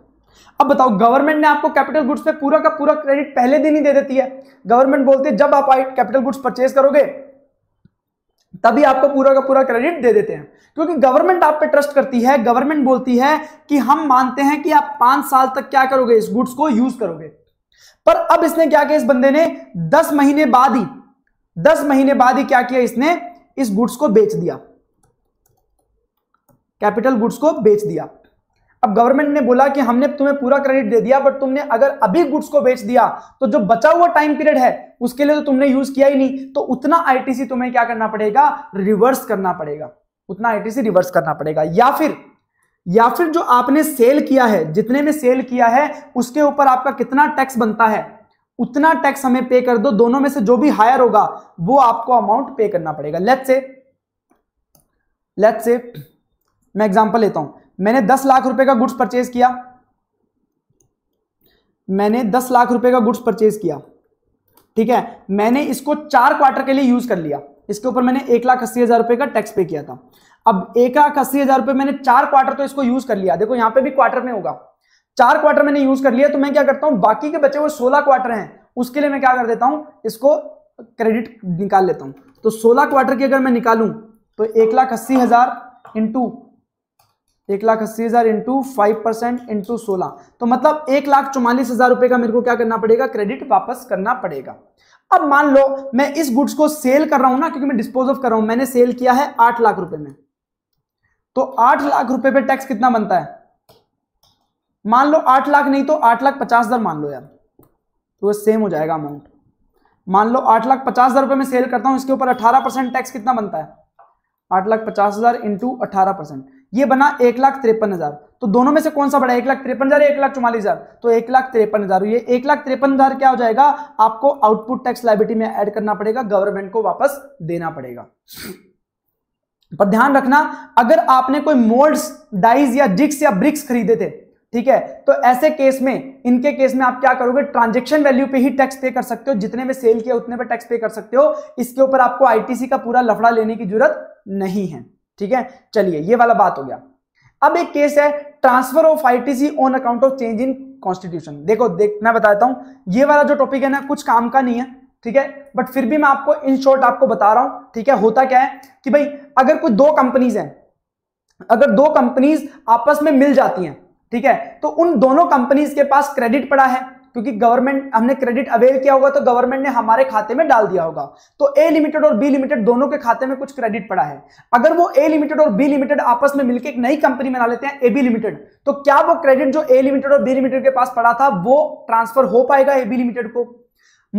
अब बताओ गवर्नमेंट ने आपको कैपिटल गुड्स पे पूरा का पूरा क्रेडिट पहले दिन ही दे देती है गवर्नमेंट बोलते जब आप कैपिटल गुड्स परचेज करोगे तभी आपको पूरा का पूरा क्रेडिट दे देते हैं क्योंकि गवर्नमेंट आप पे ट्रस्ट करती है गवर्नमेंट बोलती है कि हम मानते हैं कि आप पांच साल तक क्या करोगे इस गुड्स को यूज करोगे पर अब इसने क्या किया इस बंदे ने दस महीने बाद ही दस महीने बाद ही क्या किया इसने इस गुड्स को बेच दिया कैपिटल गुड्स को बेच दिया अब गवर्नमेंट ने बोला कि हमने तुम्हें पूरा क्रेडिट दे दिया बट तुमने अगर अभी गुड्स को बेच दिया तो जो बचा हुआ टाइम पीरियड है उसके लिए तो तुमने यूज किया ही नहीं तो उतना आईटीसी तुम्हें क्या करना पड़ेगा रिवर्स करना पड़ेगा उतना आईटीसी रिवर्स करना पड़ेगा या फिर या फिर जो आपने सेल किया है जितने में सेल किया है उसके ऊपर आपका कितना टैक्स बनता है उतना टैक्स हमें पे कर दो दोनों में से जो भी हायर होगा वो आपको अमाउंट पे करना पड़ेगा लेट से लेट से मैं एग्जांपल लेता हूं मैंने दस लाख रुपए का गुड्स परचेज किया मैंने दस लाख रुपए का गुड्स परचेज किया ठीक है मैंने इसको चार क्वार्टर के लिए यूज कर लिया इसके ऊपर मैंने एक लाख अस्सी हजार रुपए का टैक्स पे किया था अब एक लाख अस्सी हजार रुपए मैंने चार क्वार्टर तो इसको यूज कर लिया देखो यहां पे भी क्वार्टर में होगा चार क्वार्टर मैंने यूज कर लिया तो मैं क्या करता हूं बाकी के बचे हुए सोलह क्वार्टर हैं उसके लिए मैं क्या कर देता हूं इसको क्रेडिट निकाल लेता हूं तो सोलह क्वार्टर की अगर मैं निकालू तो एक लाख अस्सी हजार इंटू एक लाख अस्सी हजार इंटू फाइव परसेंट इंटू सोलह तो मतलब एक लाख चौवालीस हजार रुपए का मेरे को क्या करना पड़ेगा क्रेडिट वापस करना पड़ेगा अब मान लो मैं इस गुड्स को सेल कर रहा हूं ना क्योंकि मैं डिस्पोज ऑफ कर रहा हूं मैंने सेल किया है आठ लाख रुपए में तो आठ लाख रुपए पे टैक्स कितना बनता है मान लो आठ लाख नहीं तो आठ लाख पचास हजार मान लो यार तो सेम हो जाएगा अमाउंट मान लो आठ लाख पचास हजार रुपये में सेल करता हूँ इसके ऊपर अठारह परसेंट टैक्स कितना बनता है आठ लाख पचास हजार इंटू अठारह परसेंट ये बना एक लाख तिरपन हजार तो दोनों में से कौन सा बड़ा एक लाख तिरपन हजार एक लाख चौवालीस हजार तो एक लाख तिरपन हजार तो ये एक लाख तिरपन हजार क्या हो जाएगा आपको आउटपुट टैक्स लाइबिलिटी में ऐड करना पड़ेगा गवर्नमेंट को वापस देना पड़ेगा पर ध्यान रखना अगर आपने कोई मोल्ड्स डाइज या जिक्स या ब्रिक्स खरीदे थे ठीक है तो ऐसे केस में इनके केस में आप क्या करोगे ट्रांजेक्शन वैल्यू पे ही टैक्स पे कर सकते हो जितने में सेल किया उतने पे टैक्स पे कर सकते हो इसके ऊपर आपको आईटीसी का पूरा लफड़ा लेने की जरूरत नहीं है ठीक है चलिए ये वाला बात हो गया अब एक केस है transfer of ITC on account of change in constitution देखो देख मैं बताता हूं ये वाला जो टॉपिक है ना कुछ काम का नहीं है ठीक है बट फिर भी मैं आपको इन शॉर्ट आपको बता रहा हूं ठीक है होता क्या है कि भाई अगर कोई दो कंपनीज हैं अगर दो कंपनीज आपस में मिल जाती हैं ठीक है तो उन दोनों कंपनीज के पास क्रेडिट पड़ा है क्योंकि गवर्नमेंट हमने क्रेडिट अवेल किया होगा तो गवर्नमेंट ने हमारे खाते में डाल दिया होगा तो ए लिमिटेड और बी लिमिटेड दोनों के खाते में कुछ क्रेडिट पड़ा है अगर वो ए लिमिटेड और बी लिमिटेड आपस में मिलकर एक नई कंपनी बना लेते हैं ए बी लिमिटेड तो क्या वो क्रेडिट जो ए लिमिटेड और बी लिमिटेड के पास पड़ा था वो ट्रांसफर हो पाएगा ए बी लिमिटेड को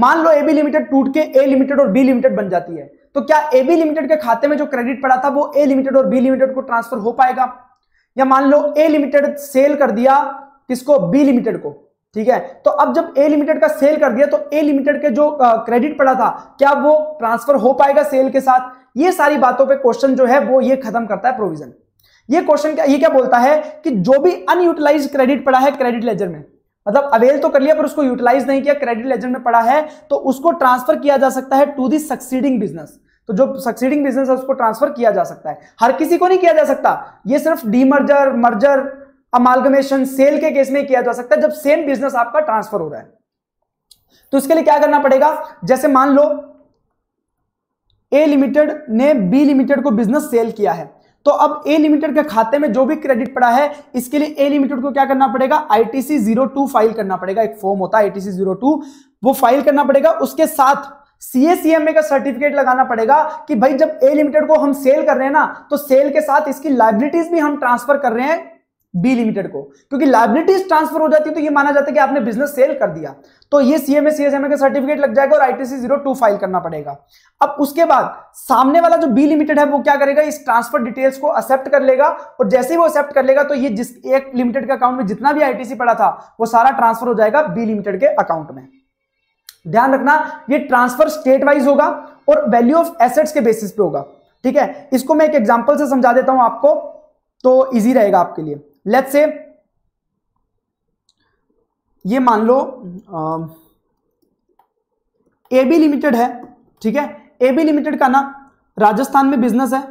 मान लो ए बी लिमिटेड टूट के ए लिमिटेड और बी लिमिटेड बन जाती है तो क्या ए बी लिमिटेड के खाते में जो क्रेडिट पड़ा था वो ए लिमिटेड और बी लिमिटेड को ट्रांसफर हो पाएगा या मान लो ए लिमिटेड सेल कर दिया किसको बी लिमिटेड को ठीक है तो अब जब ए लिमिटेड का सेल कर दिया तो ए लिमिटेड के जो क्रेडिट पड़ा था क्या वो ट्रांसफर हो पाएगा सेल के साथ ये सारी बातों पे क्वेश्चन जो है वो ये खत्म करता है प्रोविजन ये क्वेश्चन क्या ये क्या बोलता है कि जो भी अनयूटिलाइज क्रेडिट पड़ा है क्रेडिट लेजर में मतलब अवेल तो कर लिया पर उसको यूटिलाइज नहीं किया क्रेडिट लेजर में पड़ा है तो उसको ट्रांसफर किया जा सकता है टू दी सक्सीडिंग बिजनेस तो जो सक्सीडिंग बिजनेस है उसको ट्रांसफर किया जा सकता है हर किसी को नहीं किया जा सकता ये सिर्फ डीमर्जर मर्जर अमालगमेशन सेल के केस में किया जा सकता है जब सेम बिजनेस आपका ट्रांसफर हो रहा है तो इसके लिए क्या करना पड़ेगा जैसे मान लो ए लिमिटेड ने बी लिमिटेड को बिजनेस सेल किया है तो अब ए लिमिटेड के खाते में जो भी क्रेडिट पड़ा है इसके लिए ए लिमिटेड को क्या करना पड़ेगा आईटीसी जीरो टू फाइल करना पड़ेगा एक फॉर्म होता है आईटीसी जीरो टू वो फाइल करना पड़ेगा उसके साथ सीएसीएमए का सर्टिफिकेट लगाना पड़ेगा कि भाई जब ए लिमिटेड को हम सेल कर रहे हैं ना तो सेल के साथ इसकी लाइबिलिटीज भी हम ट्रांसफर कर रहे हैं बी लिमिटेड को क्योंकि लाइबिलिटीज ट्रांसफर हो जाती है तो ये माना जाता है कि आपने बिजनेस सेल कर दिया तो ये सीएमए सीएसएमए का सर्टिफिकेट लग जाएगा और आईटीसी जीरो टू फाइल करना पड़ेगा अब उसके बाद सामने वाला जो बी लिमिटेड है वो क्या करेगा इस ट्रांसफर डिटेल्स को एक्सेप्ट कर लेगा और जैसे ही वो एक्सेप्ट कर लेगा तो ये जिस एक लिमिटेड के अकाउंट में जितना भी आईटीसी पड़ा था वो सारा ट्रांसफर हो जाएगा बी लिमिटेड के अकाउंट में ध्यान रखना ये ट्रांसफर स्टेट वाइज होगा और वैल्यू ऑफ एसेट्स के बेसिस पे होगा ठीक है इसको मैं एक एग्जांपल से समझा देता हूं आपको तो इजी रहेगा आपके लिए लेट से ये मान लो ए बी लिमिटेड है ठीक है ए बी लिमिटेड का ना राजस्थान में बिजनेस है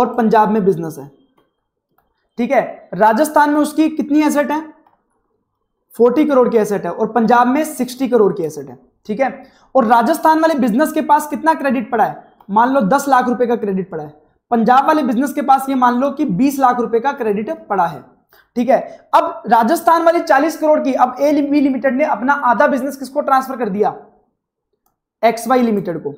और पंजाब में बिजनेस है ठीक है राजस्थान में उसकी कितनी एसेट है फोर्टी करोड़ की एसेट है और पंजाब में सिक्सटी करोड़ की एसेट है ठीक है और राजस्थान वाले बिजनेस के पास कितना क्रेडिट पड़ा है मान लो दस लाख रुपए का क्रेडिट पड़ा है पंजाब वाले बिजनेस के पास ये मान लो कि 20 लाख रुपए का क्रेडिट पड़ा है ठीक है अब राजस्थान वाली 40 करोड़ की अब ए बी लिमिटेड ने अपना आधा बिजनेस किसको ट्रांसफर कर दिया एक्स वाई लिमिटेड को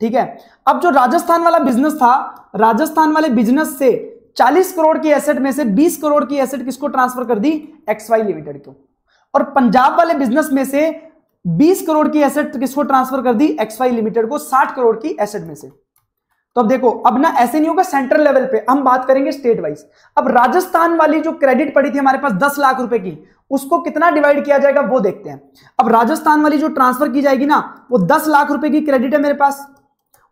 ठीक है अब जो राजस्थान वाला बिजनेस था राजस्थान वाले बिजनेस से 40 करोड़ की एसेट में से 20 करोड़ की एसेट किसको ट्रांसफर कर दी एक्स वाई लिमिटेड को और पंजाब वाले बिजनेस में से 20 करोड़ की एसेट किसको ट्रांसफर कर दी एक्स वाई लिमिटेड को 60 करोड़ की एसेट में से तो अब देखो अब ना ऐसे नहीं होगा सेंट्रल लेवल पे हम बात करेंगे स्टेट वाइज अब राजस्थान वाली जो क्रेडिट पड़ी थी हमारे पास दस लाख रुपए की उसको कितना डिवाइड किया जाएगा वो देखते हैं अब राजस्थान वाली जो ट्रांसफर की जाएगी ना वो दस लाख रुपए की क्रेडिट है मेरे पास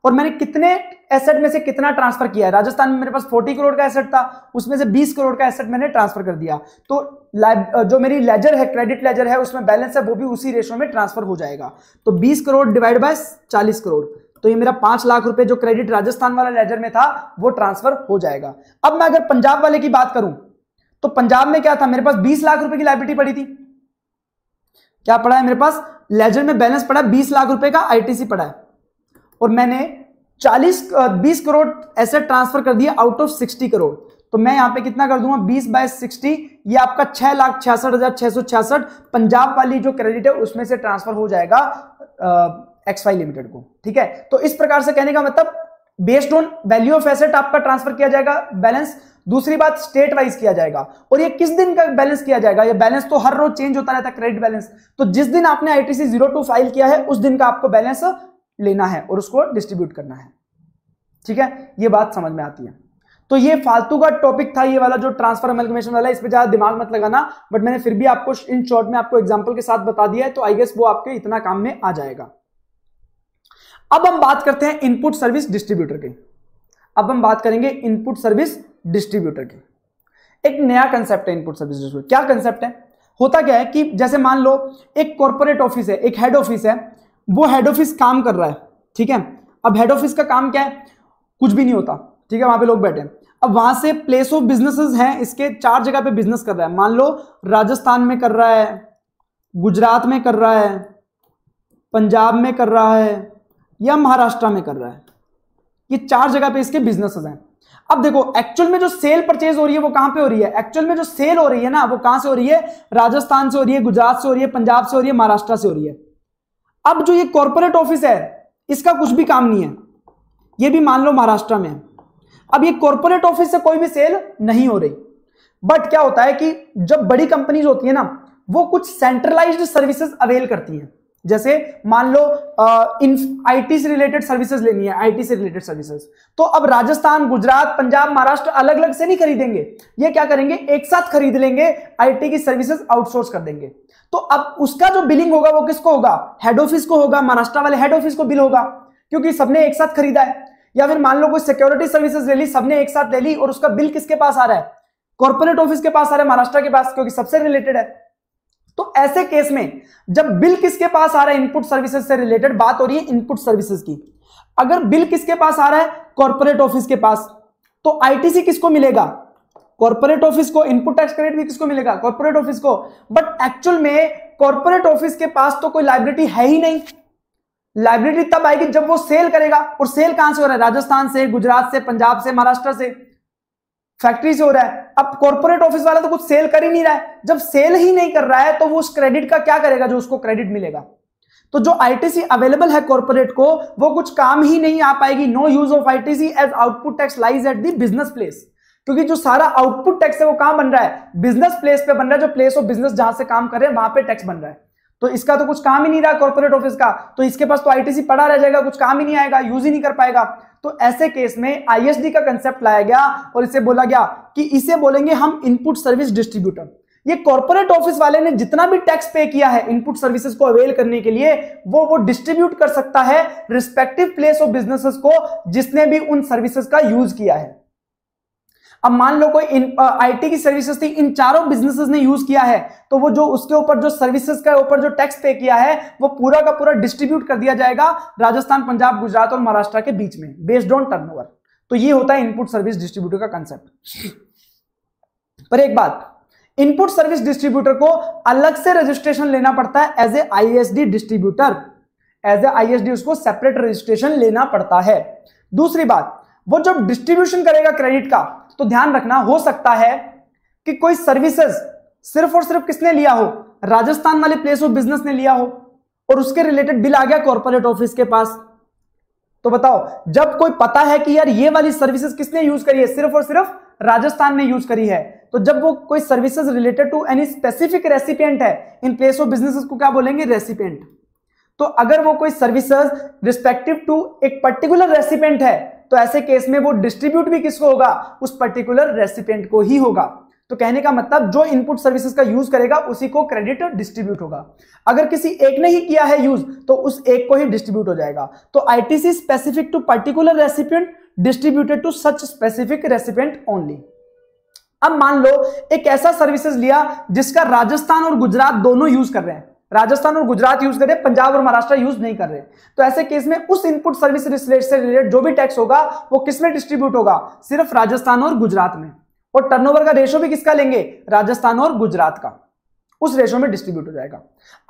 और मैंने कितने एसेट में से कितना ट्रांसफर किया है राजस्थान में मेरे पास 40 करोड़ का एसेट था उसमें से 20 करोड़ का एसेट मैंने ट्रांसफर कर दिया तो जो मेरी लेजर है क्रेडिट लेजर है उसमें बैलेंस है वो भी उसी रेशो में ट्रांसफर हो जाएगा तो 20 करोड़ डिवाइड बाय 40 करोड़ तो ये मेरा पांच लाख रुपए जो क्रेडिट राजस्थान वाला लेजर में था वो ट्रांसफर हो जाएगा अब मैं अगर पंजाब वाले की बात करूं तो पंजाब में क्या था मेरे पास बीस लाख रुपए की लाइब्रिटी पड़ी थी क्या पड़ा है मेरे पास लेजर में बैलेंस पड़ा बीस लाख रुपए का आईटीसी पड़ा है और मैंने चालीस बीस करोड़ एसेट ट्रांसफर कर दिया आउट ऑफ सिक्सटी करोड़ तो मैं यहां पे कितना कर दूंगा 20 बाय सिक्सटी ये आपका छह लाख छियासठ हजार छह सौ छियासठ पंजाब वाली जो क्रेडिट है उसमें से ट्रांसफर हो जाएगा आ, एक्स वाई लिमिटेड को ठीक है तो इस प्रकार से कहने का मतलब based on value of asset आपका ट्रांसफर किया जाएगा बैलेंस दूसरी बात स्टेट वाइज किया जाएगा और ये किस दिन का बैलेंस किया जाएगा ये बैलेंस तो हर रोज चेंज होता रहता है क्रेडिट बैलेंस तो जिस दिन आपने आईटीसी जीरो टू फाइल किया है उस दिन का आपको बैलेंस लेना है और उसको डिस्ट्रीब्यूट करना है ठीक है ये बात समझ में आती है तो ये फालतू का टॉपिक था ये वाला जो ट्रांसफर अमेलगमेशन वाला इस पर ज्यादा दिमाग मत लगाना बट मैंने फिर भी आपको इन शॉर्ट में आपको एग्जाम्पल के साथ बता दिया है तो आई गेस वो आपके इतना काम में आ जाएगा अब हम बात करते हैं इनपुट सर्विस डिस्ट्रीब्यूटर की अब हम बात करेंगे इनपुट सर्विस डिस्ट्रीब्यूटर की एक नया कंसेप्ट है इनपुट सर्विस क्या कंसेप्ट है होता क्या है कि जैसे मान लो एक कॉरपोरेट ऑफिस है एक हेड ऑफिस है वो हेड ऑफिस काम कर रहा है ठीक है अब हेड ऑफिस का काम क्या है कुछ भी नहीं होता ठीक है वहां पे लोग बैठे हैं अब वहां से प्लेस ऑफ बिजनेस हैं इसके चार जगह पे बिजनेस कर रहा है मान लो राजस्थान में कर रहा है गुजरात में कर रहा है पंजाब में कर रहा है या महाराष्ट्र में कर रहा है ये चार जगह पे इसके बिजनेसेस हैं अब देखो एक्चुअल में जो सेल परचेज हो रही है वो कहां पे हो रही है एक्चुअल में जो सेल हो रही है ना वो कहां से हो रही है राजस्थान से हो रही है गुजरात से हो रही है पंजाब से हो रही है महाराष्ट्र से हो रही है अब जो ये कॉर्पोरेट ऑफिस है इसका कुछ भी काम नहीं है ये भी मान लो महाराष्ट्र में अब ये कॉर्पोरेट ऑफिस से कोई भी सेल नहीं हो रही बट क्या होता है कि जब बड़ी कंपनीज होती है ना वो कुछ सेंट्रलाइज्ड सर्विसेज अवेल करती हैं जैसे मान लो आईटी से रिलेटेड सर्विसेज लेनी है आईटी से रिलेटेड सर्विसेज तो अब राजस्थान गुजरात पंजाब महाराष्ट्र अलग अलग से नहीं खरीदेंगे ये क्या करेंगे एक साथ खरीद लेंगे आईटी की सर्विसेज आउटसोर्स कर देंगे तो अब उसका जो बिलिंग होगा वो किसको होगा हेड ऑफिस को होगा महाराष्ट्र वाले हेड ऑफिस को बिल होगा क्योंकि सबने एक साथ खरीदा है या फिर मान लो कोई सिक्योरिटी सर्विसेज ले ली सबने एक साथ ले ली और उसका बिल किसके पास आ रहा है कॉर्पोरेट ऑफिस के पास आ रहा है महाराष्ट्र के पास क्योंकि सबसे रिलेटेड है तो ऐसे केस में जब बिल किसके पास आ रहा है इनपुट सर्विसेज से रिलेटेड बात हो रही है इनपुट सर्विसेज की अगर बिल किसके पास आ रहा है कॉर्पोरेट ऑफिस के पास तो आईटीसी किसको मिलेगा कॉर्पोरेट ऑफिस को इनपुट टैक्स क्रेडिट भी किसको मिलेगा कॉर्पोरेट ऑफिस को बट एक्चुअल में कॉर्पोरेट ऑफिस के पास तो कोई लाइब्रेरी है ही नहीं लाइब्रेरी तब आएगी जब वो सेल करेगा और सेल कहां से हो रहा है राजस्थान से गुजरात से पंजाब से महाराष्ट्र से फैक्ट्री से हो रहा है अब कॉर्पोरेट ऑफिस वाला तो कुछ सेल कर ही नहीं रहा है जब सेल ही नहीं कर रहा है तो वो उस क्रेडिट का क्या करेगा जो उसको क्रेडिट मिलेगा तो जो आईटीसी अवेलेबल है कॉर्पोरेट को वो कुछ काम ही नहीं आ पाएगी no use of ITC as output tax lies at the business place क्योंकि जो सारा आउटपुट टैक्स है वो कहां बन रहा है बिजनेस प्लेस पे बन रहा है जो प्लेस ऑफ बिजनेस जहां से काम कर रहे हैं वहां पे टैक्स बन रहा है तो इसका तो कुछ काम ही नहीं रहा कॉर्पोरेट ऑफिस का तो इसके पास तो आईटीसी पड़ा रह जाएगा कुछ काम ही नहीं आएगा यूज ही नहीं कर पाएगा तो ऐसे केस में आईएसडी का कंसेप्ट लाया गया और इसे बोला गया कि इसे बोलेंगे हम इनपुट सर्विस डिस्ट्रीब्यूटर ये कॉर्पोरेट ऑफिस वाले ने जितना भी टैक्स पे किया है इनपुट सर्विसेज को अवेल करने के लिए वो वो डिस्ट्रीब्यूट कर सकता है रिस्पेक्टिव प्लेस ऑफ बिजनेसेस को जिसने भी उन सर्विसेज का यूज किया है अब मान लो कोई आईटी की सर्विसेज थी इन चारों बिजनेसेस ने यूज किया है तो वो जो उसके ऊपर जो सर्विसेज का ऊपर जो टैक्स पे किया है वो पूरा का पूरा डिस्ट्रीब्यूट कर दिया जाएगा राजस्थान पंजाब गुजरात और महाराष्ट्र के बीच में बेस्ड ऑन टर्न तो ये होता है इनपुट सर्विस डिस्ट्रीब्यूटर का कंसेप्ट पर एक बात इनपुट सर्विस डिस्ट्रीब्यूटर को अलग से रजिस्ट्रेशन लेना पड़ता है as a ISD distributor as a ISD उसको सेपरेट रजिस्ट्रेशन लेना पड़ता है दूसरी बात वो जब डिस्ट्रीब्यूशन करेगा क्रेडिट का तो ध्यान रखना हो सकता है कि कोई सर्विसेज सिर्फ और सिर्फ किसने लिया हो राजस्थान वाले प्लेस ऑफ बिजनेस ने लिया हो और उसके रिलेटेड बिल आ गया कॉर्पोरेट ऑफिस के पास तो बताओ जब कोई पता है कि यार ये वाली सर्विसेज किसने यूज करी है सिर्फ और सिर्फ राजस्थान ने यूज करी है तो जब वो कोई services related to any specific recipient है इन प्लेस ऑफ बिजनेस को क्या बोलेंगे रेसिपेंट तो अगर वो कोई सर्विसेज रिस्पेक्टिव टू एक पर्टिकुलर रेसिपेंट है तो ऐसे केस में वो डिस्ट्रीब्यूट भी किसको होगा उस पर्टिकुलर रेसिपेंट को ही होगा तो कहने का मतलब जो इनपुट सर्विसेज का यूज करेगा उसी को क्रेडिट डिस्ट्रीब्यूट होगा अगर किसी एक ने ही किया है यूज तो उस एक को ही डिस्ट्रीब्यूट हो जाएगा तो ITC specific to particular recipient distributed to such specific recipient only अब मान लो एक ऐसा सर्विसेज लिया जिसका राजस्थान और गुजरात दोनों यूज कर रहे हैं राजस्थान और गुजरात यूज कर रहे पंजाब और महाराष्ट्र यूज नहीं कर रहे तो ऐसे केस में उस इनपुट सर्विस से रिलेटेड जो भी टैक्स होगा वो किसमें डिस्ट्रीब्यूट होगा सिर्फ राजस्थान और गुजरात में और टर्नओवर का रेशो भी किसका लेंगे राजस्थान और गुजरात का उस रेशो में डिस्ट्रीब्यूट हो जाएगा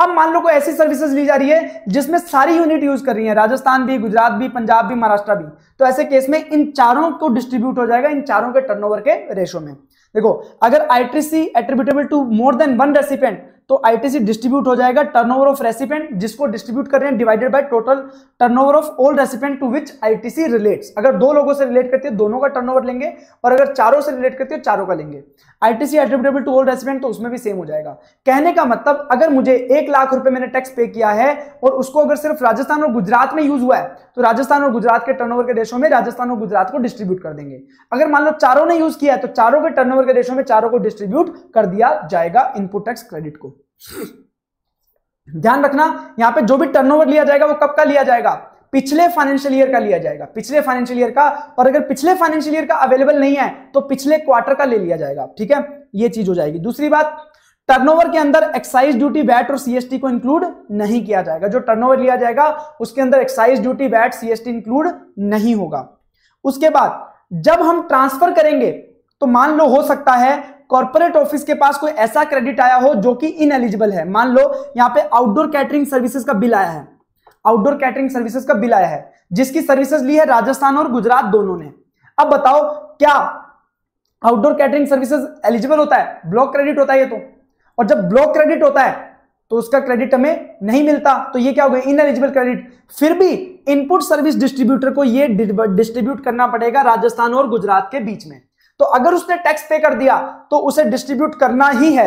अब मान लो कोई ऐसी सर्विसेज ली जा रही है जिसमें सारी यूनिट यूज कर रही है राजस्थान भी गुजरात भी पंजाब भी महाराष्ट्र भी तो ऐसे केस में इन चारों को डिस्ट्रीब्यूट हो जाएगा इन चारों के टर्नओवर के रेशो में देखो अगर ITC attributable to more than one recipient तो आईटीसी डिस्ट्रीब्यूट हो जाएगा टर्नओवर ऑफ रेसिपेंट जिसको डिस्ट्रीब्यूट कर रहे हैं divided by total turnover of all recipient to which ITC relates अगर दो लोगों से रिलेट करते हैं दोनों का टर्नओवर लेंगे और अगर चारों से रिलेट करते हो चारों का लेंगे ITC attributable to all recipient तो उसमें भी सेम हो जाएगा कहने का मतलब अगर मुझे एक लाख रुपए मैंने टैक्स पे किया है और उसको अगर सिर्फ राजस्थान और गुजरात में यूज हुआ है तो राजस्थान और गुजरात के टर्नओवर के देशों में राजस्थान और गुजरात को डिस्ट्रीब्यूट कर देंगे अगर मान लो चारों ने यूज किया है तो चारों के टर्नओवर के देशों में चारों को डिस्ट्रीब्यूट कर दिया जाएगा इनपुट टैक्स क्रेडिट को ध्यान रखना यहां पे जो भी टर्नओवर लिया जाएगा वो कब का लिया जाएगा पिछले फाइनेंशियल ईयर का लिया जाएगा पिछले फाइनेंशियल ईयर का और अगर पिछले फाइनेंशियल ईयर का अवेलेबल नहीं है तो पिछले क्वार्टर का ले लिया जाएगा ठीक है ये चीज हो जाएगी दूसरी बात टर्नओवर के अंदर एक्साइज ड्यूटी वैट और सीएसटी को इंक्लूड नहीं किया जाएगा जो टर्नओवर लिया जाएगा उसके अंदर excise duty VAT CST include नहीं होगा उसके बाद जब हम ट्रांसफर करेंगे तो मान लो हो सकता है कॉर्पोरेट ऑफिस के पास कोई ऐसा क्रेडिट आया हो जो कि एलिजिबल है मान लो यहां पे आउटडोर कैटरिंग सर्विसेज का बिल आया है आउटडोर कैटरिंग सर्विसेज का बिल आया है जिसकी सर्विसेज ली है राजस्थान और गुजरात दोनों ने अब बताओ क्या आउटडोर कैटरिंग सर्विसेज एलिजिबल होता है ब्लॉक क्रेडिट होता है ये तो और जब ब्लॉक क्रेडिट होता है तो उसका क्रेडिट हमें नहीं मिलता तो ये क्या हो गया इन एलिजिबल क्रेडिट फिर भी इनपुट सर्विस डिस्ट्रीब्यूटर को ये डिस्ट्रीब्यूट करना पड़ेगा राजस्थान और गुजरात के बीच में तो अगर उसने टैक्स पे कर दिया तो उसे डिस्ट्रीब्यूट करना ही है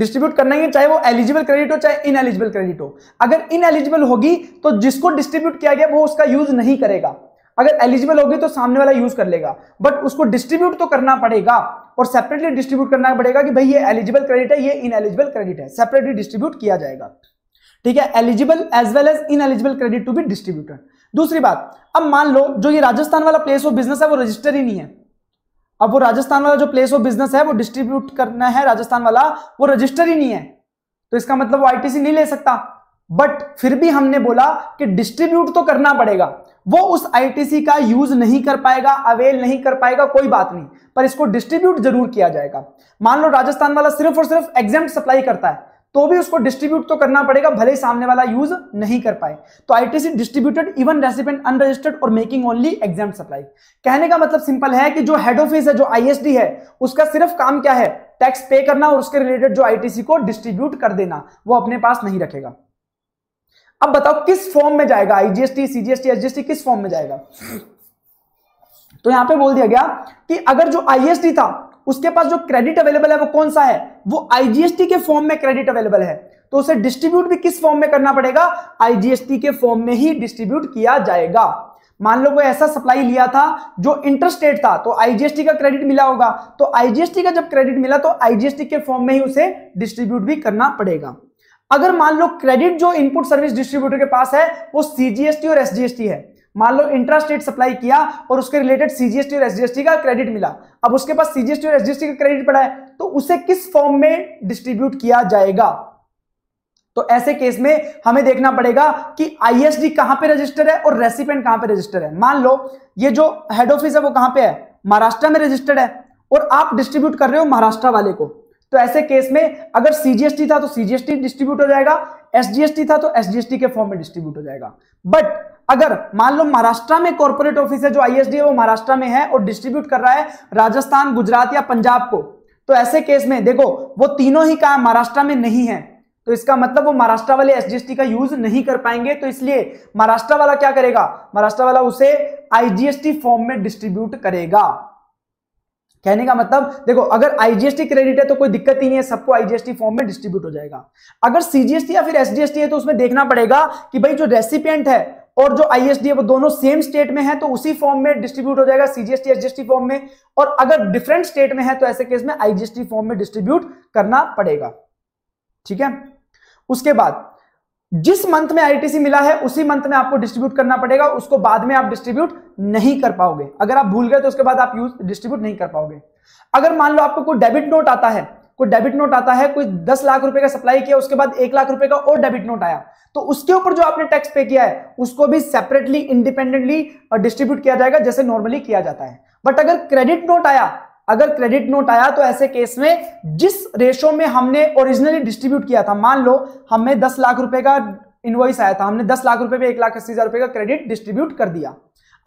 डिस्ट्रीब्यूट करना ही है चाहे वो एलिजिबल क्रेडिट हो चाहे इन एलिजिबल क्रेडिट हो अगर इन एलिजिबल होगी तो जिसको डिस्ट्रीब्यूट किया गया वो उसका यूज नहीं करेगा अगर एलिजिबल होगी तो सामने वाला यूज कर लेगा बट उसको डिस्ट्रीब्यूट तो करना पड़ेगा और सेपरेटली डिस्ट्रीब्यूट करना पड़ेगा कि भाई ये एलिजिबल क्रेडिट है ये इन एलिजिबल क्रेडिट है सेपरेटली डिस्ट्रीब्यूट किया जाएगा ठीक है eligible as well as ineligible credit to be distributed दूसरी बात अब मान लो जो ये राजस्थान वाला प्लेस ऑफ बिजनेस है वो रजिस्टर ही नहीं है अब वो राजस्थान वाला जो प्लेस ऑफ बिजनेस है वो डिस्ट्रीब्यूट करना है राजस्थान वाला वो रजिस्टर ही नहीं है तो इसका मतलब वो आईटीसी नहीं ले सकता बट फिर भी हमने बोला कि डिस्ट्रीब्यूट तो करना पड़ेगा वो उस आईटीसी का यूज नहीं कर पाएगा अवेल नहीं कर पाएगा कोई बात नहीं पर इसको डिस्ट्रीब्यूट जरूर किया जाएगा मान लो राजस्थान वाला सिर्फ और सिर्फ एग्जाम सप्लाई करता है तो भी उसको डिस्ट्रीब्यूट तो करना पड़ेगा भले ही सामने वाला यूज नहीं कर पाए तो ITC distributed even recipient unregistered और मेकिंग ओनली एग्जाम सप्लाई कहने का मतलब सिंपल है कि जो हेड ऑफिस है जो आईएसडी है उसका सिर्फ काम क्या है टैक्स पे करना और उसके रिलेटेड जो आईटीसी को डिस्ट्रीब्यूट कर देना वो अपने पास नहीं रखेगा अब बताओ किस फॉर्म में जाएगा आईजीएसटी सीजीएसटी एसजीएसटी किस फॉर्म में जाएगा तो यहां पे बोल दिया गया कि अगर जो आईएसटी था उसके पास जो क्रेडिट अवेलेबल है वो कौन सा है वो आईजीएसटी के फॉर्म में क्रेडिट अवेलेबल है तो उसे डिस्ट्रीब्यूट भी किस फॉर्म में करना पड़ेगा आईजीएसटी के फॉर्म में ही डिस्ट्रीब्यूट किया जाएगा मान लो कोई ऐसा सप्लाई लिया था जो इंटरस्टेट था तो आईजीएसटी का क्रेडिट मिला होगा तो आईजीएसटी का जब क्रेडिट मिला तो आईजीएसटी के फॉर्म में ही उसे डिस्ट्रीब्यूट भी करना पड़ेगा अगर मान लो क्रेडिट जो इनपुट सर्विस डिस्ट्रीब्यूटर के पास है वो सीजीएसटी और एसजीएसटी है मान लो इंटरेस्ट रेट सप्लाई किया और उसके रिलेटेड सीजीएसटी और एसजीएसटी का क्रेडिट मिला अब उसके पास सीजीएसटी और एसजीएसटी का क्रेडिट पड़ा है तो उसे किस फॉर्म में डिस्ट्रीब्यूट किया जाएगा तो ऐसे केस में हमें देखना पड़ेगा कि आईएसडी कहां पे रजिस्टर है और रेसिपेंट कहां पे रजिस्टर है मान लो ये जो हेड ऑफिस है वो कहां पे है महाराष्ट्र में रजिस्टर्ड है और आप डिस्ट्रीब्यूट कर रहे हो महाराष्ट्र वाले को तो ऐसे केस में अगर सीजीएसटी था तो सीजीएसटी डिस्ट्रीब्यूट हो जाएगा एसजीएसटी था तो एसजीएसटी के फॉर्म में डिस्ट्रीब्यूट हो जाएगा बट अगर मान लो महाराष्ट्र में कॉर्पोरेट ऑफिस है जो आईएसडी है वो महाराष्ट्र में है और डिस्ट्रीब्यूट कर रहा है राजस्थान गुजरात या पंजाब को तो ऐसे केस में देखो वो तीनों ही काम महाराष्ट्र में नहीं है तो इसका मतलब वो महाराष्ट्र वाले एसजीएसटी का यूज नहीं कर पाएंगे तो इसलिए महाराष्ट्र वाला क्या करेगा महाराष्ट्र वाला उसे आईजीएसटी फॉर्म में डिस्ट्रीब्यूट करेगा कहने का मतलब देखो अगर आईजीएसटी क्रेडिट है तो कोई दिक्कत ही नहीं है सबको आईजीएसटी फॉर्म में डिस्ट्रीब्यूट हो जाएगा अगर सीजीएसटी या फिर एसजीएसटी है तो उसमें देखना पड़ेगा कि भाई जो रेसिपियंट है और जो आईएसडी है वो दोनों सेम स्टेट में है तो उसी फॉर्म में डिस्ट्रीब्यूट हो जाएगा सीजीएसटी एसजीएसटी फॉर्म में और अगर डिफरेंट स्टेट में है तो ऐसे केस में आईजीएसटी फॉर्म में डिस्ट्रीब्यूट करना पड़ेगा ठीक है उसके बाद जिस मंथ में आईटीसी मिला है उसी मंथ में आपको डिस्ट्रीब्यूट करना पड़ेगा उसको बाद में आप डिस्ट्रीब्यूट नहीं कर पाओगे अगर आप भूल गए तो उसके बाद आप यूज डिस्ट्रीब्यूट नहीं कर पाओगे अगर मान लो आपको कोई डेबिट नोट आता है कोई डेबिट नोट आता है कोई दस लाख रुपए का सप्लाई किया उसके बाद एक लाख रुपए का और डेबिट नोट आया तो उसके ऊपर जो आपने टैक्स पे किया है उसको भी सेपरेटली इंडिपेंडेंटली डिस्ट्रीब्यूट किया जाएगा जैसे नॉर्मली किया जाता है बट अगर क्रेडिट नोट आया अगर क्रेडिट नोट आया तो ऐसे केस में जिस रेशो में हमने ओरिजिनली डिस्ट्रीब्यूट किया था मान लो हमें दस लाख रुपए का इनवॉइस आया था हमने दस लाख रुपए में एक लाख अस्सी हजार रुपए का क्रेडिट डिस्ट्रीब्यूट कर दिया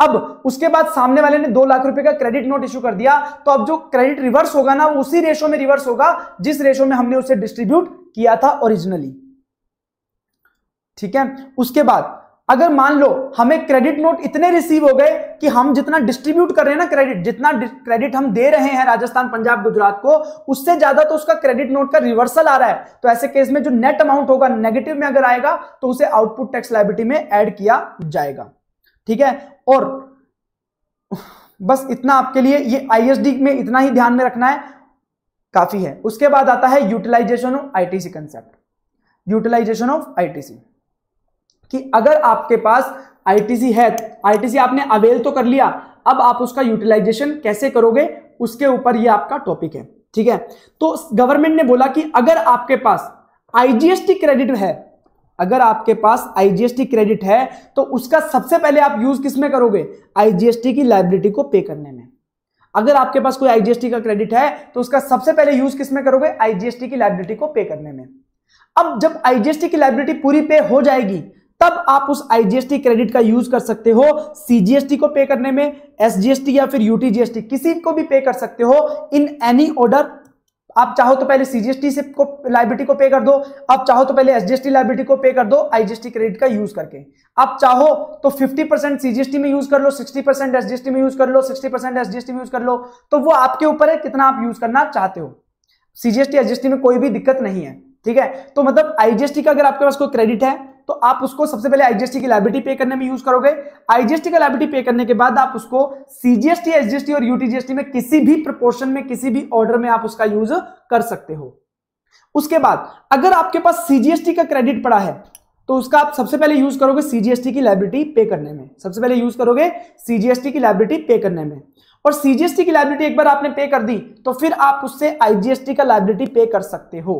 अब उसके बाद सामने वाले ने दो लाख रुपए का क्रेडिट नोट इश्यू कर दिया तो अब जो क्रेडिट रिवर्स होगा ना वो उसी रेशो में रिवर्स होगा जिस रेशो में हमने उसे डिस्ट्रीब्यूट किया था ओरिजिनली ठीक है उसके बाद अगर मान लो हमें क्रेडिट नोट इतने रिसीव हो गए कि हम जितना डिस्ट्रीब्यूट कर रहे हैं ना क्रेडिट जितना क्रेडिट हम दे रहे हैं राजस्थान पंजाब गुजरात को उससे ज्यादा तो उसका क्रेडिट नोट का रिवर्सल आ रहा है तो ऐसे केस में जो नेट अमाउंट होगा नेगेटिव में अगर आएगा तो उसे आउटपुट टैक्स लाइबिलिटी में एड किया जाएगा ठीक है और बस इतना आपके लिए ये आईएसडी में इतना ही ध्यान में रखना है काफी है उसके बाद आता है utilization of ITC concept utilization of ITC कि अगर आपके पास आईटीसी है आईटीसी आपने अवेल तो कर लिया अब आप उसका यूटिलाइजेशन कैसे करोगे उसके ऊपर ये आपका टॉपिक है ठीक है तो गवर्नमेंट ने बोला कि अगर आपके पास आईजीएसटी क्रेडिट है अगर आपके पास आईजीएसटी क्रेडिट है तो उसका सबसे पहले आप यूज किस में करोगे आईजीएसटी की लाइबिलिटी को पे करने में अगर आपके पास कोई आईजीएसटी का क्रेडिट है तो उसका सबसे पहले यूज किस में करोगे आईजीएसटी की लाइबिलिटी को पे करने में अब जब आईजीएसटी की लाइबिलिटी पूरी पे हो जाएगी तब आप उस आईजीएसटी क्रेडिट का यूज कर सकते हो सीजीएसटी को पे करने में एसजीएसटी या फिर यूटीजीएसटी किसी को भी पे कर सकते हो इन एनी ऑर्डर आप चाहो तो पहले सीजीएसटी से को लाइबिलिटी को पे कर दो आप चाहो तो पहले एसजीएसटी लाइबिलिटी को पे कर दो आईजीएसटी क्रेडिट का यूज करके आप चाहो तो 50 परसेंट सीजीएसटी में यूज कर लो 60 परसेंट एसजीएसटी में यूज कर लो 60 परसेंट एसजीएसटी में यूज कर लो तो वो आपके ऊपर है कितना आप यूज करना चाहते हो सीजीएसटी एसजीएसटी में कोई भी दिक्कत नहीं है ठीक है तो मतलब आईजीएसटी का अगर आपके पास कोई क्रेडिट है तो आप उसको सबसे पहले आईजीएसटी की लाइबिलिटी पे करने में यूज करोगे आईजीएसटी का लाइबिलिटी पे करने के बाद आप उसको सीजीएसटी एसजीएसटी और यूटीजीएसटी में किसी भी प्रपोर्शन में किसी भी ऑर्डर में आप उसका यूज कर सकते हो उसके बाद अगर आपके पास सीजीएसटी का क्रेडिट पड़ा है तो उसका आप सबसे पहले यूज करोगे सीजीएसटी की लाइबिलिटी पे करने में सबसे पहले यूज करोगे सीजीएसटी की लाइबिलिटी पे करने में और सीजीएसटी की लाइबिलिटी एक बार आपने पे कर दी तो फिर आप उससे आईजीएसटी का लाइबिलिटी पे कर सकते हो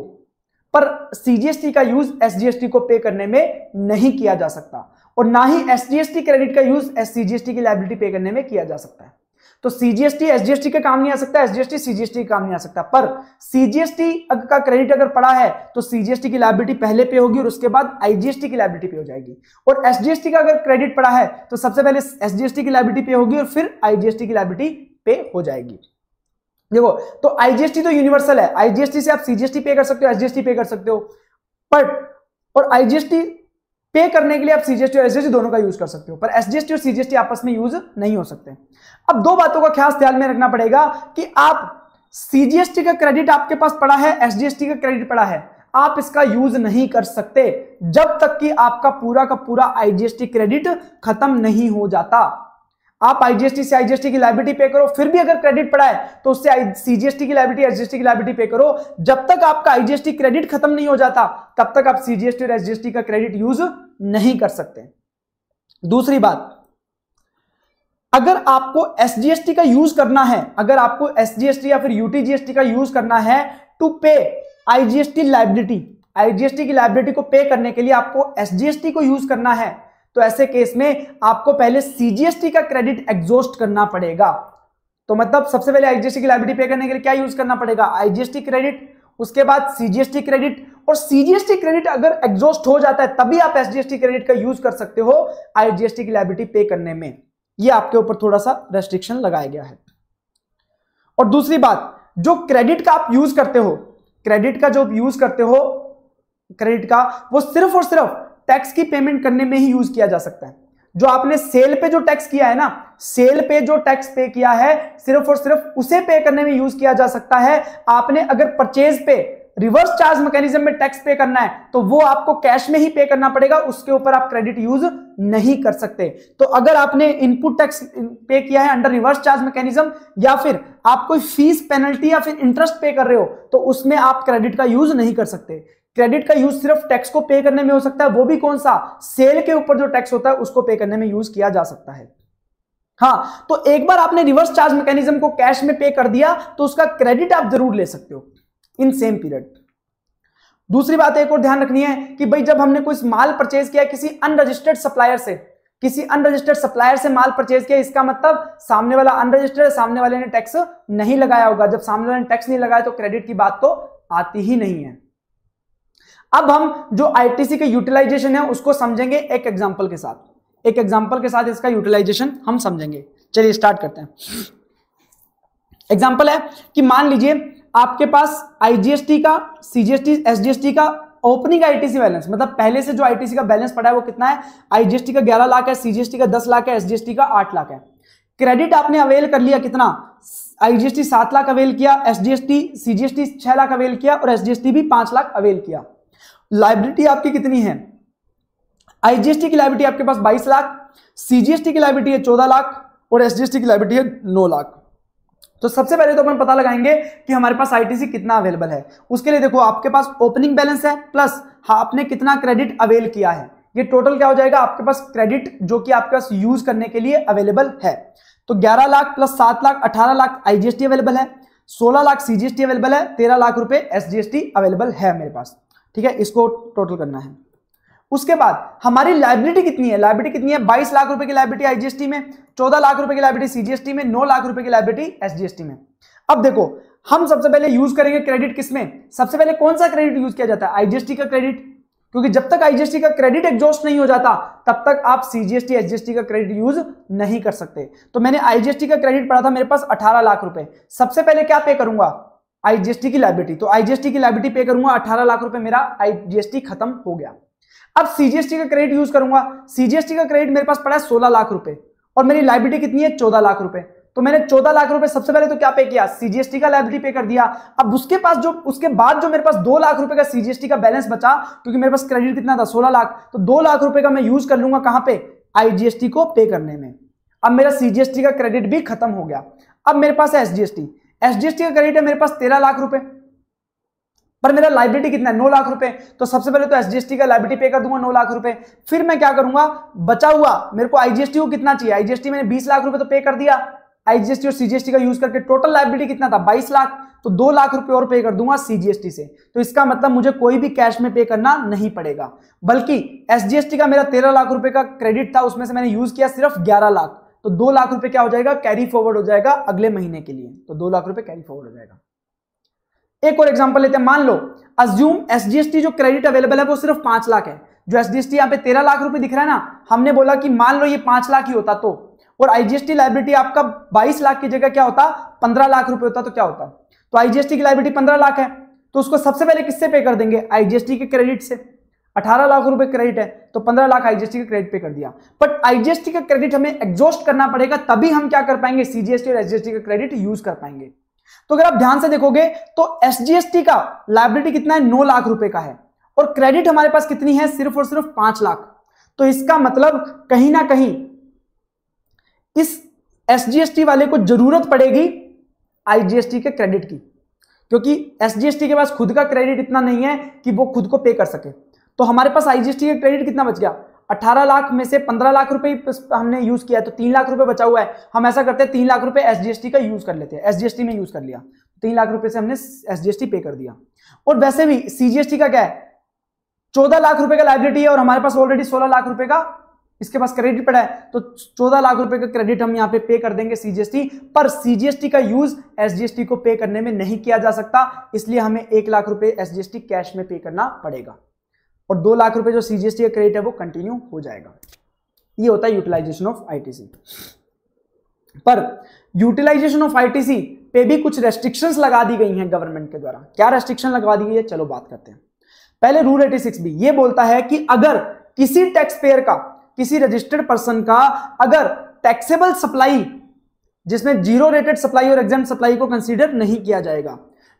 पर सीजीएसटी का यूज एसजीएसटी को पे करने में नहीं किया जा सकता और ना ही एसजीएसटी क्रेडिट का यूज एस सीजीएसटी की लाइबिलिटी पे करने में किया जा सकता है तो सीजीएसटी एसजीएसटी का काम नहीं आ सकता एसजीएसटी सीजीएसटी का काम नहीं आ सकता पर सीजीएसटी का क्रेडिट अगर पड़ा है तो सीजीएसटी की लाइबिलिटी पहले पे होगी और उसके बाद आईजीएसटी की लाइबिलिटी पे हो जाएगी और एसजीएसटी का अगर क्रेडिट पड़ा है तो सबसे पहले एसजीएसटी की लाइबिलिटी पे होगी और फिर आईजीएसटी की लाइबिलिटी पे हो जाएगी देखो तो आईजीएसटी तो यूनिवर्सल है आईजीएसटी से आप सीजीएसटी पे कर सकते हो एसजीएसटी पे कर सकते हो पर और आईजीएसटी पे करने के लिए आप सीजीएसटी और एसजीएसटी दोनों का यूज कर सकते हो पर एसजीएसटी और सीजीएसटी आपस में यूज नहीं हो सकते अब दो बातों का खास ध्यान में रखना पड़ेगा कि आप सीजीएसटी का क्रेडिट आपके पास पड़ा है एसजीएसटी का क्रेडिट पड़ा है आप इसका यूज नहीं कर सकते जब तक कि आपका पूरा का पूरा आईजीएसटी क्रेडिट खत्म नहीं हो जाता आप आईजीएसटी से आईजीएसटी की लाइबिलिटी पे करो फिर भी अगर क्रेडिट पड़ा है तो उससे सीजीएसटी की लाइबिलिटी एसजीएसटी की लाइबिलिटी पे करो जब तक आपका आईजीएसटी क्रेडिट खत्म नहीं हो जाता तब तक आप सीजीएसटी और एसजीएसटी का क्रेडिट यूज नहीं कर सकते दूसरी बात अगर आपको एसजीएसटी का यूज करना है अगर आपको एसजीएसटी या फिर यूटीजीएसटी का यूज करना है to pay IGST liability IGST की लाइबिलिटी को पे करने के लिए आपको एसजीएसटी को यूज करना है तो ऐसे केस में आपको पहले सीजीएसटी का क्रेडिट एग्जॉस्ट करना पड़ेगा तो मतलब सबसे पहले आईजीएसटी की लाइबिलिटी पे करने के लिए क्या यूज करना पड़ेगा आईजीएसटी क्रेडिट उसके बाद सीजीएसटी क्रेडिट और सीजीएसटी क्रेडिट अगर एग्जॉस्ट हो जाता है तभी आप एसजीएसटी क्रेडिट का यूज कर सकते हो आईजीएसटी की लाइबिलिटी पे करने में ये आपके ऊपर थोड़ा सा रेस्ट्रिक्शन लगाया गया है और दूसरी बात जो क्रेडिट का आप यूज करते हो क्रेडिट का जो यूज करते हो क्रेडिट का वो सिर्फ और सिर्फ टैक्स की पेमेंट करने में ही यूज किया जा सकता है जो आपने सेल पे जो टैक्स किया है ना सेल पे जो टैक्स पे किया है सिर्फ और सिर्फ उसे पे करने में यूज किया जा सकता है आपने अगर परचेज पे रिवर्स चार्ज मैकेनिज्म में टैक्स पे करना है तो वो आपको कैश में ही पे करना पड़ेगा उसके ऊपर आप क्रेडिट यूज नहीं कर सकते तो अगर आपने इनपुट टैक्स पे किया है अंडर रिवर्स चार्ज मैकेनिज्म या फिर आप कोई फीस पेनल्टी या फिर इंटरेस्ट पे कर रहे हो तो उसमें आप क्रेडिट का यूज नहीं कर सकते क्रेडिट का यूज सिर्फ टैक्स को पे करने में हो सकता है वो भी कौन सा सेल के ऊपर जो टैक्स होता है उसको पे करने में यूज किया जा सकता है हाँ तो एक बार आपने रिवर्स चार्ज मैकेनिज्म को कैश में पे कर दिया तो उसका क्रेडिट आप जरूर ले सकते हो इन सेम पीरियड दूसरी बात एक और ध्यान रखनी है कि भाई जब हमने कोई माल परचेज किया किसी अनरजिस्टर्ड सप्लायर से किसी अनरजिस्टर्ड सप्लायर से माल परचेज किया इसका मतलब सामने वाला अनरजिस्टर्ड है सामने वाले ने टैक्स नहीं लगाया होगा जब सामने वाले ने टैक्स नहीं लगाया तो क्रेडिट की बात तो आती ही नहीं है अब हम जो आईटीसी के यूटिलाइजेशन है उसको समझेंगे एक एग्जाम्पल के साथ एक एग्जाम्पल के साथ इसका यूटिलाइजेशन हम समझेंगे चलिए स्टार्ट करते हैं एग्जाम्पल है कि मान लीजिए आपके पास आईजीएसटी का सीजीएसटी एसजीएसटी का ओपनिंग आईटीसी बैलेंस मतलब पहले से जो आईटीसी का बैलेंस पड़ा है वो कितना है आईजीएसटी का ग्यारह लाख है सीजीएसटी का दस लाख है एसजीएसटी का आठ लाख है क्रेडिट आपने अवेल कर लिया कितना आईजीएसटी सात लाख अवेल किया एसजीएसटी सीजीएसटी छह लाख अवेल किया और एसजीएसटी भी पांच लाख अवेल किया लाइब्रिटी आपकी कितनी है आईजीएसटी की लाइब्रिटी आपके पास बाईस लाख सीजीएसटी की लाइब्रिटी है चौदह लाख और एसजीएसटी की लाइब्रिटी है नौ लाख तो सबसे पहले तो अपन पता लगाएंगे कि हमारे पास आईटीसी कितना अवेलेबल है उसके लिए देखो आपके पास ओपनिंग बैलेंस है प्लस हाँ, आपने कितना क्रेडिट अवेल किया है ये टोटल क्या हो जाएगा आपके पास क्रेडिट जो कि आपके पास यूज करने के लिए अवेलेबल है तो 11 lakh plus 7 lakh 18 lakh IGST available है 16 लाख सीजीएसटी अवेलेबल है 13 लाख रुपए एसजीएसटी अवेलेबल है मेरे पास ठीक है इसको टोटल करना है उसके बाद हमारी लाइब्रिटी कितनी है लाइब्रिटी कितनी है बाईस लाख रुपए की लाइब्रिटी आईजीएसटी में चौदह लाख रुपए की लाइब्रिटी सीजीएसटी में नौ लाख रुपए की लाइब्रिटी एसजीएसटी में अब देखो हम सबसे पहले यूज करेंगे क्रेडिट किसमें सबसे पहले कौन सा क्रेडिट यूज किया जाता है आईजीएसटी का क्रेडिट क्योंकि जब तक आईजीएसटी का क्रेडिट एग्जॉस्ट नहीं हो जाता तब तक आप सीजीएसटी एसजीएसटी का क्रेडिट यूज नहीं कर सकते तो मैंने आईजीएसटी का क्रेडिट पढ़ा था मेरे पास अठारह लाख रुपए सबसे पहले क्या पे करूंगा आईजीएसटी की लाइबिलिटी तो आईजीएसटी की लाइबिलिटी पे करूंगा अठारह लाख रुपए मेरा आईजीएसटी खत्म हो गया अब सीजीएसटी का क्रेडिट यूज करूंगा सीजीएसटी का क्रेडिट मेरे पास पड़ा है सोलह लाख रुपए और मेरी लाइबिलिटी कितनी है चौदह लाख रुपए तो मैंने चौदह लाख रुपए सबसे पहले तो क्या पे किया सीजीएसटी का लाइबिलिटी पे कर दिया अब उसके पास जो उसके बाद जो मेरे पास दो लाख रुपए का सीजीएसटी का बैलेंस बचा क्योंकि मेरे पास क्रेडिट कितना था सोलह लाख तो दो लाख रुपए का मैं यूज कर लूंगा कहां पे आईजीएसटी को पे करने में अब मेरा सीजीएसटी का क्रेडिट भी खत्म हो गया अब मेरे पास है एसजीएसटी एसजीएसटी का क्रेडिट है मेरे पास तेरह लाख रुपए पर मेरा लाइब्रेटी कितना है नौ लाख रुपए तो सबसे पहले तो एसजीएसटी का लाइब्रेटी पे कर दूंगा नौ लाख रुपए फिर मैं क्या करूंगा बचा हुआ मेरे को आईजीएसटी को कितना चाहिए आईजीएसटी मैंने बीस लाख रुपए तो पे कर दिया आईजीएसटी और सीजीएसटी का यूज करके टोटल लाइब्रेटी कितना था बाईस लाख तो दो लाख रुपए और पे कर दूंगा सीजीएसटी से तो इसका मतलब मुझे कोई भी कैश में पे करना नहीं पड़ेगा बल्कि एसजीएसटी का मेरा तेरह लाख रुपए का क्रेडिट था उसमें से मैंने यूज किया सिर्फ ग्यारह लाख तो दो लाख रुपए क्या हो जाएगा कैरी फॉरवर्ड हो जाएगा अगले महीने के लिए तो दो लाख रुपए कैरी फॉरवर्ड हो जाएगा एक और एग्जाम्पल लेते हैं मान लो अज्यूम एसजीएसटी जो क्रेडिट अवेलेबल है वो सिर्फ पांच लाख है जो एसजीएसटी यहाँ पे तेरह लाख रुपए दिख रहा है ना हमने बोला कि मान लो ये पांच लाख ही होता तो और आईजीएसटी लाइब्रिटी आपका बाईस लाख की जगह क्या होता पंद्रह लाख रुपए होता तो क्या होता तो आईजीएसटी की लाइब्रिटी पंद्रह लाख है तो उसको सबसे पहले किससे पे कर देंगे आईजीएसटी के क्रेडिट से अठारह लाख रुपए क्रेडिट है तो पंद्रह लाख आईजीएसटी का क्रेडिट पे कर दिया बट आईजीएसटी का क्रेडिट हमें एग्जॉस्ट करना पड़ेगा तभी हम क्या कर पाएंगे सीजीएसटी और एसजीएसटी का क्रेडिट यूज कर पाएंगे तो अगर आप ध्यान से देखोगे तो एसजीएसटी का लाइबिलिटी कितना है नौ लाख रुपए का है और क्रेडिट हमारे पास कितनी है सिर्फ और सिर्फ पांच लाख तो इसका मतलब कहीं ना कहीं इस एसजीएसटी वाले को जरूरत पड़ेगी आईजीएसटी के क्रेडिट की क्योंकि एसजीएसटी के पास खुद का क्रेडिट इतना नहीं है कि वो खुद को पे कर सके तो हमारे पास आईजीएसटी का क्रेडिट कितना बच गया 18 लाख में से 15 लाख रुपए हमने यूज किया तो तीन लाख रुपए बचा हुआ है हम ऐसा करते हैं तीन लाख रुपए एसजीएसटी का यूज कर लेते हैं एसजीएसटी में यूज कर लिया तीन लाख रुपए से हमने एसजीएसटी पे कर दिया और वैसे भी सीजीएसटी का क्या है चौदह लाख रुपए का लाइब्रेटी है और हमारे पास ऑलरेडी सोलह लाख रुपए का इसके पास क्रेडिट पड़ा है तो चौदह लाख रुपए का क्रेडिट हम यहाँ पे पे कर देंगे सीजीएसटी पर सीजीएसटी का यूज एसजीएसटी को पे करने में नहीं किया जा सकता इसलिए हमें एक लाख रुपए एसजीएसटी कैश में पे करना पड़ेगा और दो लाख रुपए जो सीजीएसटी का क्रेडिट है वो कंटिन्यू हो जाएगा ये होता है यूटिलाइजेशन ऑफ आईटीसी पर यूटिलाइजेशन ऑफ आईटीसी पे भी कुछ रेस्ट्रिक्शंस लगा दी गई हैं गवर्नमेंट के द्वारा क्या रेस्ट्रिक्शन लगा दी गई है चलो बात करते हैं पहले रूल एटी सिक्स भी ये बोलता है कि अगर किसी टैक्स पेयर का किसी रजिस्टर्ड पर्सन का अगर टैक्सेबल सप्लाई जिसमें जीरो रेटेड सप्लाई और एग्जाम सप्लाई को कंसीडर नहीं किया जाएगा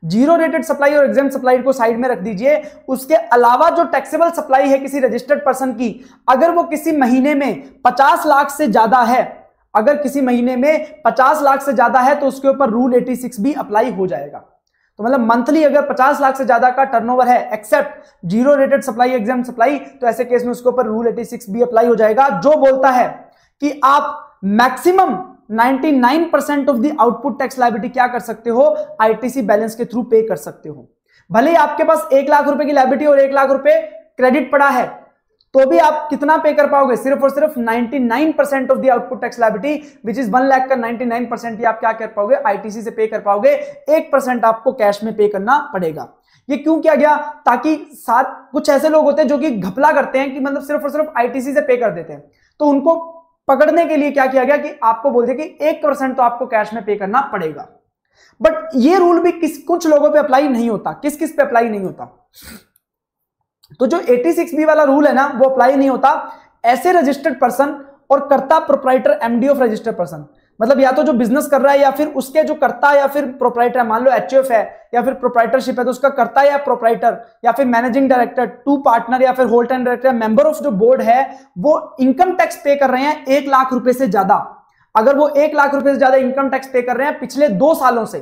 जीरो रेटेड सप्लाई और एग्जाम सप्लाई को साइड में रख दीजिए उसके अलावा जो टैक्सेबल सप्लाई है किसी रजिस्टर्ड पर्सन की अगर वो किसी महीने में पचास लाख से ज्यादा है अगर किसी महीने में 50 लाख से ज्यादा है तो उसके ऊपर रूल 86 भी अप्लाई हो जाएगा तो मतलब मंथली अगर 50 लाख से ज्यादा का टर्नओवर है except zero rated supply exempt supply तो ऐसे केस में उसके ऊपर रूल 86 भी अप्लाई हो जाएगा जो बोलता है कि आप maximum 99 percent of the output tax liability क्या कर सकते हो आईटीसी बैलेंस के थ्रू पे कर सकते हो भले ही आपके पास एक लाख रुपए की लाइबिलिटी और एक लाख रुपए क्रेडिट पड़ा है तो भी आप कितना पे कर पाओगे सिर्फ और सिर्फ 99 percent of the output tax liability which is one lakh का 99 परसेंट आप क्या कर पाओगे आईटीसी से पे कर पाओगे एक परसेंट आपको कैश में पे करना पड़ेगा ये क्यों किया गया ताकि साथ कुछ ऐसे लोग होते हैं जो कि घपला करते हैं कि मतलब सिर्फ और सिर्फ आईटीसी से पे कर देते हैं तो उनको पकड़ने के लिए क्या किया गया कि आपको बोल दिया कि एक परसेंट तो आपको कैश में पे करना पड़ेगा बट ये रूल भी किस कुछ लोगों पे अप्लाई नहीं होता किस किस पे अप्लाई नहीं होता तो जो 86 बी वाला रूल है ना वो अप्लाई नहीं होता ऐसे रजिस्टर्ड पर्सन और कर्ता proprietor MD of registered person मतलब या तो जो बिजनेस कर रहा है या फिर उसके जो करता या फिर प्रोपराइटर है मान लो एच है या फिर प्रोपराइटरशिप है तो उसका करता या प्रोपराइटर या फिर मैनेजिंग डायरेक्टर टू पार्टनर या फिर whole time director member of जो बोर्ड है वो इनकम टैक्स पे कर रहे हैं एक लाख रुपए से ज्यादा अगर वो एक लाख रुपए से ज्यादा इनकम टैक्स पे कर रहे हैं पिछले दो सालों से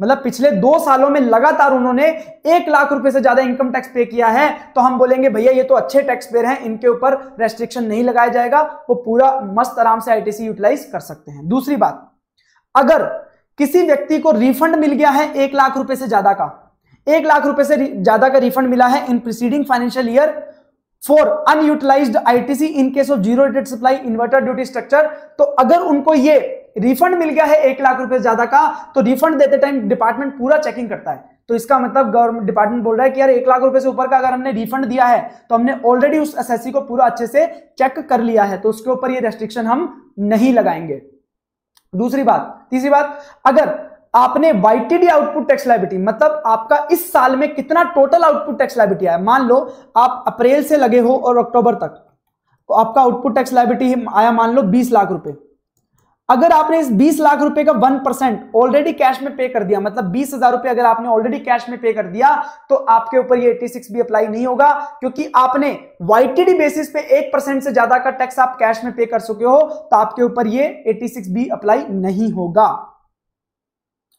मतलब पिछले दो सालों में लगातार उन्होंने एक लाख रुपए से ज्यादा इनकम टैक्स पे किया है तो हम बोलेंगे भैया ये तो अच्छे टैक्स पेयर हैं इनके ऊपर रेस्ट्रिक्शन नहीं लगाया जाएगा वो पूरा मस्त आराम से आईटीसी यूटिलाइज कर सकते हैं दूसरी बात अगर किसी व्यक्ति को रिफंड मिल गया है एक लाख रुपए से ज्यादा का एक लाख रुपए से ज्यादा का रिफंड मिला है in preceding financial year for unutilised ITC in case of zero supply inverted duty structure तो अगर उनको ये रिफंड मिल गया है एक लाख रुपए ज्यादा का तो रिफंड देते टाइम डिपार्टमेंट पूरा चेकिंग करता है तो इसका मतलब गवर्नमेंट डिपार्टमेंट बोल रहा है कि यार एक लाख रुपए से ऊपर का अगर हमने रिफंड दिया है तो हमने ऑलरेडी उस एस को पूरा अच्छे से चेक कर लिया है तो उसके ऊपर ये रेस्ट्रिक्शन हम नहीं लगाएंगे दूसरी बात तीसरी बात अगर आपने वाईटीडी आउटपुट टैक्स लाइबिलिटी मतलब आपका इस साल में कितना टोटल आउटपुट टैक्स लाइबिलिटी आया मान लो आप अप्रैल से लगे हो और अक्टूबर तक तो आपका आउटपुट टैक्स लाइबिलिटी आया मान लो बीस लाख रुपए अगर आपने इस 20 लाख रुपए का 1 परसेंट ऑलरेडी कैश में पे कर दिया मतलब बीस हजार रुपए अगर आपने ऑलरेडी कैश में पे कर दिया तो आपके ऊपर ये 86 भी अप्लाई नहीं होगा क्योंकि आपने वाईटीडी बेसिस पे एक परसेंट से ज्यादा का टैक्स आप कैश में पे कर चुके हो तो आपके ऊपर ये 86 भी अप्लाई नहीं होगा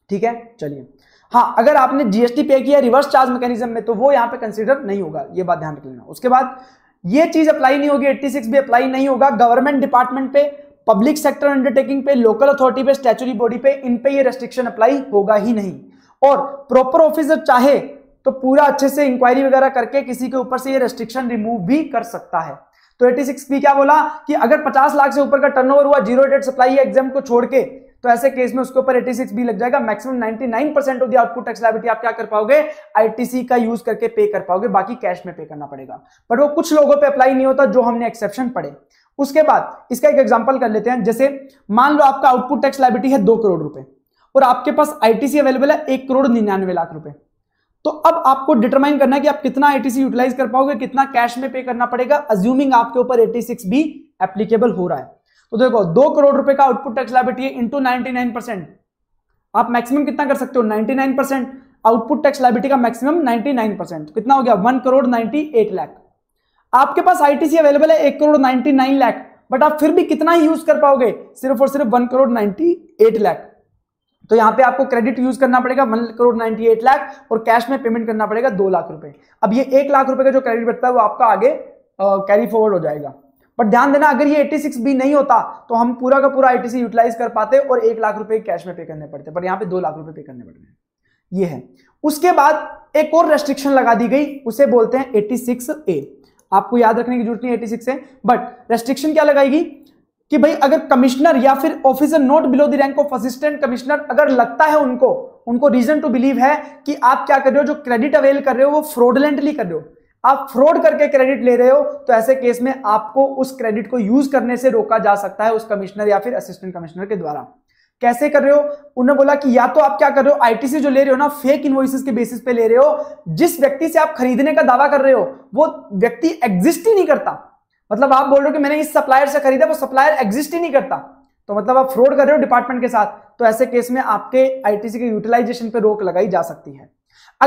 ठीक है चलिए हाँ अगर आपने जीएसटी पे किया रिवर्स चार्ज मैकेनिज्म में तो वो यहां पे कंसिडर नहीं होगा ये बात ध्यान रख लेना उसके बाद ये चीज अप्लाई नहीं होगी 86 भी अप्लाई नहीं होगा गवर्नमेंट डिपार्टमेंट पे पब्लिक सेक्टर अंडरटेकिंग पे लोकल अथॉरिटी पे स्टैचुरी बॉडी पे इन पे ये रेस्ट्रिक्शन अप्लाई होगा ही नहीं और प्रॉपर ऑफिसर चाहे तो पूरा अच्छे से इंक्वायरी वगैरह करके किसी के ऊपर से ये रेस्ट्रिक्शन रिमूव भी कर सकता है तो 86 पी क्या बोला कि अगर 50 लाख से ऊपर का टर्नओवर हुआ जीरो डेट सप्लाई एग्जाम को छोड़ के तो ऐसे केस में उसके ऊपर 86 बी लग जाएगा maximum 99 percent of the output tax liability आप क्या कर पाओगे आईटीसी का यूज करके पे कर पाओगे बाकी कैश में पे करना पड़ेगा बट वो कुछ लोगों पे अप्लाई नहीं होता जो हमने एक्सेप्शन पड़े उसके बाद इसका एक एग्जाम्पल कर लेते हैं जैसे मान लो आपका आउटपुट टैक्स लाइबिलिटी है दो करोड़ रुपए और आपके पास आईटीसी अवेलेबल है एक करोड़ निन्यानवे लाख रुपए तो अब आपको डिटरमाइन करना है कि आप कितना आईटीसी यूटिलाइज कर पाओगे कितना कैश में पे करना पड़ेगा अज्यूमिंग आपके ऊपर सिक्स भी एप्लीकेबल हो रहा है तो देखो दो करोड़ रुपए का आउटपुट टैक्स लाइबिलिटी है इंटू नाइनटी आप मैक्सिमम कितना कर सकते हो परसेंट आउटपुट टैक्स लाइबिलिटी का मैक्सिमम परसेंट कितना हो गया वन करोड़ एट लाख आपके पास आईटीसी अवेलेबल है एक crore ninety nine lakh but आप फिर भी कितना ही यूज कर पाओगे सिर्फ और सिर्फ one crore ninety eight lakh तो यहां पे आपको क्रेडिट यूज करना पड़ेगा one crore ninety eight lakh और कैश में पेमेंट करना पड़ेगा दो लाख रुपए अब ये एक लाख रुपए का जो क्रेडिट बचता है वो आपका आगे कैरी फॉरवर्ड हो जाएगा बट ध्यान देना अगर ये 86 बी नहीं होता तो हम पूरा का पूरा आईटीसी यूटिलाइज कर पाते और एक लाख रुपए कैश में पे करने पड़ते पर यहां पे दो लाख रुपए पे करने पड़ते हैं ये है उसके बाद एक और रेस्ट्रिक्शन लगा दी गई उसे बोलते हैं एटी सिक्स ए आपको याद रखने की जरूरत नहीं 86 से बट रेस्ट्रिक्शन क्या लगाएगी कि भाई अगर कमिश्नर या फिर officer not below the rank of assistant commissioner अगर लगता है उनको उनको रीजन टू बिलीव है कि आप क्या कर रहे हो जो क्रेडिट अवेल कर रहे हो वो फ्रॉडलेंटली कर रहे हो आप फ्रॉड करके क्रेडिट ले रहे हो तो ऐसे केस में आपको उस क्रेडिट को यूज करने से रोका जा सकता है उस कमिश्नर या फिर असिस्टेंट कमिश्नर के द्वारा कैसे कर रहे हो उन्होंने बोला कि या तो आप क्या कर रहे हो आईटीसी जो ले रहे हो ना फेक इन्वॉइसेस के बेसिस पे ले रहे हो जिस व्यक्ति से आप खरीदने का दावा कर रहे हो वो व्यक्ति एग्जिस्ट ही नहीं करता मतलब आप बोल रहे हो कि मैंने इस सप्लायर से खरीदा वो सप्लायर एग्जिस्ट ही नहीं करता तो मतलब आप फ्रॉड कर रहे हो डिपार्टमेंट के साथ तो ऐसे केस में आपके आईटीसी के यूटिलाइजेशन पर रोक लगाई जा सकती है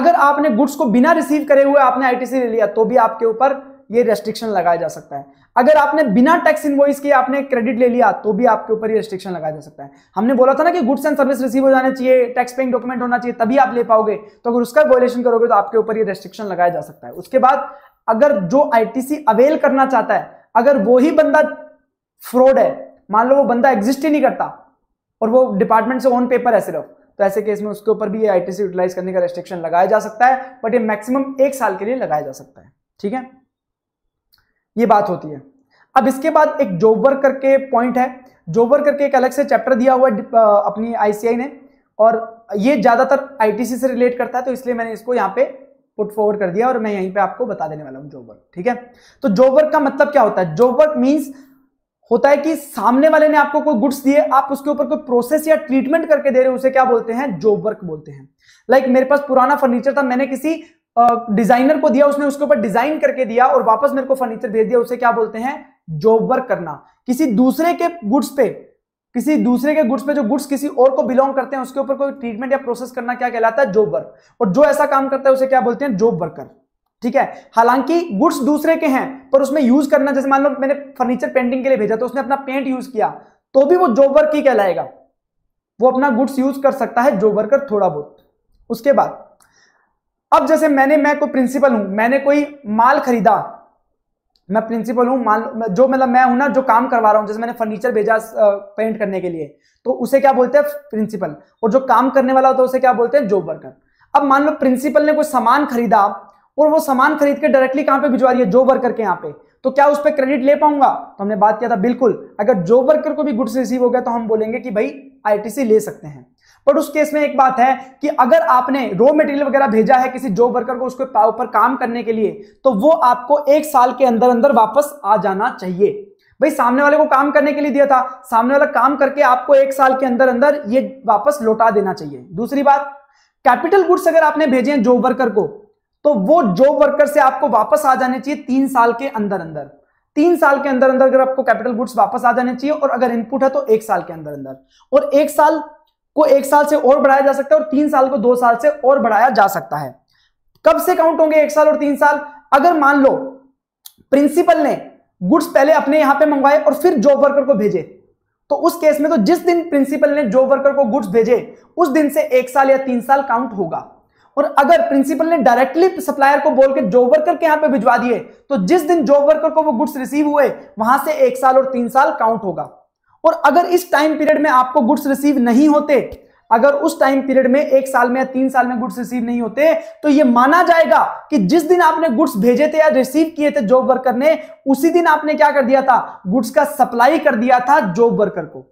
अगर आपने गुड्स को बिना रिसीव करे हुए आपने आईटीसी ले लिया तो भी आपके ऊपर ये रेस्ट्रिक्शन लगाया जा सकता है अगर आपने बिना टैक्स इन्वॉइस के आपने क्रेडिट ले लिया तो भी आपके ऊपर ये रेस्ट्रिक्शन लगाया जा सकता है हमने बोला था ना कि गुड्स एंड सर्विस रिसीव हो जाने चाहिए टैक्स पेइंग डॉक्यूमेंट होना चाहिए तभी आप ले पाओगे तो अगर उसका वॉयलेशन करोगे तो आपके ऊपर ये रेस्ट्रिक्शन लगाया जा सकता है उसके बाद अगर जो आई अवेल करना चाहता है अगर वो बंदा फ्रॉड है मान लो वो बंदा एग्जिस्ट ही नहीं करता और वो डिपार्टमेंट से ऑन पेपर है सिर्फ तो ऐसे केस में उसके ऊपर भी ये आईटीसी यूटिलाइज करने का रेस्ट्रिक्शन लगाया जा सकता है बट ये मैक्सिमम एक साल के लिए लगाया जा सकता है ठीक है ये बात होती है अब इसके बाद एक जॉब वर्क करके पॉइंट है वर्क करके एक अलग से चैप्टर दिया हुआ है अपनी आईसीआई ने और ये ज़्यादातर आईटीसी से रिलेट करता है तो इसलिए मैंने इसको यहाँ पे पुट फॉरवर्ड कर दिया और मैं यहीं पे आपको बता देने वाला हूँ जॉब वर्क ठीक है तो जॉब वर्क का मतलब क्या होता है जॉब वर्क मीन्स होता है कि सामने वाले ने आपको कोई गुड्स दिए आप उसके ऊपर कोई प्रोसेस या ट्रीटमेंट करके दे रहे हो उसे क्या बोलते हैं जॉब वर्क बोलते हैं लाइक like, मेरे पास पुराना फर्नीचर था मैंने किसी डिजाइनर को दिया उसने उसके ऊपर डिजाइन करके दिया और वापस मेरे को फर्नीचर भेज दिया उसे क्या बोलते हैं जॉब वर्क करना किसी दूसरे के गुड्स पे किसी दूसरे के गुड्स पे जो गुड्स किसी और को बिलोंग करते हैं उसके ऊपर कोई ट्रीटमेंट या प्रोसेस करना क्या कहलाता है जॉब वर्क और जो ऐसा काम करता है उसे क्या बोलते हैं जॉब वर्कर ठीक है हालांकि गुड्स दूसरे के हैं पर उसमें यूज करना जैसे मान लो मैंने फर्नीचर पेंटिंग के लिए भेजा तो उसने अपना पेंट यूज किया तो भी वो जॉब वर्क ही कहलाएगा वो अपना गुड्स यूज कर सकता है जॉब वर्कर थोड़ा बहुत उसके बाद अब जैसे मैंने मैं कोई प्रिंसिपल हूं मैंने कोई माल खरीदा मैं प्रिंसिपल हूं माल जो मतलब मैं हूं ना जो काम करवा रहा हूं जैसे मैंने फर्नीचर भेजा पेंट करने के लिए तो उसे क्या बोलते हैं प्रिंसिपल और जो काम करने वाला होता है उसे क्या बोलते हैं जॉब वर्कर अब मान लो प्रिंसिपल ने कोई सामान खरीदा और वो सामान खरीद के डायरेक्टली कहां पर भिजवा दिया जॉब वर्कर के यहाँ पे तो क्या उस पर क्रेडिट ले पाऊंगा तो हमने बात किया था बिल्कुल अगर जॉब वर्कर को भी गुड्स रिसीव हो गया तो हम बोलेंगे कि भाई आई ले सकते हैं बट उस केस में एक बात है कि अगर आपने रॉ मटेरियल वगैरह भेजा है किसी जॉब वर्कर को उसके ऊपर काम करने के लिए तो वो आपको एक साल के अंदर अंदर वापस आ जाना चाहिए भाई सामने वाले को काम करने के लिए दिया था सामने वाला काम करके आपको एक साल के अंदर अंदर ये वापस लौटा देना चाहिए दूसरी बात कैपिटल गुड्स अगर आपने भेजे हैं जॉब वर्कर को तो वो जॉब वर्कर से आपको वापस आ जाने चाहिए तीन साल के अंदर अंदर तीन साल के अंदर अंदर अगर आपको कैपिटल गुड्स वापस आ जाने चाहिए और अगर इनपुट है तो एक साल के अंदर अंदर और एक साल को एक साल से और बढ़ाया जा सकता है और तीन साल को दो साल से और बढ़ाया जा सकता है कब से काउंट होंगे एक साल और तीन साल अगर मान लो प्रिंसिपल ने गुड्स पहले अपने यहां पे मंगवाए और फिर जॉब वर्कर को भेजे तो उस केस में तो जिस दिन प्रिंसिपल ने जॉब वर्कर को गुड्स भेजे उस दिन से एक साल या तीन साल काउंट होगा और अगर प्रिंसिपल ने डायरेक्टली सप्लायर को बोल के जॉब वर्कर के यहां पे भिजवा दिए तो जिस दिन जॉब वर्कर को वो गुड्स रिसीव हुए वहां से एक साल और तीन साल काउंट होगा और अगर इस टाइम पीरियड में आपको गुड्स रिसीव नहीं होते अगर उस टाइम पीरियड में एक साल में या तीन साल में गुड्स रिसीव नहीं होते तो यह माना जाएगा कि जिस दिन आपने गुड्स भेजे थे या रिसीव किए थे जॉब वर्कर ने उसी दिन आपने क्या कर दिया था गुड्स का सप्लाई कर दिया था जॉब वर्कर को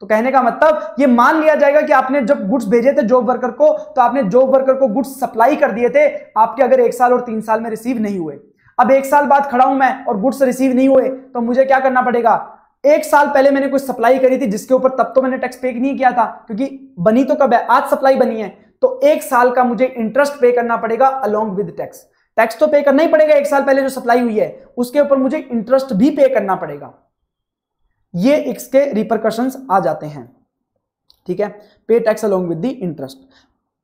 तो कहने का मतलब यह मान लिया जाएगा कि आपने जब गुड्स भेजे थे जॉब वर्कर को तो आपने जॉब वर्कर को गुड्स सप्लाई कर दिए थे आपके अगर एक साल और तीन साल में रिसीव नहीं हुए अब एक साल बाद खड़ा हूं मैं और गुड्स रिसीव नहीं हुए तो मुझे क्या करना पड़ेगा एक साल पहले मैंने कुछ सप्लाई करी थी जिसके ऊपर तब तो मैंने टैक्स पे नहीं किया था क्योंकि बनी तो कब है आज सप्लाई बनी है तो एक साल का मुझे इंटरेस्ट पे करना पड़ेगा अलोंग विद टैक्स टैक्स तो पे करना ही पड़ेगा एक साल पहले जो सप्लाई हुई है उसके ऊपर मुझे इंटरेस्ट भी पे करना पड़ेगा ये इसके रिपरकशन आ जाते हैं ठीक है pay tax along with the interest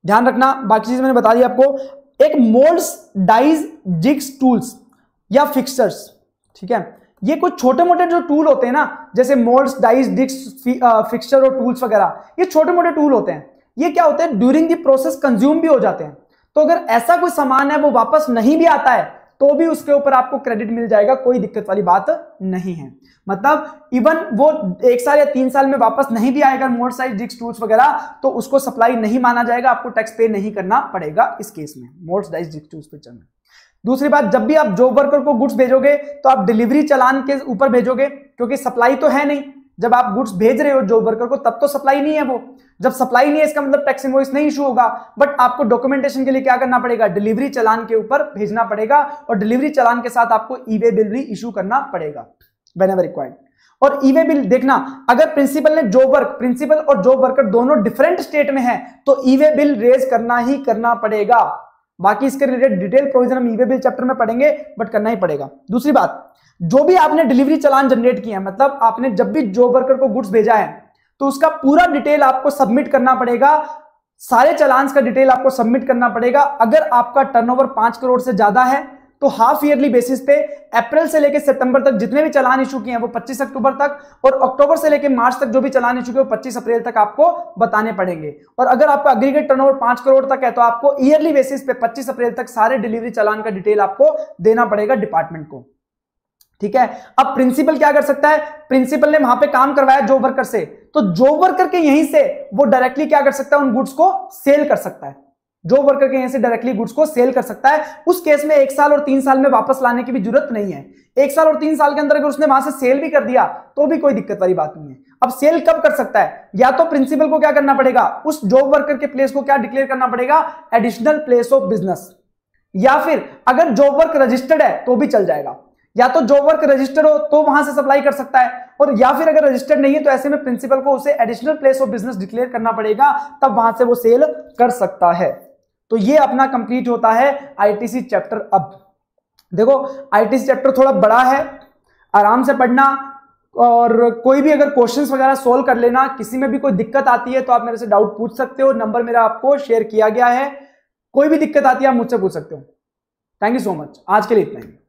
ध्यान रखना बाकी चीज मैंने बता दी आपको एक मोल्ड डाइज जिग्स टूल्स या फिक्सर्स ठीक है ये कुछ छोटे मोटे जो टूल होते हैं ना जैसे मोल्ड्स डाइस डिक्स फिक्सचर और टूल्स वगैरह ये छोटे मोटे टूल होते हैं ये क्या होते हैं ड्यूरिंग दी प्रोसेस कंज्यूम भी हो जाते हैं तो अगर ऐसा कोई सामान है वो वापस नहीं भी आता है तो भी उसके ऊपर आपको क्रेडिट मिल जाएगा कोई दिक्कत वाली बात नहीं है मतलब इवन वो एक साल या तीन साल में वापस नहीं भी आएगा मोड साइज डिस्क टूल्स वगैरह तो उसको सप्लाई नहीं माना जाएगा आपको टैक्स पे नहीं करना पड़ेगा इस केस में मोड साइज डिस्क टूल्स पिक्चर चलना दूसरी बात जब भी आप जॉब वर्कर को गुड्स भेजोगे तो आप डिलीवरी चलान के ऊपर भेजोगे क्योंकि सप्लाई तो है नहीं जब आप गुड्स भेज रहे हो जॉब वर्कर को तब तो सप्लाई नहीं है वो जब सप्लाई नहीं है इसका मतलब टैक्स इनवॉइस नहीं इशू होगा बट आपको डॉक्यूमेंटेशन के लिए क्या करना पड़ेगा डिलीवरी चलान के ऊपर भेजना पड़ेगा और डिलीवरी चलान के साथ आपको ई वे बिल भी इशू करना पड़ेगा वेन एवर रिक्वायर्ड और ई वे बिल देखना अगर प्रिंसिपल ने जॉब वर्क प्रिंसिपल और जॉब वर्कर दोनों डिफरेंट स्टेट में है तो ई वे बिल रेज करना ही करना पड़ेगा बाकी इसके रिलेटेड डिटेल प्रोविजन हम ईवे बिल चैप्टर में पढ़ेंगे बट करना ही पड़ेगा दूसरी बात जो भी आपने डिलीवरी चलान जनरेट किया है मतलब आपने जब भी जॉब वर्कर को गुड्स भेजा है तो उसका पूरा डिटेल आपको सबमिट करना पड़ेगा सारे चलान का डिटेल आपको सबमिट करना पड़ेगा अगर आपका टर्नओवर पांच करोड़ से ज्यादा है तो हाफ ईयरली बेसिस पे अप्रैल से लेकर सितंबर तक जितने भी चलान इशू किए हैं वो 25 अक्टूबर तक और अक्टूबर से लेकर मार्च तक जो भी चलान इशू किए वो 25 अप्रैल तक आपको बताने पड़ेंगे और अगर आपका अग्रीगेट टर्न ओवर करोड़ तक है तो आपको ईयरली बेसिस पे पच्चीस अप्रैल तक सारे डिलीवरी चलान का डिटेल आपको देना पड़ेगा डिपार्टमेंट को ठीक है अब प्रिंसिपल क्या कर सकता है प्रिंसिपल ने वहां पे काम करवाया जॉब वर्कर से तो जॉब वर्कर के यहीं से वो डायरेक्टली क्या कर सकता है उन गुड्स को सेल कर सकता है जॉब वर्कर के यहां से डायरेक्टली गुड्स को सेल कर सकता है उस केस में एक साल और तीन साल में वापस लाने की भी जरूरत नहीं है एक साल और तीन साल के अंदर अगर उसने वहां से सेल भी कर दिया तो भी कोई दिक्कत वाली बात नहीं है अब सेल कब कर सकता है या तो प्रिंसिपल को क्या करना पड़ेगा उस जॉब वर्कर के प्लेस को क्या डिक्लेयर करना पड़ेगा एडिशनल प्लेस ऑफ बिजनेस या फिर अगर जॉब वर्क रजिस्टर्ड है तो भी चल जाएगा या तो जॉब वर्क रजिस्टर्ड हो तो वहां से सप्लाई कर सकता है और या फिर अगर रजिस्टर्ड नहीं है तो ऐसे में प्रिंसिपल को उसे additional place of business declare करना पड़ेगा तब वहां से वो सेल कर सकता है तो ये अपना कंप्लीट होता है आईटीसी चैप्टर अब देखो आईटीसी चैप्टर थोड़ा बड़ा है आराम से पढ़ना और कोई भी अगर क्वेश्चंस वगैरह सोल्व कर लेना किसी में भी कोई दिक्कत आती है तो आप मेरे से डाउट पूछ सकते हो नंबर मेरा आपको शेयर किया गया है कोई भी दिक्कत आती है आप मुझसे पूछ सकते हो थैंक यू सो मच आज के लिए इतना ही